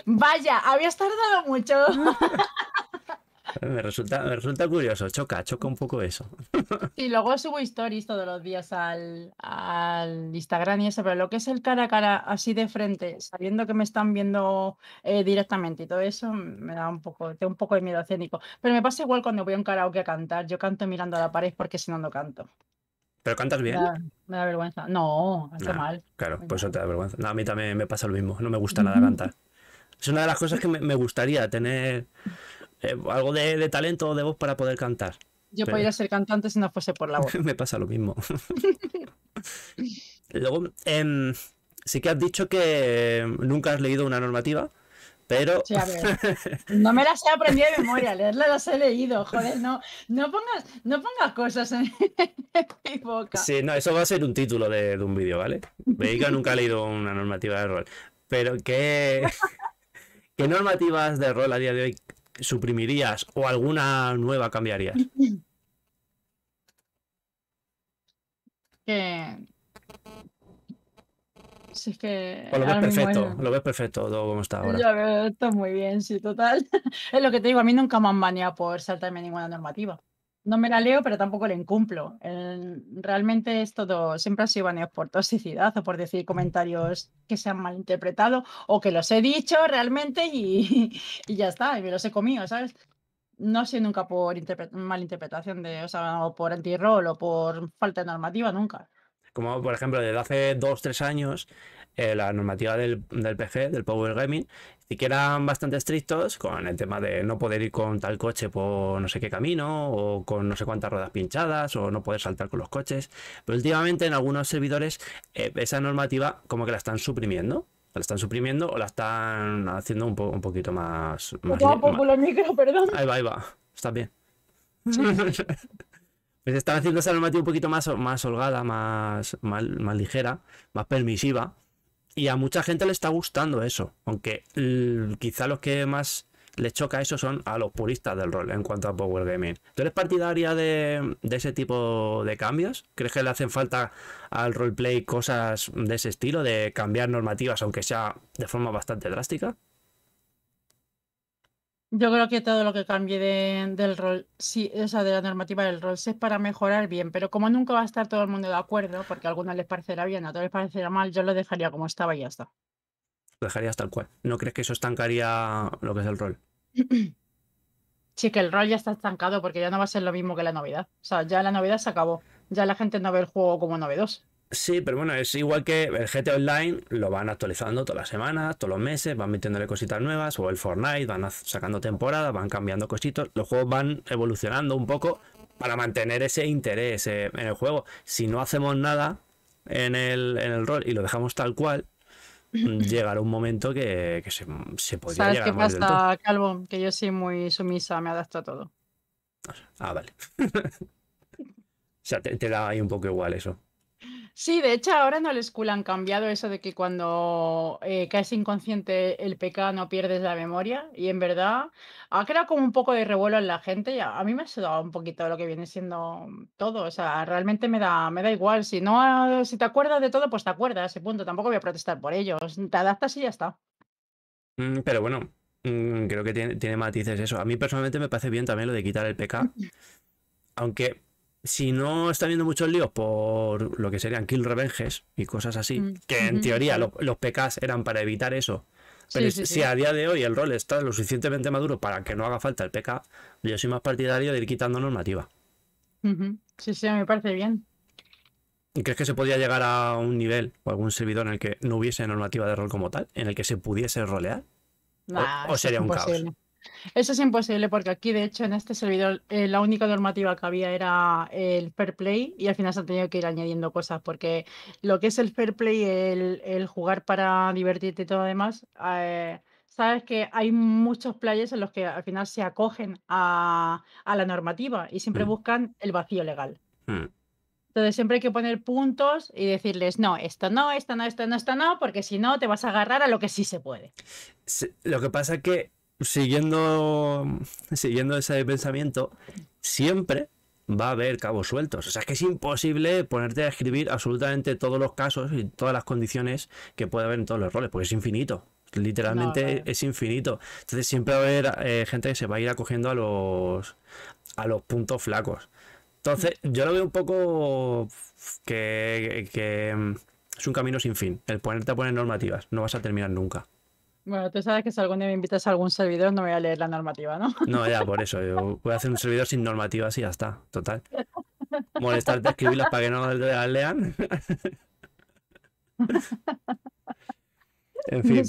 Vaya, habías tardado mucho. Me resulta, resulta curioso, choca, choca un poco eso. Y luego subo stories todos los días al, Instagram y eso, pero lo que es el cara a cara así de frente, sabiendo que me están viendo eh, directamente y todo eso, me da un poco, tengo un poco de miedo escénico. Pero me pasa igual cuando voy a un karaoke a cantar, yo canto mirando a la pared porque si no, no canto. ¿Pero cantas bien? Me da, vergüenza. No, hace mal. Claro, pues eso te da vergüenza. a mí también me pasa lo mismo, no me gusta nada cantar. Es una de las cosas que me gustaría tener eh, algo de, talento o de voz para poder cantar. Yo podría ser cantante si no fuese por la voz. Me pasa lo mismo. Luego, em, sí que has dicho que em, nunca has leído una normativa. Pero. No me las he aprendido de memoria, leerlas las he leído, joder, no, no, pongas, no pongas cosas en mi boca. Sí, no, eso va a ser un título de, un vídeo, ¿vale? Veiga nunca he leído una normativa de rol. Pero, ¿qué, ¿qué normativas de rol a día de hoy suprimirías o alguna nueva cambiarías? Que... es que... lo ves perfecto, lo ves perfecto todo como está ahora. Yo veo muy bien, sí, total. es lo que te digo, a mí nunca me han baneado por saltarme ninguna normativa no me la leo, pero tampoco la incumplo. realmente es todo, siempre ha sido baneos por toxicidad o por decir comentarios que se han malinterpretado o que los he dicho realmente y, ya está, y me los he comido, ¿sabes? No sé nunca por malinterpretación de, o o por antirrol o por falta de normativa, nunca. Como por ejemplo, desde hace dos, tres años eh, la normativa del, del PG, del Power Gaming, y que eran bastante estrictos con el tema de no poder ir con tal coche por no sé qué camino o con no sé cuántas ruedas pinchadas o no poder saltar con los coches. Pero últimamente en algunos servidores eh, esa normativa como que la están suprimiendo. La están suprimiendo o la están haciendo un, un poquito más... micro, perdón. Ahí va, ahí va. Está bien. Pues están haciendo esa normativa un poquito más, más holgada, más, más ligera, más permisiva y a mucha gente le está gustando eso. Aunque quizá los que más le choca eso son a los puristas del rol en cuanto a Power Gaming. ¿Tú eres partidaria de, de ese tipo de cambios? ¿Crees que le hacen falta al roleplay cosas de ese estilo, de cambiar normativas, aunque sea de forma bastante drástica? Yo creo que todo lo que cambie de, del rol, sí, esa de la normativa del rol, es para mejorar bien, pero como nunca va a estar todo el mundo de acuerdo, porque a algunos les parecerá bien, a otros les parecerá mal, yo lo dejaría como estaba y ya está. Lo hasta el cual. ¿No crees que eso estancaría lo que es el rol? Sí, que el rol ya está estancado porque ya no va a ser lo mismo que la novedad. O sea, ya la novedad se acabó. Ya la gente no ve el juego como novedoso. Sí, pero bueno, es igual que el GTA Online lo van actualizando todas las semanas, todos los meses, van metiéndole cositas nuevas, o el Fortnite, van sacando temporadas, van cambiando cositos, los juegos van evolucionando un poco para mantener ese interés eh, en el juego. Si no hacemos nada en el, rol y lo dejamos tal cual, llegará un momento que, se, se podría ¿Sabes qué pasa, Calvo? Que yo soy muy sumisa, me adapto a todo. Ah, vale. o sea, te, te da ahí un poco igual eso. Sí, de hecho ahora en les school han cambiado eso de que cuando eh, caes inconsciente el PK no pierdes la memoria y en verdad ha creado como un poco de revuelo en la gente y a, mí me ha sudado un poquito lo que viene siendo todo, o sea, realmente me da, me da igual, si no, si te acuerdas de todo, pues te acuerdas, ese punto, tampoco voy a protestar por ellos, te adaptas y ya está. Mm, pero bueno, mm, creo que tiene, tiene matices eso, a mí personalmente me parece bien también lo de quitar el PK, aunque si no están viendo muchos líos por lo que serían kill revenges y cosas así, mm. que en teoría los PKs eran para evitar eso. Pero si a día de hoy el rol está lo suficientemente maduro para que no haga falta el PK, yo soy más partidario de ir quitando normativa. Sí, sí, me parece bien. ¿Y ¿Crees que se podía llegar a un nivel o algún servidor en el que no hubiese normativa de rol como tal? ¿En el que se pudiese rolear? ¿O, sería un caos? Eso es imposible porque aquí, de hecho, en este servidor eh, la única normativa que había era el fair play y al final se han tenido que ir añadiendo cosas porque lo que es el fair play, el, jugar para divertirte y todo demás, eh, sabes que hay muchos players en los que al final se acogen a, la normativa y siempre mm. buscan el vacío legal. Mm. Entonces siempre hay que poner puntos y decirles, no, esto no, esto no, esto no, esto no, porque si no te vas a agarrar a lo que sí se puede. lo que pasa que siguiendo, siguiendo ese pensamiento, siempre va a haber cabos sueltos. O sea, es que es imposible ponerte a escribir absolutamente todos los casos y todas las condiciones que puede haber en todos los roles, porque es infinito. Literalmente es infinito. Entonces siempre va a haber eh, gente que se va a ir acogiendo a los, a los puntos flacos. Entonces, yo lo veo un poco que, que mm, es un camino sin fin. El ponerte a poner normativas. No vas a terminar nunca. Bueno, tú sabes que si algún día me invitas a algún servidor no voy a leer la normativa, ¿no? No, ya por eso. voy a hacer un servidor sin normativa, y ya está. Total. Molestarte de escribirlas para que no las lean. En fin.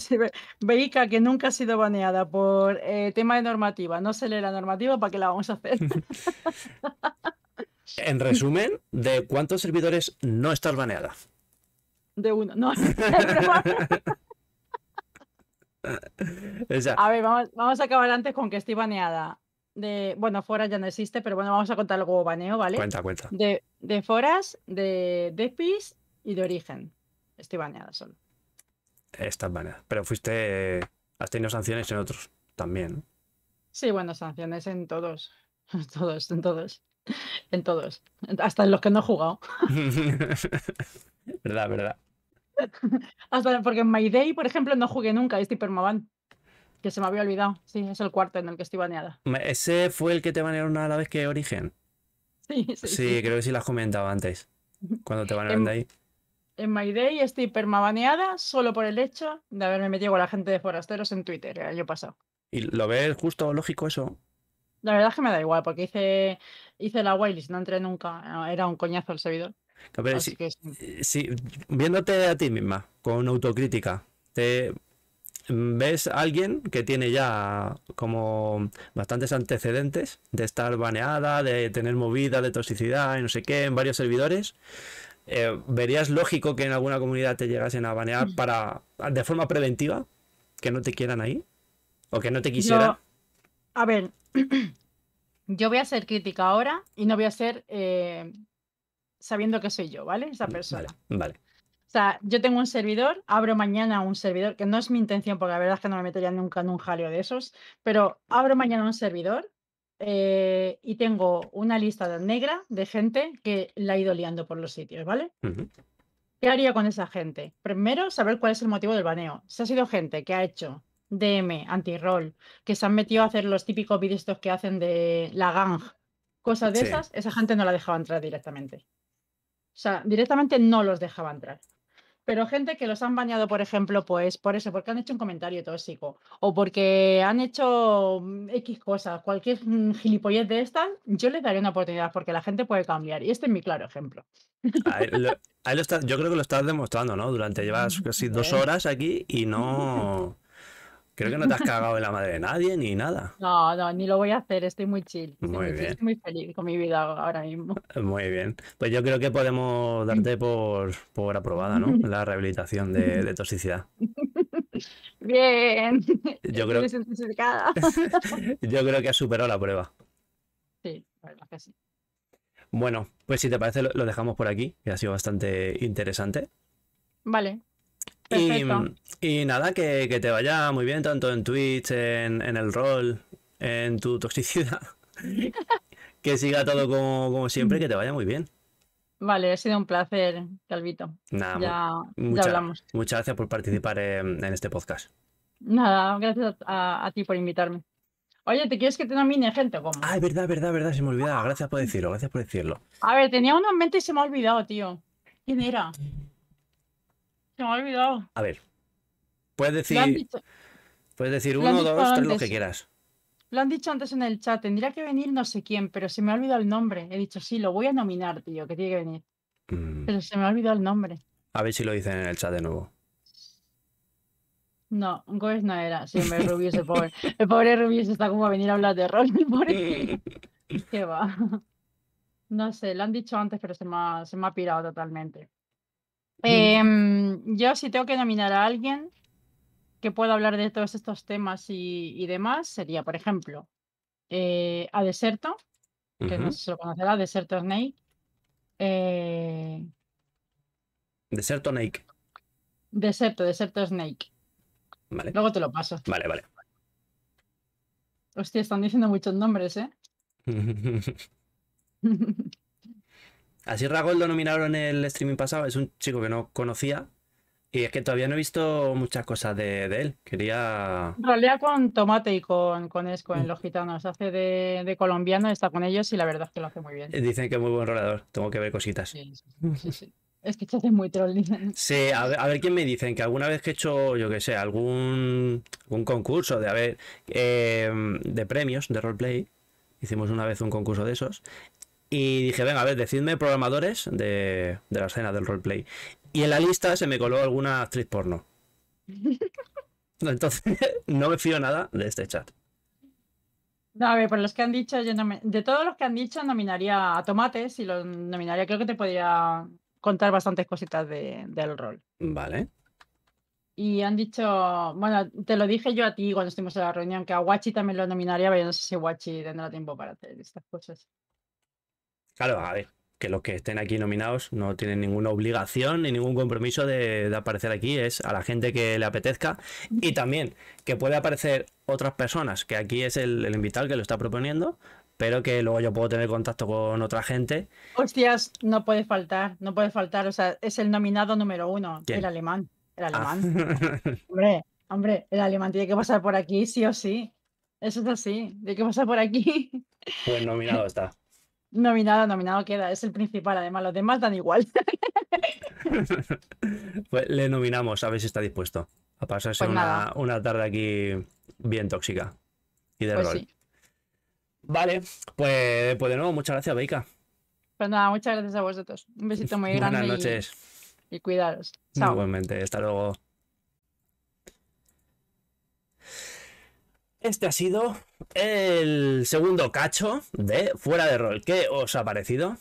Veica, que nunca ha sido baneada por eh, tema de normativa. No se lee la normativa, ¿para qué la vamos a hacer? en resumen, ¿de cuántos servidores no estás baneada? De uno. No, A ver, vamos, a acabar antes con que estoy baneada. De, bueno, Foras ya no existe, pero bueno, vamos a contar algo baneo, ¿vale? Cuenta, cuenta. De, Foras, de Despis y de Origen. Estoy baneada solo. Estás baneada. Pero fuiste. Has tenido sanciones en otros también, Sí, bueno, sanciones en todos. todos, en todos. En todos. Hasta en los que no he jugado. verdad, verdad. porque en My Day, por ejemplo, no jugué nunca este Permaban. Que se me había olvidado. Sí, es el cuarto en el que estoy baneada. ¿Ese fue el que te banearon a la vez que Origen? Sí, sí. Sí, creo que sí lo has comentado antes. Cuando te banearon de ahí. En My Day estoy permabaneada solo por el hecho de haberme metido con la gente de Forasteros en Twitter el año pasado. ¿Y lo ves justo lógico eso? La verdad es que me da igual, porque hice, hice la whitelist, no entré nunca. Era un coñazo el servidor. Eh, si, viéndote a ti misma con autocrítica, te ves a alguien que tiene ya como bastantes antecedentes de estar baneada, de tener movida, de toxicidad y no sé qué en varios servidores. Eh, ¿Verías lógico que en alguna comunidad te llegasen a banear mm. para de forma preventiva? ¿Que no te quieran ahí? ¿O que no te quisiera a ver, yo voy a ser crítica ahora y no voy a ser eh, sabiendo que soy yo, ¿vale? Esa mm, persona. Vale, O sea, yo tengo un servidor, abro mañana un servidor, que no es mi intención porque la verdad es que no me metería nunca en un jaleo de esos, pero abro mañana un servidor eh, y tengo una lista negra de gente que la ha ido liando por los sitios, ¿vale? ¿Qué haría con esa gente? Primero, saber cuál es el motivo del baneo. Si ha sido gente que ha hecho DM, anti-roll, que se han metido a hacer los típicos vídeos que hacen de la gang, cosas de esas, esa gente no la dejaba entrar directamente. O sea, directamente no los dejaba entrar. Pero gente que los han bañado, por ejemplo, pues por eso, porque han hecho un comentario tóxico o porque han hecho X mm, cosas, cualquier mm, gilipollez de estas, yo les daré una oportunidad porque la gente puede cambiar. Y este es mi claro ejemplo. yo creo que lo estás demostrando, ¿no? Durante llevas mm, casi dos eh. horas aquí y no... Creo que no te has cagado en la madre de nadie ni nada. No, no, ni lo voy a hacer, estoy muy chill. muy, bien. estoy muy feliz con mi vida ahora mismo. Muy bien. Pues yo creo que podemos darte por, aprobada, ¿no? La rehabilitación de, toxicidad. Bien. Yo creo... yo creo que has superado la prueba. Sí, la verdad que sí. Bueno, pues si te parece lo dejamos por aquí, que ha sido bastante interesante. Vale, y, nada, que, te vaya muy bien tanto en Twitch, en, el rol, en tu toxicidad. que siga todo como, como siempre, que te vaya muy bien. Vale, ha sido un placer, Calvito. Nada, ya, ya hablamos. Muchas gracias por participar en, este podcast. Nada, gracias a, ti por invitarme. Oye, ¿te quieres que te nomine gente o cómo? Ah, verdad, verdad, verdad, se me olvidaba. Gracias por decirlo, gracias por decirlo. A ver, tenía uno en mente y se me ha olvidado, tío. ¿Quién era? Se me ha olvidado. A ver. Puedes decir. Puedes decir uno, dos, tres, lo que quieras. Lo han dicho antes en el chat, tendría que venir no sé quién, pero se me ha olvidado el nombre. He dicho, sí, lo voy a nominar, tío, que tiene que venir. Mm. Pero se me ha olvidado el nombre. A ver si lo dicen en el chat de nuevo. No, Goes no era. me Rubius, el pobre. El pobre Rubius está como a venir a hablar de rol. ¿Qué va? No sé, lo han dicho antes, pero se se me ha pirado totalmente. Em, yo si tengo que nominar a alguien que pueda hablar de todos estos temas y, demás, sería, por ejemplo, eh, a Deserto, que no se lo conocerá, Deserto Snake. Eh, Deserto Snake. Deserto, Deserto Snake. Vale. Luego te lo paso. Vale, vale. Hostia, están diciendo muchos nombres, ¿eh? Así Ragol lo nominaron en el streaming pasado. Es un chico que no conocía. Y es que todavía no he visto muchas cosas de, él. Quería. Rolea con Tomate y con, Esco en mm. Los Gitanos. Hace de, colombiano, está con ellos y la verdad es que lo hace muy bien. Dicen que es muy buen rolador. Tengo que ver cositas. Sí, sí, Es que se hace muy trolling. Sí, a ver, quién me dicen que alguna vez que he hecho, yo que sé, algún, concurso de a eh, de premios de roleplay. Hicimos una vez un concurso de esos. Y dije, venga, a ver, decidme programadores de, la escena del roleplay. Y en la lista se me coló alguna actriz porno. Entonces, no me fío nada de este chat. a ver, por los que han dicho, de todos los que han dicho, nominaría a Tomates y lo nominaría, creo que te podría contar bastantes cositas de, del rol. Vale. Y han dicho, bueno, te lo dije yo a ti cuando estuvimos en la reunión, que a Wachi también lo nominaría, pero yo no sé si Wachi tendrá tiempo para hacer estas cosas. Claro, a ver, que los que estén aquí nominados no tienen ninguna obligación ni ningún compromiso de, aparecer aquí, es a la gente que le apetezca y también que puede aparecer otras personas, que aquí es el, invitado que lo está proponiendo, pero que luego yo puedo tener contacto con otra gente. Hostias, no puede faltar, no puede faltar, o sea, es el nominado número uno, el alemán, el ah. alemán. hombre, hombre, el alemán tiene que pasar por aquí, sí o sí, eso es así, tiene que pasar por aquí. Pues nominado está. Nominado, nominado queda, es el principal, además los demás dan igual. pues le nominamos, a ver si está dispuesto a pasarse pues una, tarde aquí bien tóxica y de pues rol. Vale, pues, pues, de nuevo, muchas gracias, Beika. Pues nada, muchas gracias a vosotros. Un besito muy grande. Buenas noches. Y, cuidaos cuidaros. Chao. hasta luego. Este ha sido el segundo cacho de Fuera de Rol. ¿Qué os ha parecido?